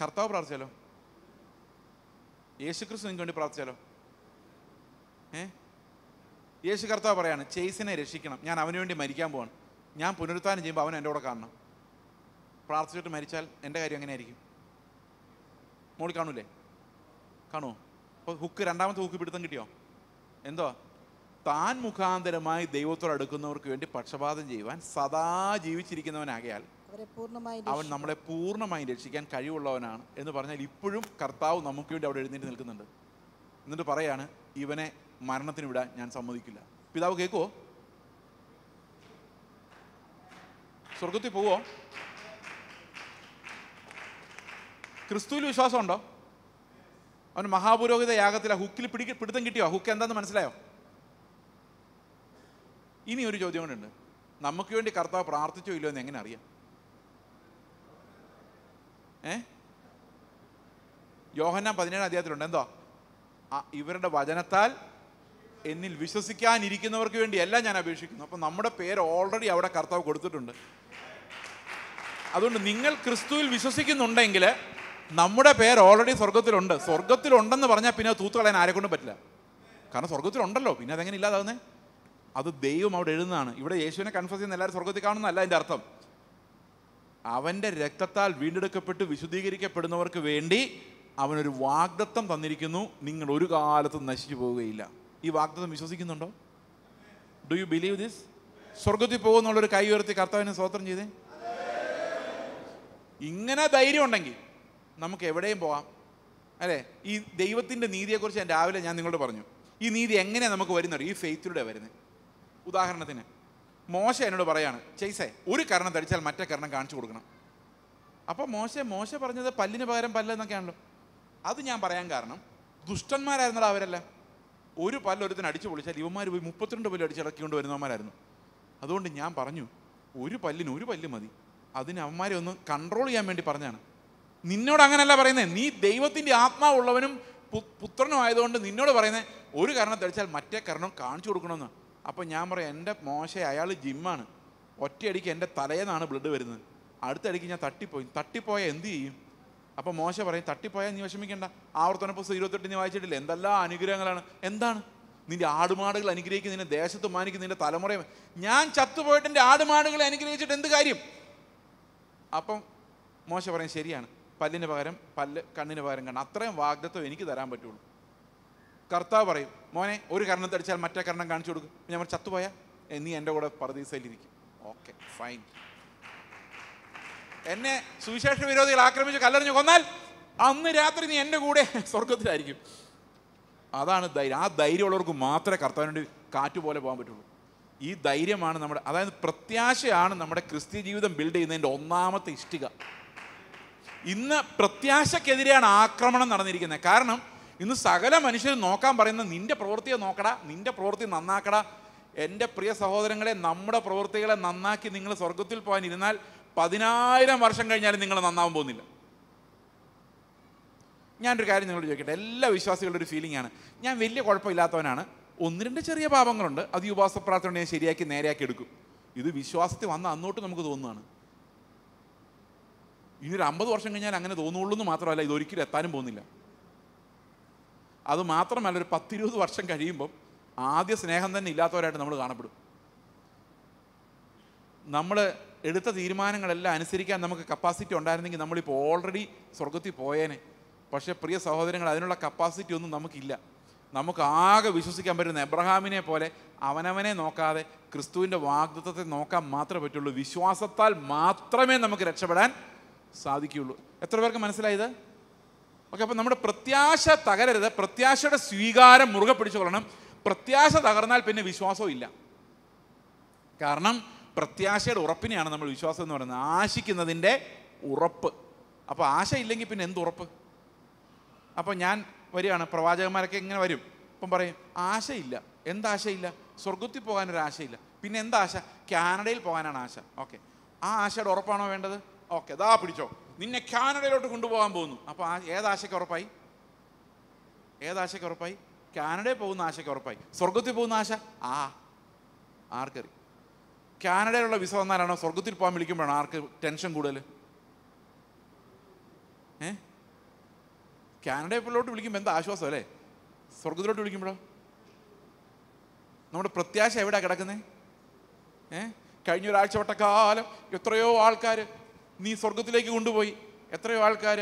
കർത്താവ് പ്രാർത്ഥിച്ചാലോ യേശുക്രിസ്തു നിങ്ങൾക്ക് വേണ്ടി പ്രാർത്ഥിച്ചാലോ ഏ യേശു കർത്താവ് പറയാണ് ചേസിനെ രക്ഷിക്കണം ഞാൻ അവന് വേണ്ടി മരിക്കാൻ പോകണം ഞാൻ പുനരുത്ഥാനം ചെയ്യുമ്പോൾ അവൻ എൻ്റെ കൂടെ കാണണം പ്രാർത്ഥിച്ചിട്ട് മരിച്ചാൽ എൻ്റെ കാര്യം എങ്ങനെയായിരിക്കും ആയിരിക്കും മോളി കാണൂലേ കാണുമോ അപ്പോൾ ഹുക്ക് രണ്ടാമത്തെ ഹുക്ക് പിടുത്തം കിട്ടിയോ എന്തോ താൻ മുഖാന്തരമായി ദൈവത്തോട് അടുക്കുന്നവർക്ക് വേണ്ടി പക്ഷപാതം ചെയ്യുവാൻ സദാ ജീവിച്ചിരിക്കുന്നവനാകയാൽ അവൻ നമ്മളെ പൂർണ്ണമായും രക്ഷിക്കാൻ കഴിവുള്ളവനാണ് എന്ന് പറഞ്ഞാൽ ഇപ്പോഴും കർത്താവ് നമുക്ക് വേണ്ടി അവിടെ എഴുന്നേറ്റ് നിൽക്കുന്നുണ്ട് എന്നിട്ട് പറയാണ് ഇവനെ മരണത്തിന് വിടാൻ ഞാൻ സമ്മതിക്കില്ല പിതാവ് കേൾക്കുവോ സ്വർഗത്തിൽ പോവോ ക്രിസ്തുവിൽ ഉണ്ടോ അവൻ മഹാപുരോഹിത യാഗത്തിൽ ആ ഹുക്കിൽ പിടി പിടുത്തം കിട്ടിയോ ഹുക്ക് എന്താണെന്ന് മനസ്സിലായോ ഇനി ഒരു ചോദ്യം കൊണ്ടുണ്ട് നമുക്ക് വേണ്ടി കർത്താവ് പ്രാർത്ഥിച്ചോ ഇല്ലയോ എന്ന് എങ്ങനെ അറിയാം ഏ യോഹന്ന പതിനേഴ് അധ്യായത്തിലുണ്ട് എന്തോ ഇവരുടെ വചനത്താൽ എന്നിൽ വിശ്വസിക്കാനിരിക്കുന്നവർക്ക് വേണ്ടി എല്ലാം ഞാൻ അപേക്ഷിക്കുന്നു അപ്പം നമ്മുടെ പേര് ഓൾറെഡി അവിടെ കർത്താവ് കൊടുത്തിട്ടുണ്ട് അതുകൊണ്ട് നിങ്ങൾ ക്രിസ്തുവിൽ വിശ്വസിക്കുന്നുണ്ടെങ്കിൽ നമ്മുടെ പേര് ഓൾറെഡി സ്വർഗത്തിലുണ്ട് സ്വർഗത്തിലുണ്ടെന്ന് പറഞ്ഞാൽ പിന്നെ തൂത്തുകളയാൻ കൊണ്ടും പറ്റില്ല കാരണം സ്വർഗത്തിലുണ്ടല്ലോ പിന്നെ അതെങ്ങനെ ഇല്ലാതാകുന്നത് അത് ദൈവം അവിടെ എഴുതുന്നതാണ് ഇവിടെ യേശുവിനെ കൺഫ്യൂസ് ചെയ്യുന്ന എല്ലാവരും സ്വർഗത്തിൽ കാണുന്നതല്ല അതിൻ്റെ അർത്ഥം അവൻ്റെ രക്തത്താൽ വീണ്ടെടുക്കപ്പെട്ട് വിശുദ്ധീകരിക്കപ്പെടുന്നവർക്ക് വേണ്ടി അവനൊരു വാഗ്ദത്തം തന്നിരിക്കുന്നു നിങ്ങൾ ഒരു കാലത്തും നശിച്ചു പോവുകയില്ല ഈ വാഗ്ദത്തം വിശ്വസിക്കുന്നുണ്ടോ ഡു യു ബിലീവ് ദിസ് സ്വർഗത്തിൽ പോകുന്നുള്ളൊരു കൈ ഉയർത്തി കർത്താവിനെ സ്വോത്രം ചെയ്തേ ഇങ്ങനെ ധൈര്യം ഉണ്ടെങ്കിൽ നമുക്ക് എവിടെയും പോവാം അല്ലേ ഈ ദൈവത്തിൻ്റെ നീതിയെക്കുറിച്ച് ഞാൻ രാവിലെ ഞാൻ നിങ്ങളോട് പറഞ്ഞു ഈ നീതി എങ്ങനെയാണ് നമുക്ക് വരുന്നത് ഈ ഫെയ്ത്തിലൂടെ വരുന്നത് ഉദാഹരണത്തിന് മോശ എന്നോട് പറയാണ് ചേച്ചേ ഒരു കരണം ധരിച്ചാൽ മറ്റേ കരണം കാണിച്ചു കൊടുക്കണം അപ്പോൾ മോശ മോശ പറഞ്ഞത് പല്ലിന് പകരം പല്ലെന്നൊക്കെയാണല്ലോ അത് ഞാൻ പറയാൻ കാരണം ദുഷ്ടന്മാരായിരുന്നല്ലോ അവരല്ല ഒരു പല്ലൊരുത്തിന് അടിച്ചു പൊളിച്ചാൽ ഇവന്മാർ പോയി മുപ്പത്തിരണ്ട് പല്ല് അടിച്ചിറക്കിക്കൊണ്ട് വരുന്നവന്മാരായിരുന്നു അതുകൊണ്ട് ഞാൻ പറഞ്ഞു ഒരു പല്ലിന് ഒരു പല്ല് മതി അതിന് അവന്മാരെ ഒന്ന് കൺട്രോൾ ചെയ്യാൻ വേണ്ടി പറഞ്ഞാണ് നിന്നോട് അങ്ങനല്ല പറയുന്നത് നീ ദൈവത്തിൻ്റെ ആത്മാവുള്ളവനും പുത്രനും ആയതുകൊണ്ട് നിന്നോട് പറയുന്നത് ഒരു കാരണം തടിച്ചാൽ മറ്റേ കാരണം കാണിച്ചു കൊടുക്കണമെന്ന് അപ്പോൾ ഞാൻ പറയാം എൻ്റെ മോശ അയാൾ ജിമ്മാണ് ഒറ്റയടിക്ക് എൻ്റെ തലേന്നാണ് ബ്ലഡ് വരുന്നത് അടുത്തടിക്ക് ഞാൻ തട്ടിപ്പോയി തട്ടിപ്പോയാൽ എന്ത് ചെയ്യും അപ്പോൾ മോശ പറയും തട്ടിപ്പോയാൽ നീ വിഷമിക്കേണ്ട ആവർത്തന പുസ്തകം ഇരുപത്തെട്ട് നീ വായിച്ചിട്ടില്ല എന്തെല്ലാം അനുഗ്രഹങ്ങളാണ് എന്താണ് നിൻ്റെ ആടുമാടുകൾ അനുഗ്രഹിക്കുന്ന നിന്നെ ദേശത്ത് മാനിക്കും നിൻ്റെ തലമുറയും ഞാൻ ചത്തുപോയിട്ട് എൻ്റെ ആടുമാടുകളെ അനുഗ്രഹിച്ചിട്ട് എന്ത് കാര്യം അപ്പം മോശ പറയും ശരിയാണ് പല്ലിന് പകരം പല്ല് കണ്ണിന് പകരം കണ്ണ് അത്രയും വാഗ്ദത്വം എനിക്ക് തരാൻ പറ്റുള്ളൂ കർത്താവ് പറയും മോനെ ഒരു കർണം തടിച്ചാൽ മറ്റേ കർണം കാണിച്ചു കൊടുക്കും ഞാൻ ചത്തുപോയാ നീ എൻ്റെ കൂടെ പറദീസയിലിരിക്കും ഓക്കെ ഫൈൻ എന്നെ സുവിശേഷ വിരോധികൾ ആക്രമിച്ച് കല്ലെറിഞ്ഞു കൊന്നാൽ അന്ന് രാത്രി നീ എൻ്റെ കൂടെ സ്വർഗത്തിലായിരിക്കും അതാണ് ധൈര്യം ആ ധൈര്യമുള്ളവർക്ക് മാത്രമേ കർത്താവിൻ്റെ കാറ്റ് പോലെ പോകാൻ പറ്റുള്ളൂ ഈ ധൈര്യമാണ് നമ്മുടെ അതായത് പ്രത്യാശയാണ് നമ്മുടെ ക്രിസ്ത്യ ജീവിതം ബിൽഡ് ചെയ്യുന്നതിൻ്റെ ഒന്നാമത്തെ ഇഷ്ടിക ഇന്ന് പ്രത്യാശക്കെതിരെയാണ് ആക്രമണം നടന്നിരിക്കുന്നത് കാരണം ഇന്ന് സകല മനുഷ്യരും നോക്കാൻ പറയുന്നത് നിന്റെ പ്രവൃത്തിയെ നോക്കടാ നിന്റെ പ്രവൃത്തി നന്നാക്കടാ എൻ്റെ പ്രിയ സഹോദരങ്ങളെ നമ്മുടെ പ്രവൃത്തികളെ നന്നാക്കി നിങ്ങൾ സ്വർഗത്തിൽ പോകാൻ ഇരുന്നാൽ പതിനായിരം വർഷം കഴിഞ്ഞാലും നിങ്ങൾ നന്നാവാൻ പോകുന്നില്ല ഞാനൊരു കാര്യം നിങ്ങളോട് ചോദിക്കട്ടെ എല്ലാ വിശ്വാസികളുടെ ഒരു ഫീലിംഗ് ആണ് ഞാൻ വലിയ കുഴപ്പമില്ലാത്തവനാണ് ഒന്ന് രണ്ട് ചെറിയ പാപങ്ങളുണ്ട് അത് ഉപവാസ പ്രാർത്ഥന ഞാൻ ശരിയാക്കി നേരെയാക്കി എടുക്കും ഇത് വിശ്വാസത്തിൽ വന്ന അന്നോട്ട് നമുക്ക് തോന്നുന്നതാണ് ഇനി ഒരു അമ്പത് വർഷം കഴിഞ്ഞാൽ അങ്ങനെ തോന്നുള്ളൂ എന്ന് മാത്രമല്ല ഇതൊരിക്കലും എത്താനും പോകുന്നില്ല അത് മാത്രമല്ല ഒരു പത്തിരുപത് വർഷം കഴിയുമ്പം ആദ്യ സ്നേഹം തന്നെ ഇല്ലാത്തവരായിട്ട് നമ്മൾ കാണപ്പെടും നമ്മൾ എടുത്ത തീരുമാനങ്ങളെല്ലാം അനുസരിക്കാൻ നമുക്ക് കപ്പാസിറ്റി ഉണ്ടായിരുന്നെങ്കിൽ നമ്മളിപ്പോൾ ഓൾറെഡി സ്വർഗത്തിൽ പോയേനെ പക്ഷേ പ്രിയ സഹോദരങ്ങൾ അതിനുള്ള കപ്പാസിറ്റി ഒന്നും നമുക്കില്ല നമുക്ക് ആകെ വിശ്വസിക്കാൻ പറ്റുന്ന എബ്രഹാമിനെ പോലെ അവനവനെ നോക്കാതെ ക്രിസ്തുവിൻ്റെ വാഗ്ദത്വത്തെ നോക്കാൻ മാത്രമേ പറ്റുള്ളൂ വിശ്വാസത്താൽ മാത്രമേ നമുക്ക് രക്ഷപ്പെടാൻ സാധിക്കുകയുള്ളൂ എത്ര പേർക്ക് മനസ്സിലായത് ഓക്കെ അപ്പം നമ്മുടെ പ്രത്യാശ തകരരുത് പ്രത്യാശയുടെ സ്വീകാരം മുറുകെ പിടിച്ചു കൊള്ളണം പ്രത്യാശ തകർന്നാൽ പിന്നെ വിശ്വാസവും ഇല്ല കാരണം പ്രത്യാശയുടെ ഉറപ്പിനെയാണ് നമ്മൾ വിശ്വാസം എന്ന് പറയുന്നത് ആശിക്കുന്നതിൻ്റെ ഉറപ്പ് അപ്പോൾ ആശ ഇല്ലെങ്കിൽ പിന്നെ എന്ത് ഉറപ്പ് അപ്പോൾ ഞാൻ വരികയാണ് പ്രവാചകന്മാരൊക്കെ ഇങ്ങനെ വരും അപ്പം പറയും ആശയില്ല എന്താശയില്ല സ്വർഗത്തിൽ പോകാനൊരാശയില്ല ആശയില്ല പിന്നെ എന്താശ കാനഡയിൽ പോകാനാണ് ആശ ഓക്കെ ആ ആശയുടെ ഉറപ്പാണോ വേണ്ടത് ഓക്കെ അതാ പിടിച്ചോ നിന്നെ കാനഡയിലോട്ട് കൊണ്ടുപോകാൻ പോകുന്നു അപ്പോൾ ആ ഏതാശയ്ക്ക് ഉറപ്പായി ഏതാശയ്ക്ക് ഉറപ്പായി കാനഡയിൽ പോകുന്ന ആശയ്ക്ക് ഉറപ്പായി സ്വർഗത്തിൽ പോകുന്ന ആശ ആ ആർക്കറി കാനഡയിലുള്ള വിസ വന്നാലാണോ സ്വർഗത്തിൽ പോകാൻ വിളിക്കുമ്പോഴാണ് ആർക്ക് ടെൻഷൻ കൂടുതൽ ഏ കാനഡയിലോട്ട് വിളിക്കുമ്പോൾ എന്താ ആശ്വാസം അല്ലേ സ്വർഗത്തിലോട്ട് വിളിക്കുമ്പോഴോ നമ്മുടെ പ്രത്യാശ എവിടെയാണ് കിടക്കുന്നത് ഏ കഴിഞ്ഞ ഒരാഴ്ച വട്ടക്കാലം എത്രയോ ആൾക്കാർ നീ സ്വർഗത്തിലേക്ക് കൊണ്ടുപോയി എത്രയോ ആൾക്കാർ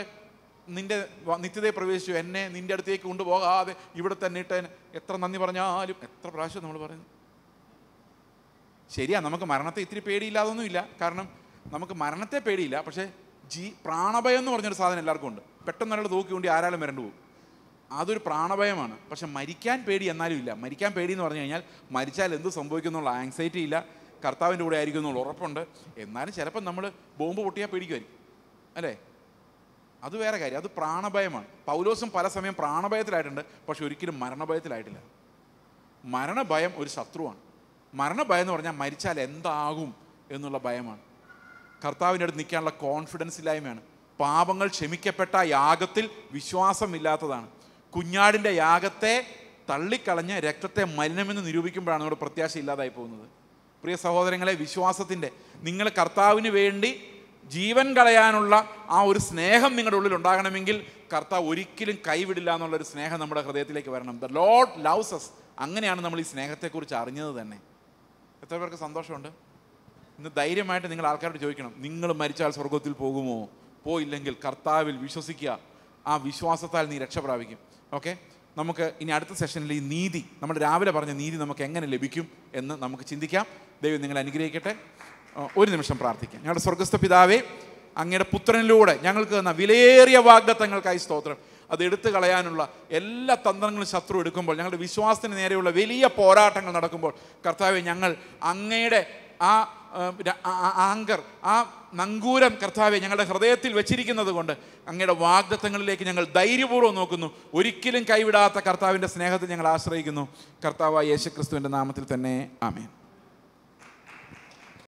നിന്റെ നിത്യതയെ പ്രവേശിച്ചു എന്നെ നിന്റെ അടുത്തേക്ക് കൊണ്ടുപോകാതെ ഇവിടെ തന്നെ ഇട്ടേന് എത്ര നന്ദി പറഞ്ഞാലും എത്ര പ്രാവശ്യം നമ്മൾ പറയുന്നു ശരിയാ നമുക്ക് മരണത്തെ ഇത്തിരി പേടിയില്ലാതൊന്നുമില്ല കാരണം നമുക്ക് മരണത്തെ പേടിയില്ല പക്ഷേ ജീ പ്രാണഭയം എന്ന് പറഞ്ഞൊരു സാധനം എല്ലാവർക്കും ഉണ്ട് പെട്ടെന്ന് ഒരാൾ കൊണ്ടി ആരാലും വരണ്ടു പോകും അതൊരു പ്രാണഭയമാണ് പക്ഷെ മരിക്കാൻ പേടി എന്നാലും ഇല്ല മരിക്കാൻ പേടി എന്ന് പറഞ്ഞു കഴിഞ്ഞാൽ മരിച്ചാൽ എന്ത് സംഭവിക്കുന്നുള്ള ആങ്സൈറ്റി ഇല്ല കർത്താവിൻ്റെ കൂടെ ആയിരിക്കും എന്നുള്ള ഉറപ്പുണ്ട് എന്നാലും ചിലപ്പോൾ നമ്മൾ ബോംബ് പൊട്ടിയാൽ പേടിക്കുമായിരിക്കും അല്ലേ അത് വേറെ കാര്യം അത് പ്രാണഭയമാണ് പൗലോസും പല സമയം പ്രാണഭയത്തിലായിട്ടുണ്ട് പക്ഷെ ഒരിക്കലും മരണഭയത്തിലായിട്ടില്ല മരണഭയം ഒരു ശത്രുവാണ് മരണഭയം എന്ന് പറഞ്ഞാൽ മരിച്ചാൽ എന്താകും എന്നുള്ള ഭയമാണ് കർത്താവിൻ്റെ അടുത്ത് നിൽക്കാനുള്ള കോൺഫിഡൻസ് ഇല്ലായ്മയാണ് പാപങ്ങൾ ക്ഷമിക്കപ്പെട്ട യാഗത്തിൽ വിശ്വാസമില്ലാത്തതാണ് കുഞ്ഞാടിൻ്റെ യാഗത്തെ തള്ളിക്കളഞ്ഞ് രക്തത്തെ മലിനമെന്ന് നിരൂപിക്കുമ്പോഴാണ് നമ്മുടെ പ്രത്യാശ ഇല്ലാതായി പോകുന്നത് പ്രിയ സഹോദരങ്ങളെ വിശ്വാസത്തിൻ്റെ നിങ്ങൾ കർത്താവിന് വേണ്ടി ജീവൻ കളയാനുള്ള ആ ഒരു സ്നേഹം നിങ്ങളുടെ ഉള്ളിൽ ഉണ്ടാകണമെങ്കിൽ കർത്താവ് ഒരിക്കലും കൈവിടില്ല എന്നുള്ളൊരു സ്നേഹം നമ്മുടെ ഹൃദയത്തിലേക്ക് വരണം ദ ലോഡ് ലവ്സ് അസ് അങ്ങനെയാണ് നമ്മൾ ഈ സ്നേഹത്തെക്കുറിച്ച് അറിഞ്ഞത് തന്നെ എത്ര പേർക്ക് സന്തോഷമുണ്ട് ഇന്ന് ധൈര്യമായിട്ട് നിങ്ങൾ ആൾക്കാരോട് ചോദിക്കണം നിങ്ങൾ മരിച്ചാൽ സ്വർഗത്തിൽ പോകുമോ പോയില്ലെങ്കിൽ കർത്താവിൽ വിശ്വസിക്കുക ആ വിശ്വാസത്താൽ നീ രക്ഷ പ്രാപിക്കും ഓക്കെ നമുക്ക് ഇനി അടുത്ത സെഷനിൽ ഈ നീതി നമ്മൾ രാവിലെ പറഞ്ഞ നീതി നമുക്ക് എങ്ങനെ ലഭിക്കും എന്ന് നമുക്ക് ചിന്തിക്കാം ദൈവം നിങ്ങൾ അനുഗ്രഹിക്കട്ടെ ഒരു നിമിഷം പ്രാർത്ഥിക്കാം ഞങ്ങളുടെ സ്വർഗസ്ഥ പിതാവേ അങ്ങയുടെ പുത്രനിലൂടെ ഞങ്ങൾക്ക് തന്ന വിലയേറിയ വാഗ്ദത്തങ്ങൾക്കായി സ്തോത്രം അത് എടുത്തു കളയാനുള്ള എല്ലാ തന്ത്രങ്ങളും ശത്രു എടുക്കുമ്പോൾ ഞങ്ങളുടെ വിശ്വാസത്തിന് നേരെയുള്ള വലിയ പോരാട്ടങ്ങൾ നടക്കുമ്പോൾ കർത്താവെ ഞങ്ങൾ അങ്ങയുടെ ആ ആങ്കർ ആ നങ്കൂരം കർത്താവെ ഞങ്ങളുടെ ഹൃദയത്തിൽ വെച്ചിരിക്കുന്നത് കൊണ്ട് അങ്ങയുടെ വാഗ്ദത്തങ്ങളിലേക്ക് ഞങ്ങൾ ധൈര്യപൂർവ്വം നോക്കുന്നു ഒരിക്കലും കൈവിടാത്ത കർത്താവിൻ്റെ സ്നേഹത്തെ ഞങ്ങൾ ആശ്രയിക്കുന്നു കർത്താവ് യേശുക്രിസ്തുവിൻ്റെ നാമത്തിൽ തന്നെ ആമേൻ